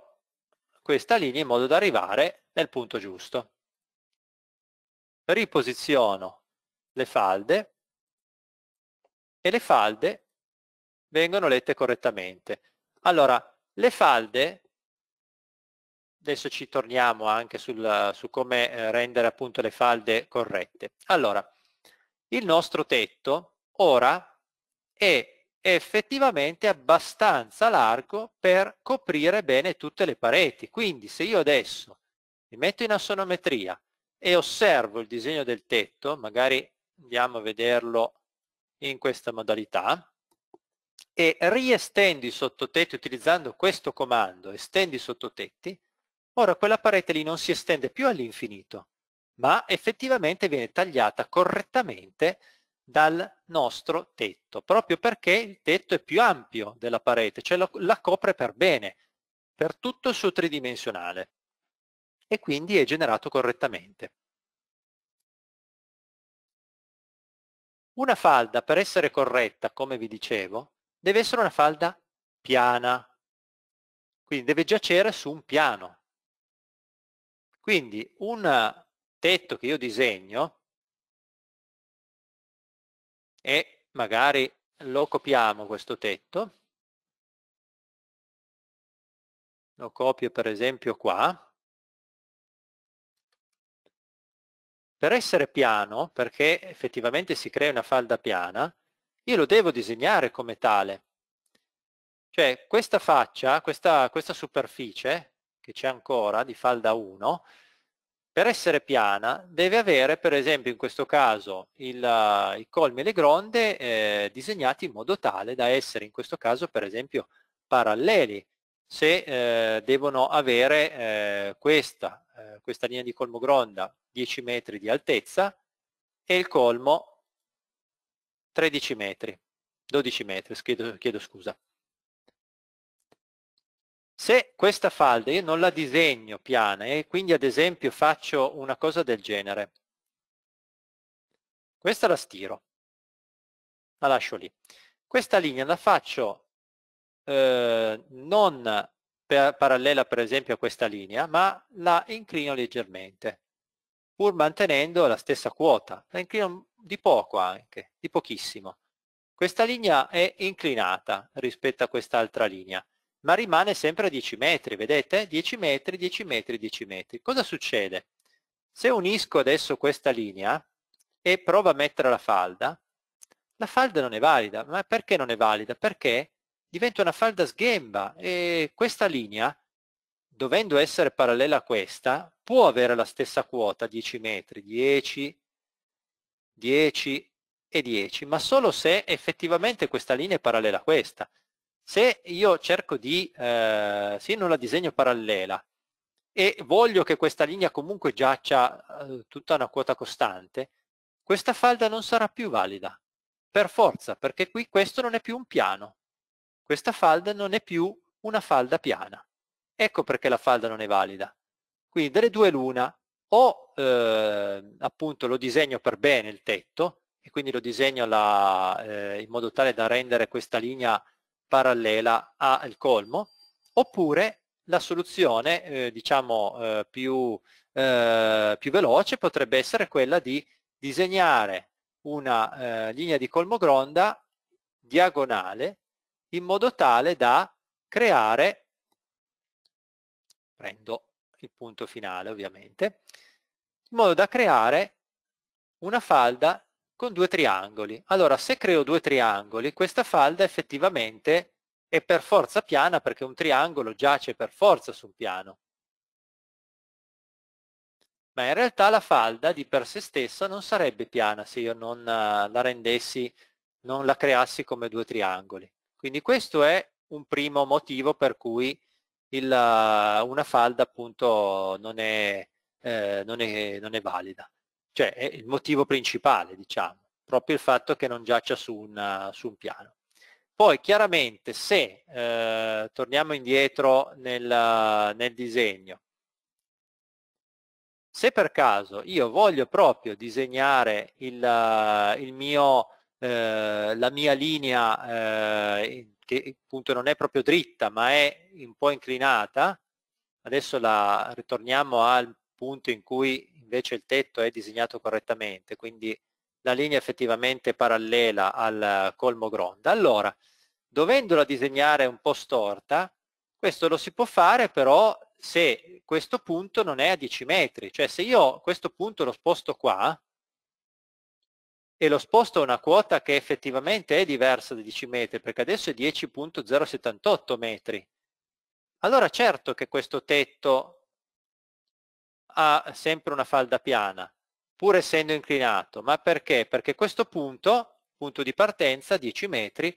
questa linea in modo da arrivare nel punto giusto. Riposiziono le falde e le falde vengono lette correttamente. Allora, le falde, adesso ci torniamo anche sul, su come eh, rendere appunto le falde corrette. Allora, il nostro tetto ora è effettivamente abbastanza largo per coprire bene tutte le pareti. Quindi se io adesso mi metto in assonometria e osservo il disegno del tetto, magari andiamo a vederlo in questa modalità, e riestendi i sottotetti utilizzando questo comando, estendi i sottotetti, ora quella parete lì non si estende più all'infinito, ma effettivamente viene tagliata correttamente dal nostro tetto, proprio perché il tetto è più ampio della parete, cioè la, la copre per bene, per tutto il suo tridimensionale e quindi è generato correttamente. Una falda, per essere corretta, come vi dicevo, deve essere una falda piana, quindi deve giacere su un piano. Quindi un tetto che io disegno e magari lo copiamo questo tetto, lo copio per esempio qua, per essere piano, perché effettivamente si crea una falda piana, io lo devo disegnare come tale. Cioè questa faccia, questa, questa superficie, che c'è ancora di falda 1, per essere piana deve avere per esempio in questo caso il, i colmi e le gronde eh, disegnati in modo tale da essere in questo caso per esempio paralleli se eh, devono avere eh, questa, eh, questa linea di colmo gronda 10 metri di altezza e il colmo 13 metri, 12 metri, chiedo, chiedo scusa. Se questa falda io non la disegno piana e quindi ad esempio faccio una cosa del genere, questa la stiro, la lascio lì. Questa linea la faccio eh, non per, parallela per esempio a questa linea, ma la inclino leggermente, pur mantenendo la stessa quota, la inclino di poco anche, di pochissimo. Questa linea è inclinata rispetto a quest'altra linea, ma rimane sempre a 10 metri, vedete? 10 metri, 10 metri, 10 metri. Cosa succede? Se unisco adesso questa linea e provo a mettere la falda, la falda non è valida. Ma perché non è valida? Perché diventa una falda sghemba e questa linea, dovendo essere parallela a questa, può avere la stessa quota, 10 metri, 10, 10 e 10, ma solo se effettivamente questa linea è parallela a questa. Se io cerco di, eh, sì, non la disegno parallela, e voglio che questa linea comunque giaccia eh, tutta una quota costante, questa falda non sarà più valida, per forza, perché qui questo non è più un piano, questa falda non è più una falda piana. Ecco perché la falda non è valida. Quindi delle due l'una, o eh, appunto lo disegno per bene il tetto, e quindi lo disegno la, eh, in modo tale da rendere questa linea parallela al colmo, oppure la soluzione eh, diciamo eh, più, eh, più veloce potrebbe essere quella di disegnare una eh, linea di colmo gronda diagonale in modo tale da creare, prendo il punto finale ovviamente, in modo da creare una falda con due triangoli. Allora, se creo due triangoli, questa falda effettivamente è per forza piana perché un triangolo giace per forza su un piano. Ma in realtà la falda di per sé stessa non sarebbe piana se io non eh, la rendessi, non la creassi come due triangoli. Quindi questo è un primo motivo per cui il, una falda appunto non è, eh, non è, non è valida. Cioè è il motivo principale, diciamo, proprio il fatto che non giaccia su un, su un piano. Poi chiaramente se eh, torniamo indietro nel, nel, disegno, se per caso io voglio proprio disegnare il, il mio eh, la mia linea eh, che appunto non è proprio dritta ma è un po' inclinata, adesso la ritorniamo al punto in cui invece il tetto è disegnato correttamente, quindi la linea effettivamente parallela al colmo gronda. Allora, dovendola disegnare un po' storta, questo lo si può fare però se questo punto non è a 10 metri, cioè se io questo punto lo sposto qua, e lo sposto a una quota che effettivamente è diversa da 10 metri, perché adesso è 10.078 metri. Allora certo che questo tetto ha sempre una falda piana, pur essendo inclinato, ma perché? Perché questo punto, punto di partenza, 10 metri,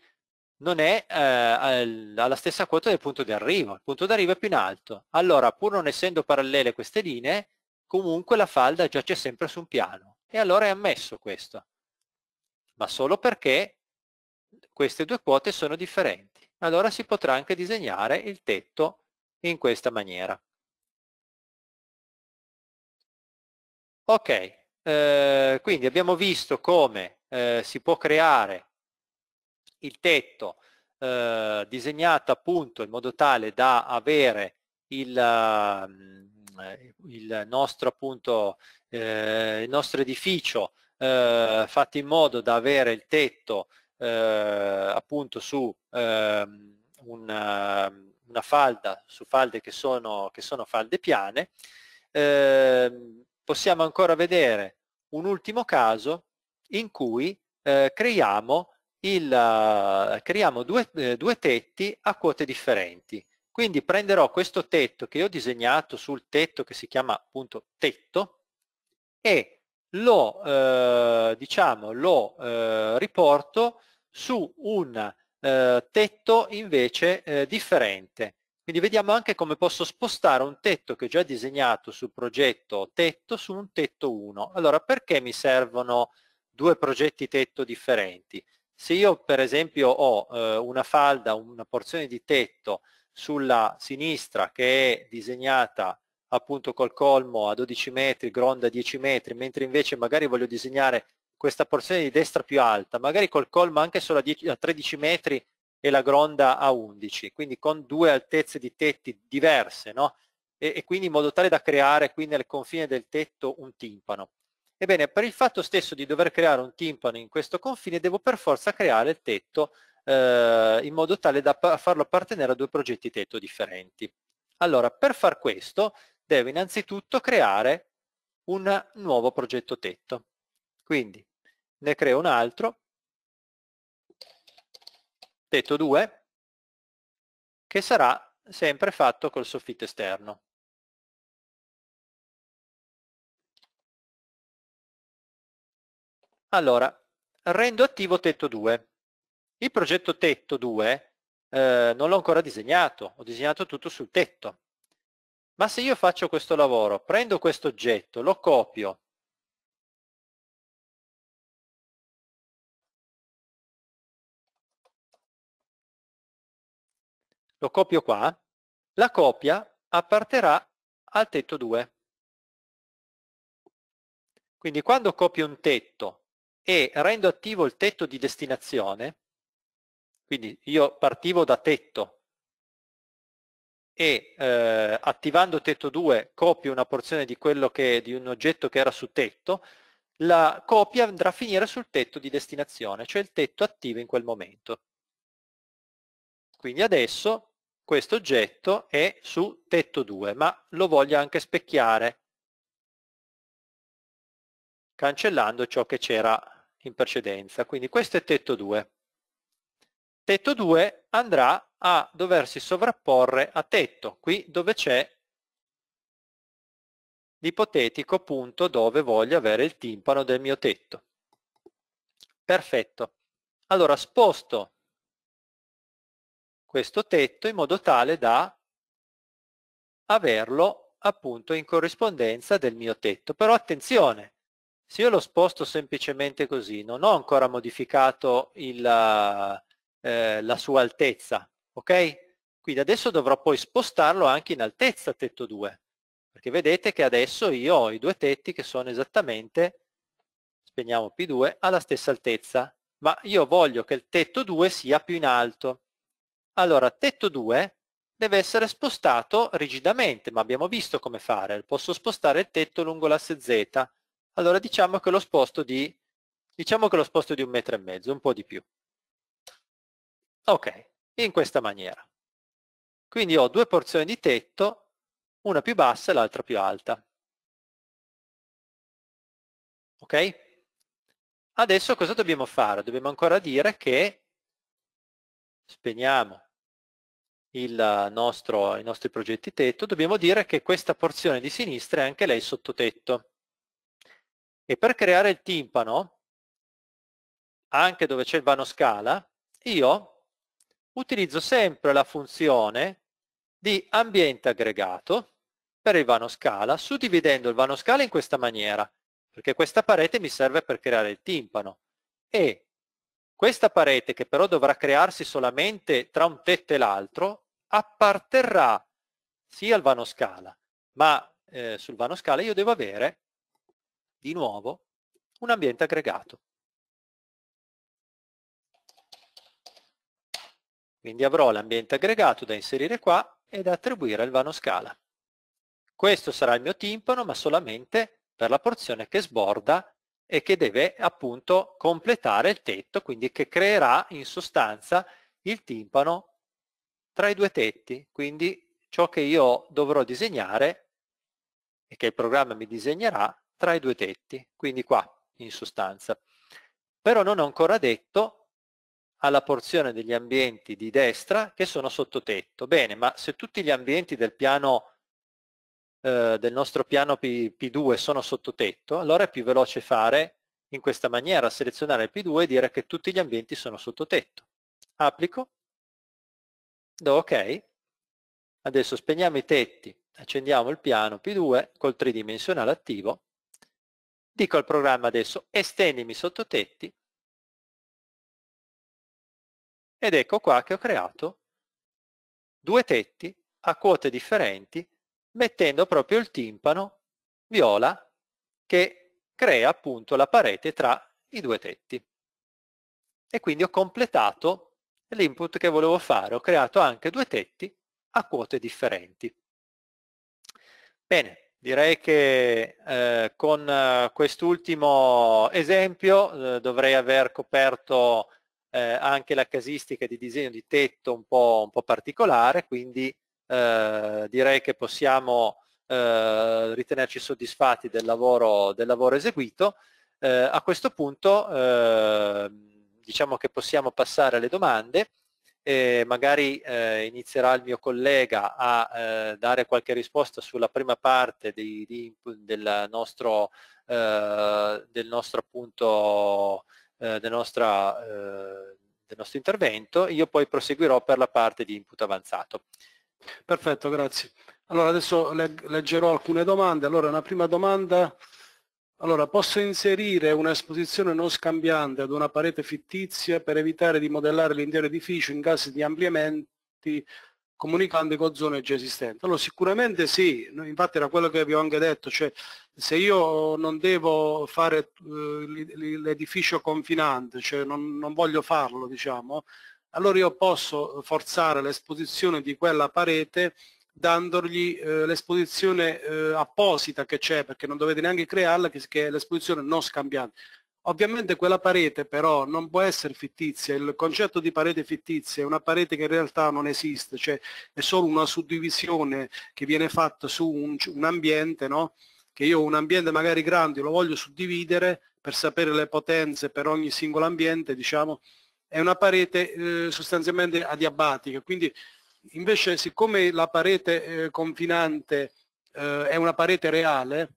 non è eh, alla stessa quota del punto di arrivo, il punto di arrivo è più in alto. Allora, pur non essendo parallele queste linee, comunque la falda giace sempre su un piano. E allora è ammesso questo ma solo perché queste due quote sono differenti. Allora si potrà anche disegnare il tetto in questa maniera. Ok, eh, quindi abbiamo visto come eh, si può creare il tetto eh, disegnato appunto in modo tale da avere il, mm, eh, il nostro appunto eh, il nostro edificio eh, fatti in modo da avere il tetto eh, appunto su ehm, eh, una, una, falda, su falde che sono, che sono falde piane. Ehm, possiamo ancora vedere un ultimo caso in cui eh, creiamo, il, eh, creiamo due, eh, due tetti a quote differenti. Quindi prenderò questo tetto che ho disegnato sul tetto che si chiama appunto tetto e lo, eh, diciamo, lo eh, riporto su un eh, tetto invece eh, differente. Quindi vediamo anche come posso spostare un tetto che ho già disegnato sul progetto tetto su un tetto 1. Allora perché mi servono due progetti tetto differenti? Se io per esempio ho eh, una falda, una porzione di tetto sulla sinistra che è disegnata appunto col colmo a 12 metri, gronda a 10 metri, mentre invece magari voglio disegnare questa porzione di destra più alta, magari col colmo anche solo a, 10, a 13 metri e la gronda a 11, quindi con due altezze di tetti diverse, no? e, e quindi in modo tale da creare qui nel confine del tetto un timpano. Ebbene, per il fatto stesso di dover creare un timpano in questo confine, devo per forza creare il tetto eh, in modo tale da pa farlo appartenere a due progetti tetto differenti. Allora, per far questo, devo innanzitutto creare un nuovo progetto tetto. Quindi ne creo un altro, tetto 2, che sarà sempre fatto col soffitto esterno. Allora, rendo attivo tetto 2. Il progetto tetto 2 eh, non l'ho ancora disegnato, ho disegnato tutto sul tetto. Ma se io faccio questo lavoro, prendo questo oggetto, lo copio, lo copio qua, la copia apparterà al tetto 2. Quindi quando copio un tetto e rendo attivo il tetto di destinazione, quindi io partivo da tetto, e eh, attivando tetto 2 copio una porzione di, che, di un oggetto che era su tetto, la copia andrà a finire sul tetto di destinazione, cioè il tetto attivo in quel momento. Quindi adesso questo oggetto è su tetto 2, ma lo voglio anche specchiare cancellando ciò che c'era in precedenza. Quindi questo è tetto 2 tetto 2 andrà a doversi sovrapporre a tetto, qui dove c'è l'ipotetico punto dove voglio avere il timpano del mio tetto. Perfetto. Allora sposto questo tetto in modo tale da averlo appunto in corrispondenza del mio tetto. Però attenzione, se io lo sposto semplicemente così, non ho ancora modificato il, eh, la sua altezza, ok? Quindi adesso dovrò poi spostarlo anche in altezza tetto 2, perché vedete che adesso io ho i due tetti che sono esattamente, spegniamo P2, alla stessa altezza, ma io voglio che il tetto 2 sia più in alto. Allora, tetto 2 deve essere spostato rigidamente, ma abbiamo visto come fare, posso spostare il tetto lungo l'asse Z, allora diciamo che lo sposto di, diciamo che lo sposto di un metro e mezzo, un po' di più. Ok, in questa maniera. Quindi ho due porzioni di tetto, una più bassa e l'altra più alta. Ok? Adesso cosa dobbiamo fare? Dobbiamo ancora dire che spegniamo nostro, i nostri progetti tetto, dobbiamo dire che questa porzione di sinistra è anche lei sottotetto. E per creare il timpano, anche dove c'è il vano scala, io utilizzo sempre la funzione di ambiente aggregato per il vano scala, suddividendo il vano scala in questa maniera, perché questa parete mi serve per creare il timpano e questa parete, che però dovrà crearsi solamente tra un tetto e l'altro, apparterrà sia al vano scala, ma eh, sul vano scala io devo avere di nuovo un ambiente aggregato. Quindi avrò l'ambiente aggregato da inserire qua e da attribuire al vano scala. Questo sarà il mio timpano, ma solamente per la porzione che sborda e che deve appunto completare il tetto, quindi che creerà in sostanza il timpano tra i due tetti. Quindi ciò che io dovrò disegnare e che il programma mi disegnerà tra i due tetti, quindi qua in sostanza. Però non ho ancora detto alla porzione degli ambienti di destra che sono sottotetto. Bene, ma se tutti gli ambienti del, piano, eh, del nostro piano P, P2 sono sottotetto, allora è più veloce fare in questa maniera, selezionare il P2 e dire che tutti gli ambienti sono sottotetto. Applico, do ok, adesso spegniamo i tetti, accendiamo il piano P2 col tridimensionale attivo, dico al programma adesso estendimi sottotetti ed ecco qua che ho creato due tetti a quote differenti mettendo proprio il timpano viola che crea appunto la parete tra i due tetti. E quindi ho completato l'input che volevo fare, ho creato anche due tetti a quote differenti. Bene, direi che eh, con eh, quest'ultimo esempio eh, dovrei aver coperto eh, anche la casistica di disegno di tetto un po', un po particolare, quindi eh, direi che possiamo eh, ritenerci soddisfatti del lavoro, del lavoro eseguito. Eh, a questo punto ehm, diciamo che possiamo passare alle domande e magari eh, inizierà il mio collega a eh, dare qualche risposta sulla prima parte di, di, del nostro, del nostro appunto eh, del, nostra, eh, del nostro intervento, io poi proseguirò per la parte di input avanzato. Perfetto, grazie. Allora adesso leg leggerò alcune domande. Allora una prima domanda, allora posso inserire un'esposizione non scambiante ad una parete fittizia per evitare di modellare l'intero edificio in caso di ampliamenti comunicando con zone già esistenti. Allora sicuramente sì, infatti era quello che vi ho anche detto, cioè se io non devo fare eh, l'edificio confinante, cioè non, non voglio farlo diciamo, allora io posso forzare l'esposizione di quella parete dandogli eh, l'esposizione eh, apposita che c'è, perché non dovete neanche crearla, che, che è l'esposizione non scambiante. Ovviamente quella parete però non può essere fittizia, il concetto di parete fittizia è una parete che in realtà non esiste, cioè è solo una suddivisione che viene fatta su un, un ambiente, no? che io un ambiente magari grande lo voglio suddividere per sapere le potenze per ogni singolo ambiente, diciamo, è una parete eh, sostanzialmente adiabatica, quindi invece siccome la parete eh, confinante eh, è una parete reale,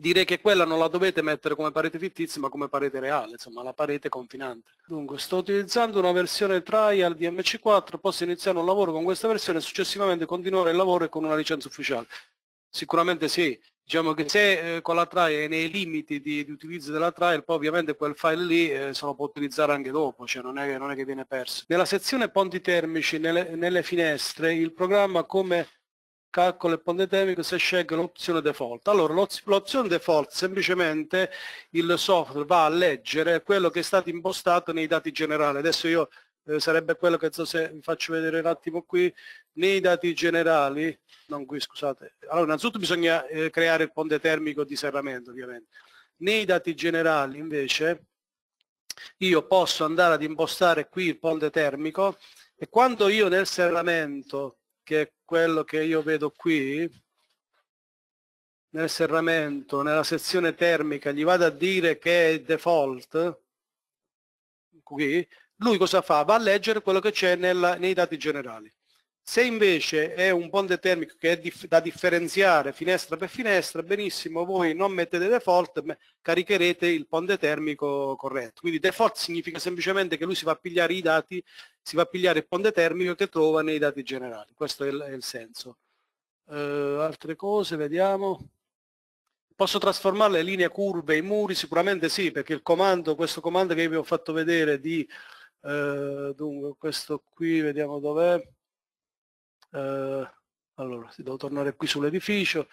direi che quella non la dovete mettere come parete fittizia ma come parete reale, insomma la parete confinante. Dunque sto utilizzando una versione trial di MC4, posso iniziare un lavoro con questa versione e successivamente continuare il lavoro con una licenza ufficiale. Sicuramente sì, diciamo che se eh, con la trial è nei limiti di, di, utilizzo della trial, poi ovviamente quel file lì eh, se lo può utilizzare anche dopo, cioè non è, non è che viene perso. Nella sezione ponti termici, nelle, nelle finestre, il programma come calcolo il ponte termico se scelgo l'opzione default. Allora l'opzione default semplicemente il software va a leggere quello che è stato impostato nei dati generali. Adesso io eh, sarebbe quello che so se vi faccio vedere un attimo qui, nei dati generali, non qui scusate, allora innanzitutto bisogna eh, creare il ponte termico di serramento ovviamente. Nei dati generali invece io posso andare ad impostare qui il ponte termico e quando io nel serramento che è quello che io vedo qui, nel serramento, nella sezione termica, gli vado a dire che è default, qui, lui cosa fa? Va a leggere quello che c'è nei dati generali. Se invece è un ponte termico che è dif da differenziare finestra per finestra, benissimo, voi non mettete default, ma caricherete il ponte termico corretto. Quindi default significa semplicemente che lui si va a pigliare i dati, si va a pigliare il ponte termico che trova nei dati generali. Questo è il, è il senso. Uh, altre cose, vediamo. Posso trasformare le linee curve in muri? Sicuramente sì, perché il comando, questo comando che vi ho fatto vedere di... Uh, dunque, questo qui, vediamo dov'è eh, allora, devo tornare qui sull'edificio,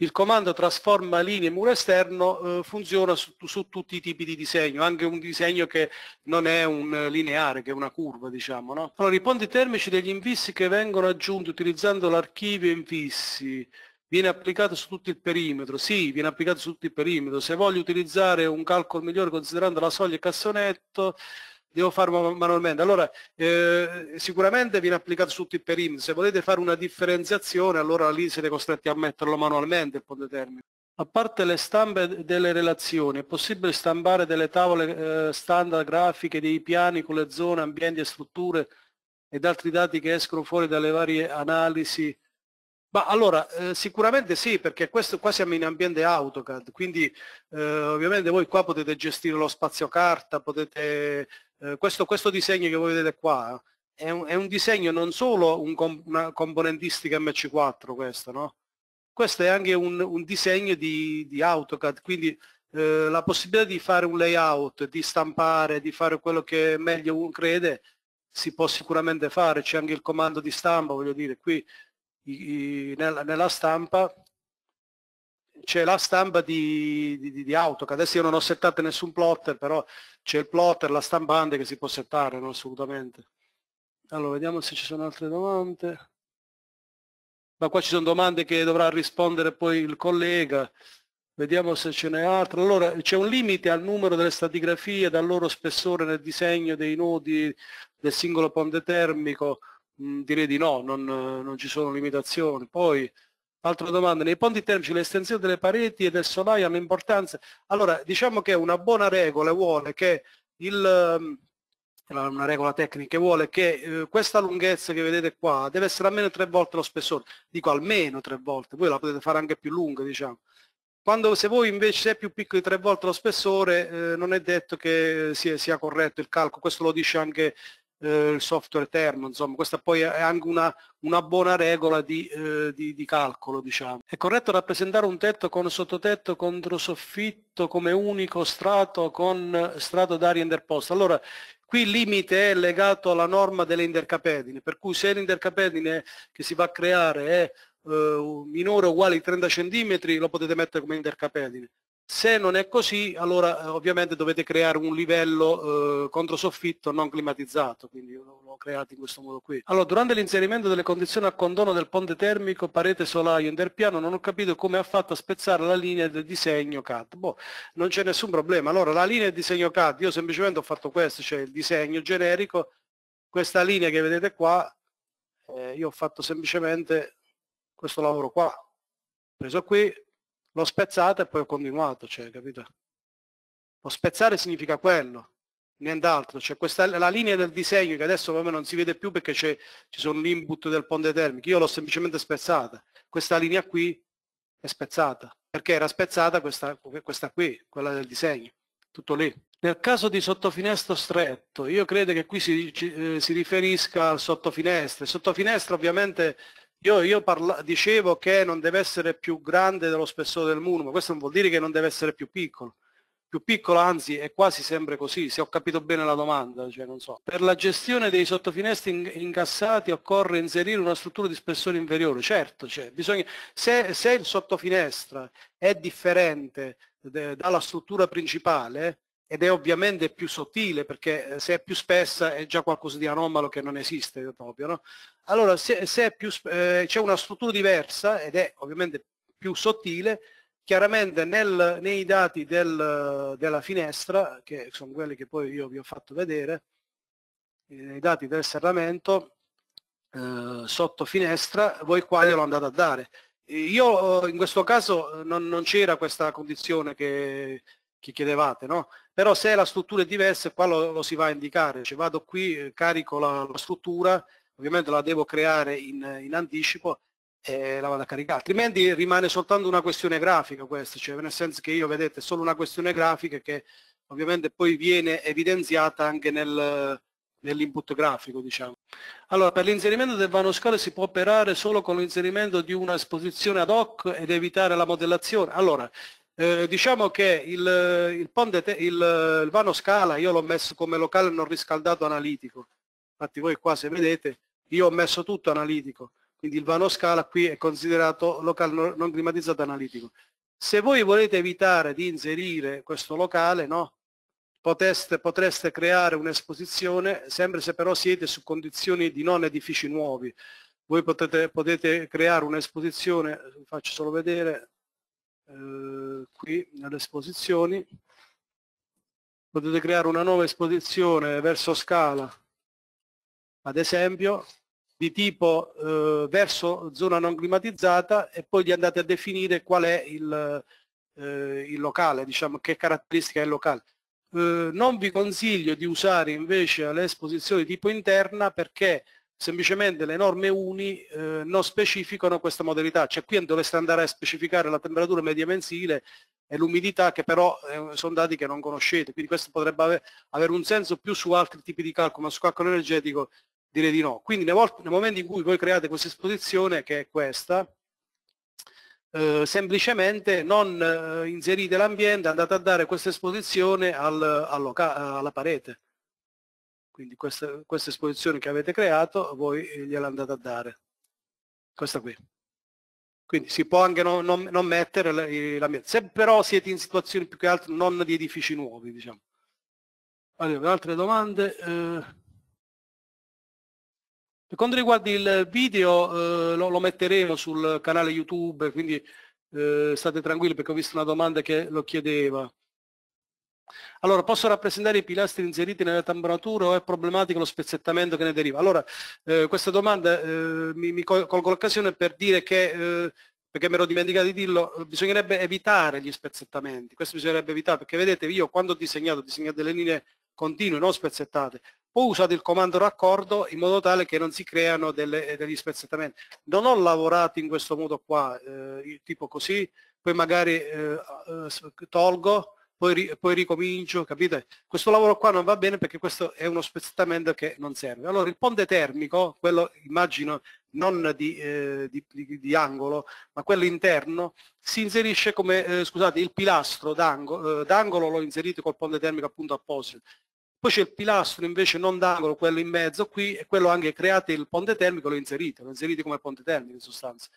il comando trasforma linee muro esterno eh, funziona su, su, tutti i tipi di disegno, anche un disegno che non è un lineare, che è una curva, diciamo. No? Allora, i ponti termici degli infissi che vengono aggiunti utilizzando l'archivio infissi, viene applicato su tutto il perimetro? Sì, viene applicato su tutto il perimetro. Se voglio utilizzare un calcolo migliore considerando la soglia e cassonetto, devo farlo manualmente. Allora eh, sicuramente viene applicato su tutti i perimetri, se volete fare una differenziazione allora lì siete costretti a metterlo manualmente il ponte termico. A parte le stampe delle relazioni, è possibile stampare delle tavole eh, standard grafiche dei piani con le zone, ambienti e strutture ed altri dati che escono fuori dalle varie analisi? Ma allora, eh, sicuramente sì, perché questo, qua siamo in ambiente AutoCAD, quindi eh, ovviamente voi qua potete gestire lo spazio carta, potete eh, questo, questo, disegno che voi vedete qua è un, è un disegno non solo un com una componentistica MC4 questo, no? Questo è anche un, un disegno di, di, AutoCAD, quindi eh, la possibilità di fare un layout, di stampare, di fare quello che meglio uno crede, si può sicuramente fare, c'è anche il comando di stampa, voglio dire, qui i, i, nella, nella stampa c'è la stampa di, di, di AutoCAD, adesso io non ho settato nessun plotter, però c'è il plotter, la stampante che si può settare, no? assolutamente. Allora, vediamo se ci sono altre domande. Ma qua ci sono domande che dovrà rispondere poi il collega. Vediamo se ce n'è altro. Allora, c'è un limite al numero delle stratigrafie dal loro spessore nel disegno dei nodi del singolo ponte termico? Mh, mm, direi di no, non, non ci sono limitazioni. Poi, Altra domanda, nei ponti termici l'estensione delle pareti e del solaio hanno importanza? Allora, diciamo che una buona regola vuole che il, ehm, una regola tecnica vuole che eh, questa lunghezza che vedete qua deve essere almeno tre volte lo spessore, dico almeno tre volte, voi la potete fare anche più lunga diciamo. Quando se voi invece è più piccolo di tre volte lo spessore eh, non è detto che sia, sia corretto il calco questo lo dice anche eh, il software termo, insomma questa poi è anche una, una buona regola di, eh, di, di, calcolo diciamo. È corretto rappresentare un tetto con sottotetto contro soffitto come unico strato con strato d'aria interposta? Allora qui il limite è legato alla norma delle intercapedine, per cui se l'intercapedine che si va a creare è eh, minore o uguale a 30 cm lo potete mettere come intercapedine, se non è così, allora eh, ovviamente dovete creare un livello eh, controsoffitto non climatizzato, quindi l'ho creato in questo modo qui. Allora, durante l'inserimento delle condizioni a condono del ponte termico, parete solaio interpiano, non ho capito come ha fatto a spezzare la linea del disegno CAD. Boh, non c'è nessun problema. Allora, la linea del disegno CAD, io semplicemente ho fatto questo, cioè il disegno generico, questa linea che vedete qua, eh, io ho fatto semplicemente questo lavoro qua, preso qui, l'ho spezzata e poi ho continuato, cioè, capito? Lo spezzare significa quello, nient'altro. Cioè, questa è la linea del disegno che adesso per non si vede più perché c'è, ci sono l'input del ponte termico. Io l'ho semplicemente spezzata. Questa linea qui è spezzata, perché era spezzata questa, questa qui, quella del disegno. Tutto lì. Nel caso di sottofinestro stretto, io credo che qui si, eh, si riferisca al sottofinestre. sottofinestra ovviamente io, io parla, dicevo che non deve essere più grande dello spessore del muro, ma questo non vuol dire che non deve essere più piccolo. Più piccolo anzi è quasi sempre così, se ho capito bene la domanda, cioè non so. Per la gestione dei sottofinestri incassati occorre inserire una struttura di spessore inferiore, certo, cioè, bisogna, se, se il sottofinestra è differente de, dalla struttura principale, ed è ovviamente più sottile perché eh, se è più spessa è già qualcosa di anomalo che non esiste proprio. no? allora se, se eh, c'è una struttura diversa ed è ovviamente più sottile chiaramente nel, nei dati del, della finestra che sono quelli che poi io vi ho fatto vedere eh, nei dati del serramento eh, sotto finestra voi quale lo andate a dare io eh, in questo caso non, non c'era questa condizione che, che chiedevate no? però se la struttura è diversa qua lo, lo si va a indicare, cioè vado qui, eh, carico la, la struttura, ovviamente la devo creare in, in anticipo e la vado a caricare, altrimenti rimane soltanto una questione grafica questa, cioè nel senso che io vedete è solo una questione grafica che ovviamente poi viene evidenziata anche nel, nell'input grafico diciamo. Allora per l'inserimento del vano scale si può operare solo con l'inserimento di una esposizione ad hoc ed evitare la modellazione. Allora eh, diciamo che il, il, ponte, il, il vano scala io l'ho messo come locale non riscaldato analitico, infatti voi qua se vedete io ho messo tutto analitico, quindi il vano scala qui è considerato locale non climatizzato analitico. Se voi volete evitare di inserire questo locale, no, Poteste, potreste creare un'esposizione, sempre se però siete su condizioni di non edifici nuovi. Voi potete, potete creare un'esposizione, vi faccio solo vedere, eh, qui nelle esposizioni potete creare una nuova esposizione verso scala ad esempio di tipo eh, verso zona non climatizzata e poi gli andate a definire qual è il, eh, il locale, diciamo che caratteristica è il locale. Eh, non vi consiglio di usare invece le esposizioni tipo interna perché semplicemente le norme UNI eh, non specificano questa modalità, cioè qui dovreste andare a specificare la temperatura media mensile e l'umidità che però eh, sono dati che non conoscete, quindi questo potrebbe ave avere un senso più su altri tipi di calcolo, ma su calcolo energetico direi di no. Quindi nel, nel momento in cui voi create questa esposizione, che è questa, eh, semplicemente non eh, inserite l'ambiente, andate a dare questa esposizione al, al alla parete quindi questa, questa esposizione che avete creato voi gliela andate a dare. Questa qui. Quindi si può anche non, non, non mettere l'ambiente, se però siete in situazioni più che altro non di edifici nuovi, diciamo. Allora, altre domande? Eh... Per quanto riguarda il video eh, lo, lo, metteremo sul canale YouTube, quindi eh, state tranquilli perché ho visto una domanda che lo chiedeva. Allora, posso rappresentare i pilastri inseriti nella tamburatura o è problematico lo spezzettamento che ne deriva? Allora, eh, questa domanda eh, mi, mi, colgo l'occasione per dire che, eh, perché mi ero dimenticato di dirlo, bisognerebbe evitare gli spezzettamenti, questo bisognerebbe evitare, perché vedete io quando ho disegnato, ho disegnato delle linee continue, non spezzettate, poi usato il comando raccordo in modo tale che non si creano delle, degli spezzettamenti. Non ho lavorato in questo modo qua, eh, tipo così, poi magari eh, eh, tolgo, poi, poi, ricomincio, capite? Questo lavoro qua non va bene perché questo è uno spezzettamento che non serve. Allora il ponte termico, quello immagino non di, eh, di, di, di angolo, ma quello interno, si inserisce come, eh, scusate, il pilastro d'angolo, eh, d'angolo l'ho inserito col ponte termico appunto apposito, poi c'è il pilastro invece non d'angolo, quello in mezzo qui, e quello anche create il ponte termico, lo inserite, lo inserite come ponte termico in sostanza,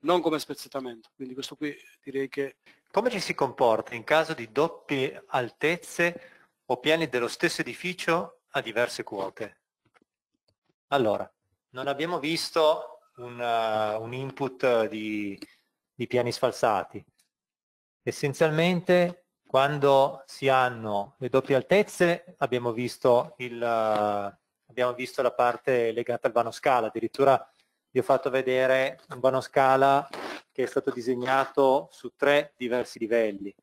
non come spezzettamento. Quindi questo qui direi che come ci si comporta in caso di doppie altezze o piani dello stesso edificio a diverse quote? Allora, non abbiamo visto una, eh, un input di, di piani sfalsati. Essenzialmente quando si hanno le doppie altezze abbiamo visto, il, eh, abbiamo visto la parte legata al vano scala, addirittura vi ho fatto vedere un vano scala che è stato disegnato su tre diversi livelli.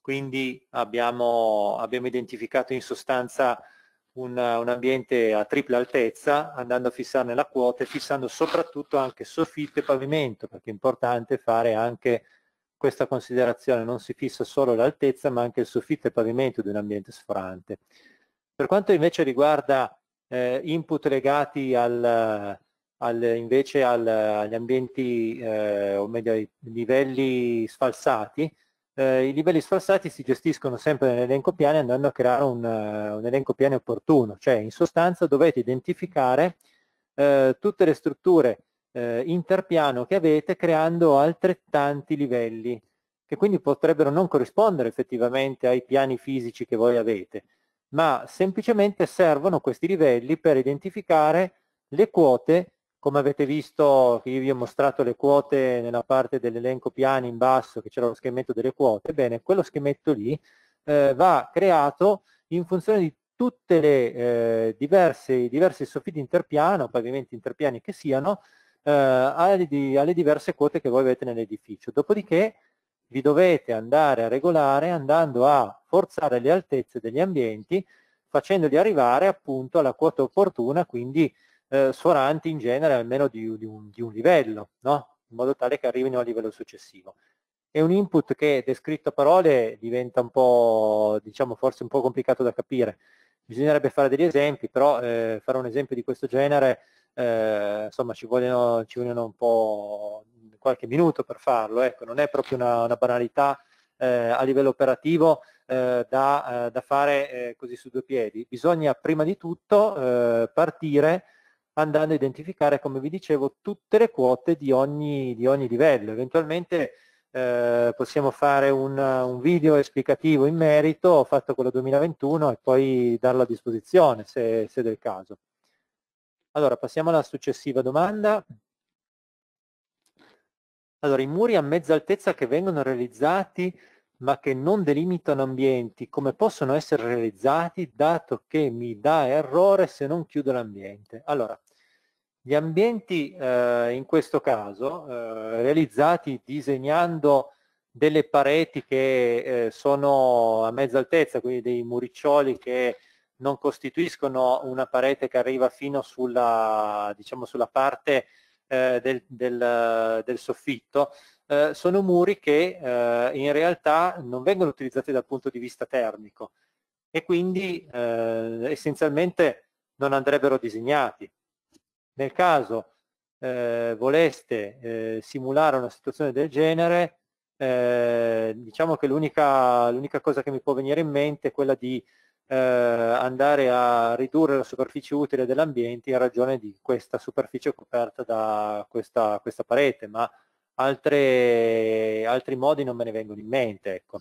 Quindi abbiamo, abbiamo identificato in sostanza un, un, ambiente a tripla altezza andando a fissarne la quota e fissando soprattutto anche soffitto e pavimento perché è importante fare anche questa considerazione, non si fissa solo l'altezza ma anche il soffitto e pavimento di un ambiente sforante. Per quanto invece riguarda eh, input legati al, al, invece al, agli ambienti, eh, o meglio ai livelli sfalsati, eh, i livelli sfalsati si gestiscono sempre nell'elenco piani andando a creare un, eh, un elenco piani opportuno, cioè in sostanza dovete identificare eh, tutte le strutture eh, interpiano che avete creando altrettanti livelli che quindi potrebbero non corrispondere effettivamente ai piani fisici che voi avete, ma semplicemente servono questi livelli per identificare le quote come avete visto, io vi ho mostrato le quote nella parte dell'elenco piani in basso, che c'era lo schemetto delle quote. bene quello schemetto lì eh, va creato in funzione di tutte le eh, diverse, diversi soffitti interpiano, pavimenti interpiani che siano, eh, alle, di, alle diverse quote che voi avete nell'edificio. Dopodiché vi dovete andare a regolare andando a forzare le altezze degli ambienti, facendoli arrivare appunto alla quota opportuna, quindi eh, suonanti in genere almeno di, di, un, di un, livello, no? in modo tale che arrivino al livello successivo. È un input che descritto a parole diventa un po', diciamo, forse un po' complicato da capire. Bisognerebbe fare degli esempi, però eh, fare un esempio di questo genere, eh, insomma, ci vogliono, ci vogliono, un po' qualche minuto per farlo, ecco, non è proprio una, una banalità eh, a livello operativo eh, da, eh, da, fare eh, così su due piedi. Bisogna prima di tutto eh, partire andando a identificare, come vi dicevo, tutte le quote di ogni, di ogni livello. Eventualmente eh, possiamo fare un, un, video esplicativo in merito, ho fatto quello 2021, e poi darlo a disposizione, se, se del caso. Allora, passiamo alla successiva domanda. Allora, i muri a mezza altezza che vengono realizzati ma che non delimitano ambienti, come possono essere realizzati dato che mi dà errore se non chiudo l'ambiente? Allora, gli ambienti eh, in questo caso eh, realizzati disegnando delle pareti che eh, sono a mezza altezza, quindi dei muriccioli che non costituiscono una parete che arriva fino sulla, diciamo, sulla parte eh, del, del, eh, del, soffitto, eh, sono muri che eh, in realtà non vengono utilizzati dal punto di vista termico e quindi eh, essenzialmente non andrebbero disegnati. Nel caso voleste simulare una situazione del genere, diciamo che l'unica cosa che mi può venire in mente è quella di eh, andare a ridurre la superficie utile dell'ambiente in ragione di questa superficie coperta da questa, questa parete, ma altre, altri modi non me ne vengono in mente. Ecco.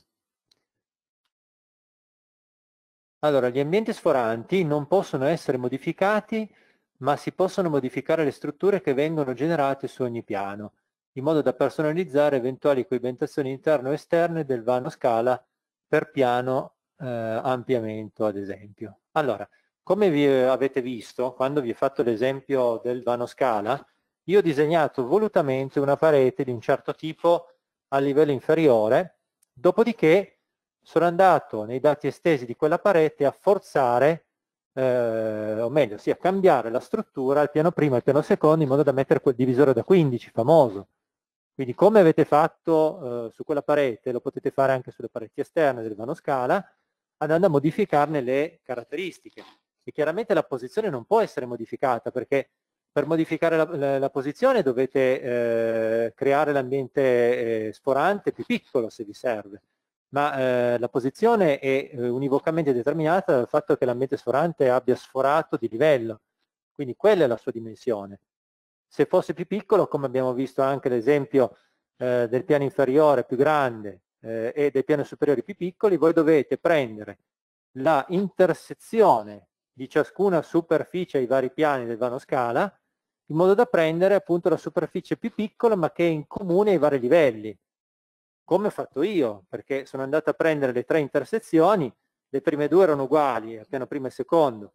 Allora, gli ambienti sforanti non possono essere modificati, ma si possono modificare le strutture che vengono generate su ogni piano, in modo da personalizzare eventuali coibentazioni interno e esterne del vano scala per piano eh, ampliamento ad esempio. Allora, come vi eh, avete visto, quando vi ho fatto l'esempio del vano scala, io ho disegnato volutamente una parete di un certo tipo a livello inferiore, dopodiché sono andato nei dati estesi di quella parete a forzare, eh, o meglio, sì, a cambiare la struttura al piano primo e al piano secondo in modo da mettere quel divisore da 15 famoso. Quindi come avete fatto eh, su quella parete, lo potete fare anche sulle pareti esterne del vano scala, andando a modificarne le caratteristiche. E chiaramente la posizione non può essere modificata perché per modificare la, la, la posizione dovete eh, creare l'ambiente eh, sporante più piccolo se vi serve, ma eh, la posizione è eh, univocamente determinata dal fatto che l'ambiente sforante abbia sforato di livello, quindi quella è la sua dimensione. Se fosse più piccolo, come abbiamo visto anche l'esempio eh, del piano inferiore più grande eh, e dei piani superiori più piccoli, voi dovete prendere la intersezione di ciascuna superficie ai vari piani del vano scala, in modo da prendere appunto la superficie più piccola ma che è in comune ai vari livelli, come ho fatto io, perché sono andato a prendere le tre intersezioni, le prime due erano uguali, al piano primo e secondo,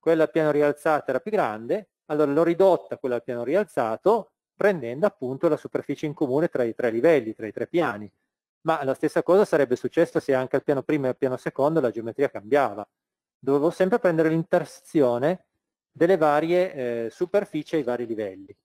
quella al piano rialzato era più grande, allora l'ho ridotta quella al piano rialzato prendendo appunto la superficie in comune tra i tre livelli, tra i tre piani ma la stessa cosa sarebbe successa se anche al piano primo e al piano secondo la geometria cambiava. Dovevo sempre prendere l'intersezione delle varie eh, superfici ai vari livelli.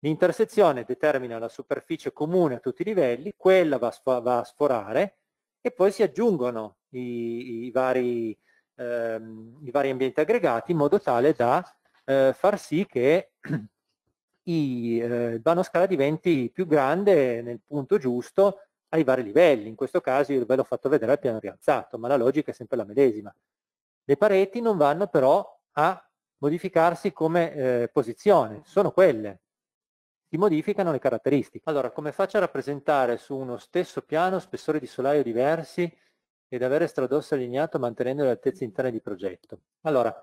L'intersezione determina la superficie comune a tutti i livelli, quella va, va a sforare e poi si aggiungono i, i, vari, ehm, i vari, ambienti aggregati in modo tale da eh, far sì che i, eh, il vano scala diventi più grande nel punto giusto ai vari livelli. In questo caso io ve l'ho fatto vedere al piano rialzato, ma la logica è sempre la medesima. Le pareti non vanno però a modificarsi come eh, posizione, sono quelle. Si modificano le caratteristiche. Allora, come faccio a rappresentare su uno stesso piano spessori di solaio diversi ed avere stradosso allineato mantenendo le altezze interne di progetto? Allora,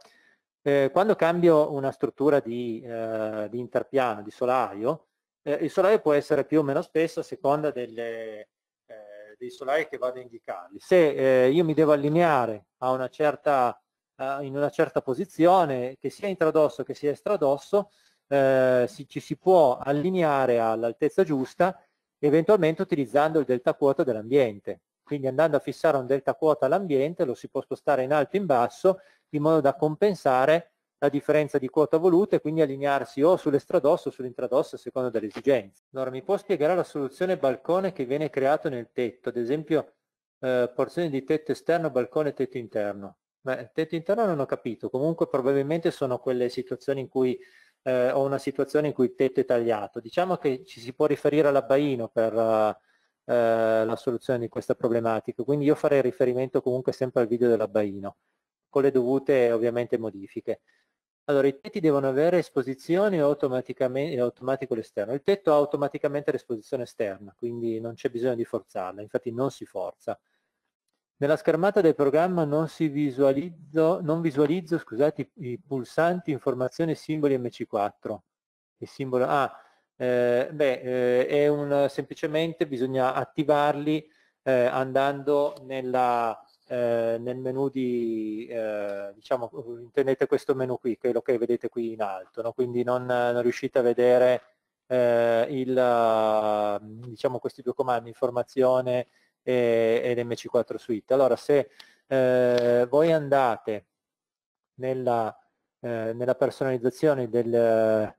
eh, quando cambio una struttura di, eh, di interpiano, di solaio, eh, il solaio può essere più o meno spesso a seconda delle, dei solari che vado a indicarli. Se eh, io mi devo allineare una certa, uh, in una certa posizione, che sia intradosso che sia estradosso, eh, si, ci si può allineare all'altezza giusta eventualmente utilizzando il delta quota dell'ambiente. Quindi andando a fissare un delta quota all'ambiente lo si può spostare in alto e in basso in modo da compensare la differenza di quota voluta e quindi allinearsi o sull'estradosso o sull'intradosso a seconda delle esigenze. Allora mi può spiegare la soluzione balcone che viene creato nel tetto, ad esempio eh, porzioni di tetto esterno, balcone e tetto interno? Beh, tetto interno non ho capito, comunque probabilmente sono quelle situazioni in cui eh, ho una situazione in cui il tetto è tagliato. Diciamo che ci si può riferire all'abbaino per eh, la soluzione di questa problematica, quindi io farei riferimento comunque sempre al video dell'abbaino, con le dovute ovviamente modifiche. Allora, i tetti devono avere esposizione automaticamente, eh, automatico l'esterno. Il tetto ha automaticamente l'esposizione esterna, quindi non c'è bisogno di forzarla, infatti non si forza. Nella schermata del programma non, visualizzo, non visualizzo scusate, i pulsanti, informazioni, simboli MC4. Il simbolo ah, eh, beh, eh, un, semplicemente bisogna attivarli eh, andando nella, eh, nel menu di, eh, diciamo, tenete questo menu qui, quello che vedete qui in alto, no? quindi non, non, riuscite a vedere eh, il, diciamo, questi due comandi, informazione e, ed MC4 Suite. Allora, se eh, voi andate nella, eh, nella personalizzazione del,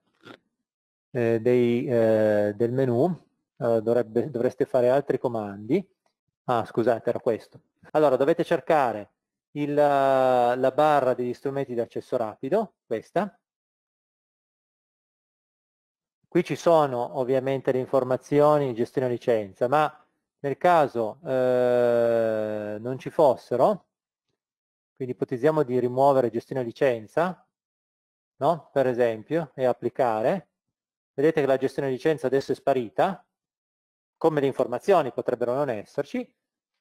eh, dei, del menu, dovrebbe, dovreste fare altri comandi, Ah, scusate, era questo. Allora, dovete cercare il, eh, la barra degli strumenti di accesso rapido, questa. Qui ci sono ovviamente le informazioni di gestione licenza, ma nel caso eh, non ci fossero, quindi ipotizziamo di rimuovere gestione licenza, no? per esempio, e applicare, vedete che la gestione licenza adesso è sparita, come le informazioni potrebbero non esserci,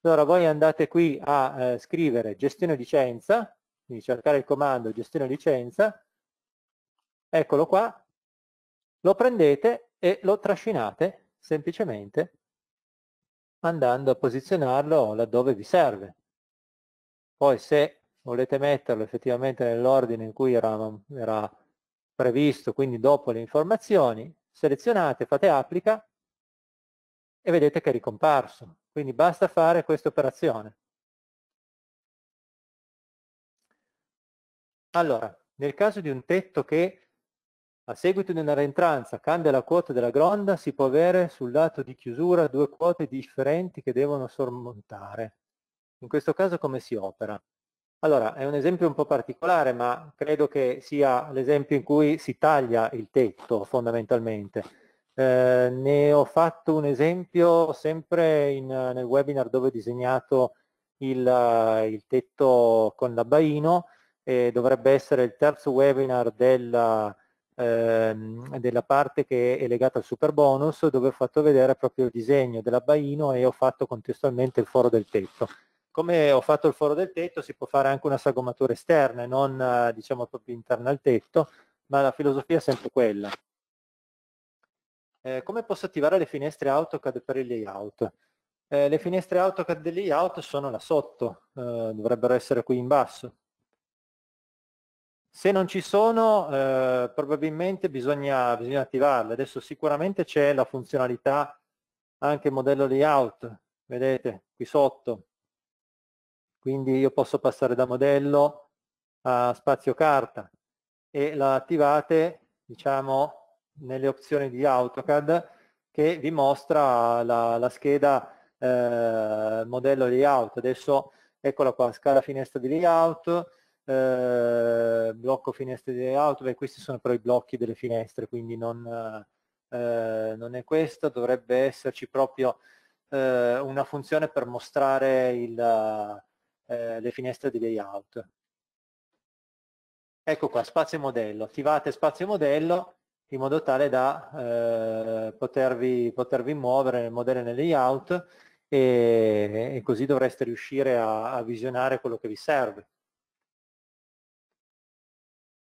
allora voi andate qui a eh, scrivere gestione licenza, quindi cercare il comando gestione licenza, eccolo qua, lo prendete e lo trascinate semplicemente andando a posizionarlo laddove vi serve. Poi se volete metterlo effettivamente nell'ordine in cui era, era previsto, quindi dopo le informazioni, selezionate, fate applica e vedete che è ricomparso. Quindi basta fare questa operazione. Allora, nel caso di un tetto che a seguito di una rientranza cambia la quota della gronda, si può avere sul lato di chiusura due quote differenti che devono sormontare. In questo caso come si opera? Allora, è un esempio un po' particolare, ma credo che sia l'esempio in cui si taglia il tetto fondamentalmente eh, ne ho fatto un esempio sempre in, nel webinar dove ho disegnato il, il tetto con l'abbaino, eh, dovrebbe essere il terzo webinar della, ehm, della, parte che è legata al super bonus dove ho fatto vedere proprio il disegno dell'abbaino e ho fatto contestualmente il foro del tetto. Come ho fatto il foro del tetto si può fare anche una sagomatura esterna e non diciamo proprio interna al tetto, ma la filosofia è sempre quella eh, come posso attivare le finestre AutoCAD per il layout? Eh, le finestre AutoCAD del layout sono là sotto, eh, dovrebbero essere qui in basso. Se non ci sono, eh, probabilmente bisogna, bisogna attivarle. Adesso sicuramente c'è la funzionalità anche modello layout, vedete, qui sotto. Quindi io posso passare da modello a spazio carta e la attivate, diciamo, nelle opzioni di AutoCAD che vi mostra la, la scheda eh, modello layout. Adesso eccola qua, scala finestra di layout, eh, blocco finestra di layout, beh questi sono però i blocchi delle finestre, quindi non, eh, non è questo, dovrebbe esserci proprio eh, una funzione per mostrare il, eh, le finestre di layout. Ecco qua, spazio modello, attivate spazio modello in modo tale da eh, potervi, potervi, muovere nel modello e nel layout e, e così dovreste riuscire a, a, visionare quello che vi serve.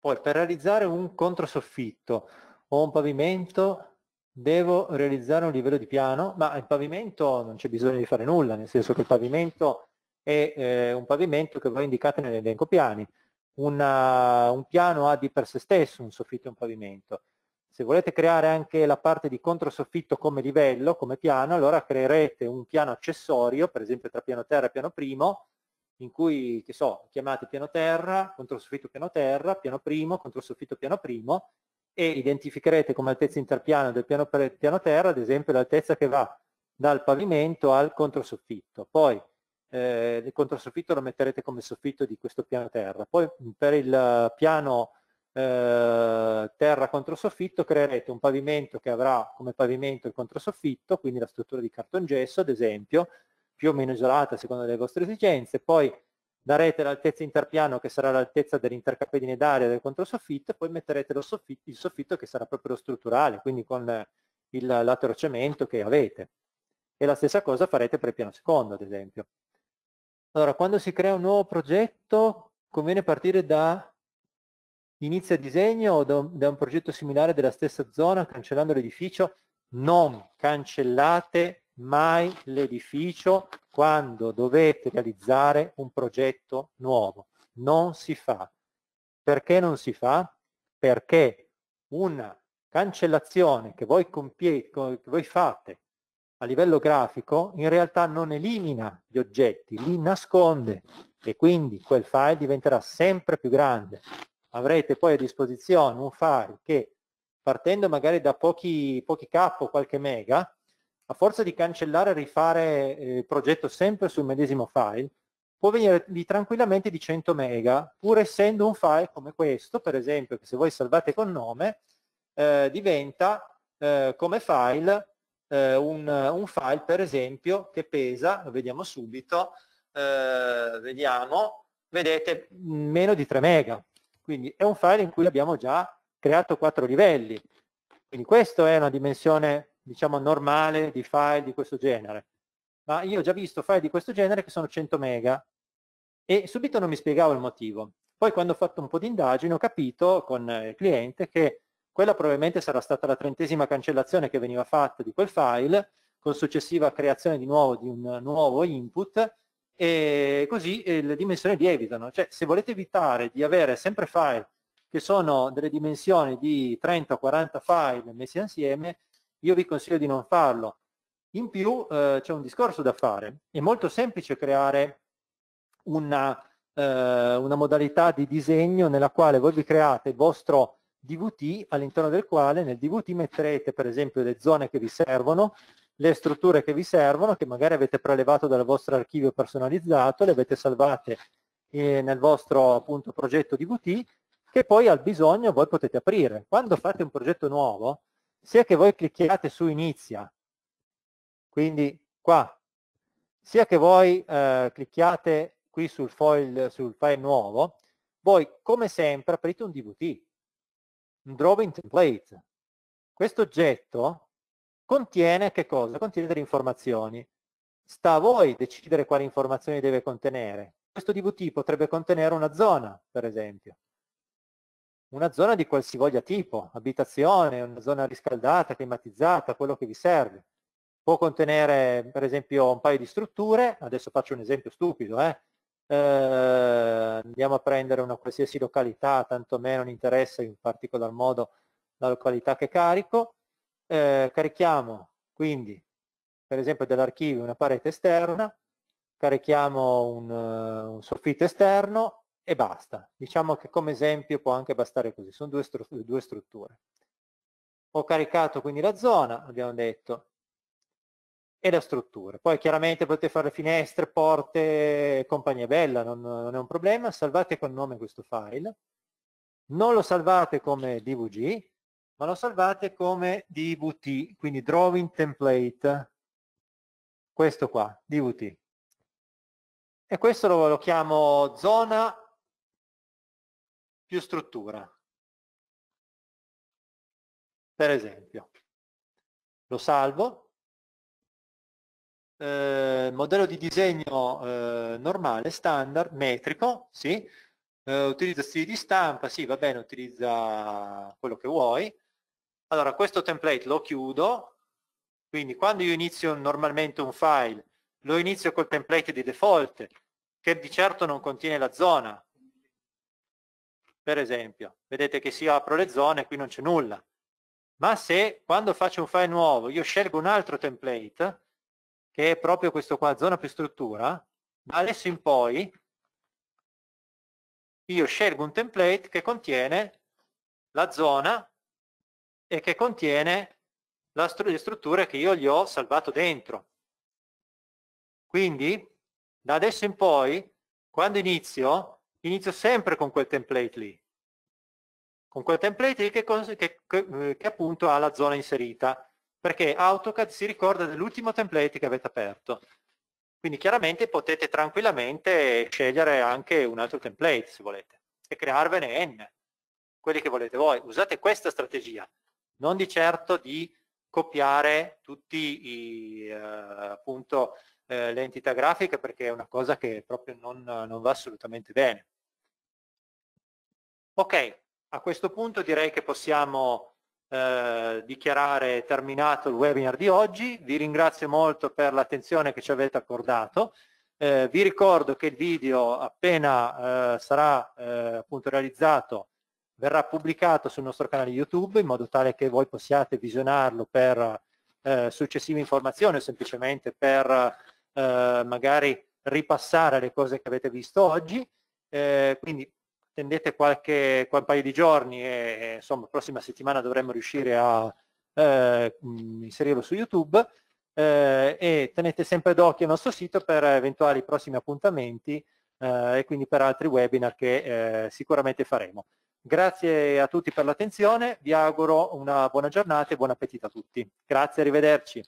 Poi per realizzare un controsoffitto o un pavimento devo realizzare un livello di piano, ma il pavimento non c'è bisogno di fare nulla, nel senso che il pavimento è eh, un pavimento che voi indicate nell'elenco piani. Una, un piano ha di per se stesso un soffitto e un pavimento se volete creare anche la parte di controsoffitto come livello, come piano, allora creerete un piano accessorio, per esempio tra piano terra e piano primo, in cui, che so, chiamate piano terra, controsoffitto piano terra, piano primo, controsoffitto piano primo, e identificherete come altezza interpiano del piano, piano terra, ad esempio, l'altezza che va dal pavimento al controsoffitto. Poi eh, il controsoffitto lo metterete come soffitto di questo piano terra. Poi per il piano eh, terra contro soffitto creerete un pavimento che avrà come pavimento il controsoffitto, quindi la struttura di cartongesso ad esempio, più o meno isolata secondo le vostre esigenze, poi darete l'altezza interpiano che sarà l'altezza dell'intercapedine d'aria del controsoffitto e poi metterete soffitto, il soffitto che sarà proprio lo strutturale, quindi con il laterocemento che avete. E la stessa cosa farete per il piano secondo ad esempio. Allora, quando si crea un nuovo progetto conviene partire da inizia il disegno da un, progetto similare della stessa zona cancellando l'edificio, non cancellate mai l'edificio quando dovete realizzare un progetto nuovo. Non si fa. Perché non si fa? Perché una cancellazione che voi, compiete, che voi fate a livello grafico in realtà non elimina gli oggetti, li nasconde e quindi quel file diventerà sempre più grande, avrete poi a disposizione un file che partendo magari da pochi, pochi capo, qualche mega, a forza di cancellare e rifare eh, il progetto sempre sul medesimo file, può venire di tranquillamente di 100 mega, pur essendo un file come questo, per esempio, che se voi salvate con nome, eh, diventa eh, come file eh, un, un, file, per esempio, che pesa, lo vediamo subito, eh, vediamo, vedete, meno di 3 mega, quindi è un file in cui abbiamo già creato quattro livelli. Quindi questa è una dimensione diciamo normale di file di questo genere. Ma io ho già visto file di questo genere che sono 100 mega e subito non mi spiegavo il motivo. Poi quando ho fatto un po' di indagine ho capito con il cliente che quella probabilmente sarà stata la trentesima cancellazione che veniva fatta di quel file con successiva creazione di nuovo di un nuovo input e così eh, le dimensioni lievitano. Cioè, se volete evitare di avere sempre file che sono delle dimensioni di 30 o 40 file messi insieme, io vi consiglio di non farlo. In più eh, c'è un discorso da fare. È molto semplice creare una, eh, una, modalità di disegno nella quale voi vi create il vostro DVT all'interno del quale nel DVT metterete per esempio le zone che vi servono, le strutture che vi servono, che magari avete prelevato dal vostro archivio personalizzato, le avete salvate eh, nel vostro appunto, progetto DVT, che poi al bisogno voi potete aprire. Quando fate un progetto nuovo, sia che voi clicchiate su inizia, quindi qua, sia che voi eh, clicchiate qui sul file, sul file nuovo, voi come sempre aprite un DVT, un Drawing Template. Questo oggetto contiene che cosa? Contiene delle informazioni. Sta a voi decidere quali informazioni deve contenere. Questo DVT potrebbe contenere una zona, per esempio. Una zona di qualsivoglia tipo, abitazione, una zona riscaldata, climatizzata, quello che vi serve. Può contenere, per esempio, un paio di strutture, adesso faccio un esempio stupido, eh? Eh, andiamo a prendere una qualsiasi località, tanto meno non interessa in particolar modo la località che carico, eh, carichiamo quindi per esempio dell'archivio una parete esterna, carichiamo un, uh, un, soffitto esterno e basta. Diciamo che come esempio può anche bastare così, sono due, stru due strutture. Ho caricato quindi la zona, abbiamo detto, e la struttura. Poi chiaramente potete fare finestre, porte, compagnia bella, non, non è un problema, salvate con nome questo file, non lo salvate come DVG, ma lo salvate come DVT, quindi Drawing Template, questo qua, DVT. E questo lo, lo chiamo zona più struttura, per esempio. Lo salvo, eh, modello di disegno eh, normale, standard, metrico, sì, Uh, utilizza stili di stampa, sì va bene, utilizza quello che vuoi, allora, questo template lo chiudo, quindi quando io inizio normalmente un file, lo inizio col template di default, che di certo non contiene la zona. Per esempio, vedete che si apro le zone, qui non c'è nulla. Ma se quando faccio un file nuovo io scelgo un altro template, che è proprio questo qua, zona più struttura, da adesso in poi io scelgo un template che contiene la zona e che contiene str le strutture che io gli ho salvato dentro. Quindi da adesso in poi, quando inizio, inizio sempre con quel template lì, con quel template lì che, che, che, eh, che appunto ha la zona inserita, perché AutoCAD si ricorda dell'ultimo template che avete aperto. Quindi chiaramente potete tranquillamente scegliere anche un altro template se volete e crearvene n, quelli che volete voi. Usate questa strategia, non di certo di copiare tutti i, eh, appunto, eh, le entità grafiche perché è una cosa che proprio non, non va assolutamente bene. Ok, a questo punto direi che possiamo eh, dichiarare terminato il webinar di oggi. Vi ringrazio molto per l'attenzione che ci avete accordato. Eh, vi ricordo che il video appena eh, sarà eh, appunto realizzato verrà pubblicato sul nostro canale YouTube in modo tale che voi possiate visionarlo per eh, successive informazioni o semplicemente per eh, magari ripassare le cose che avete visto oggi. Eh, quindi tendete qualche, qualche paio di giorni e insomma prossima settimana dovremmo riuscire a eh, mm, inserirlo su YouTube eh, e tenete sempre d'occhio il nostro sito per eventuali prossimi appuntamenti eh, e quindi per altri webinar che sicuramente faremo. Grazie a tutti per l'attenzione, vi auguro una buona giornata e buon appetito a tutti. Grazie, arrivederci.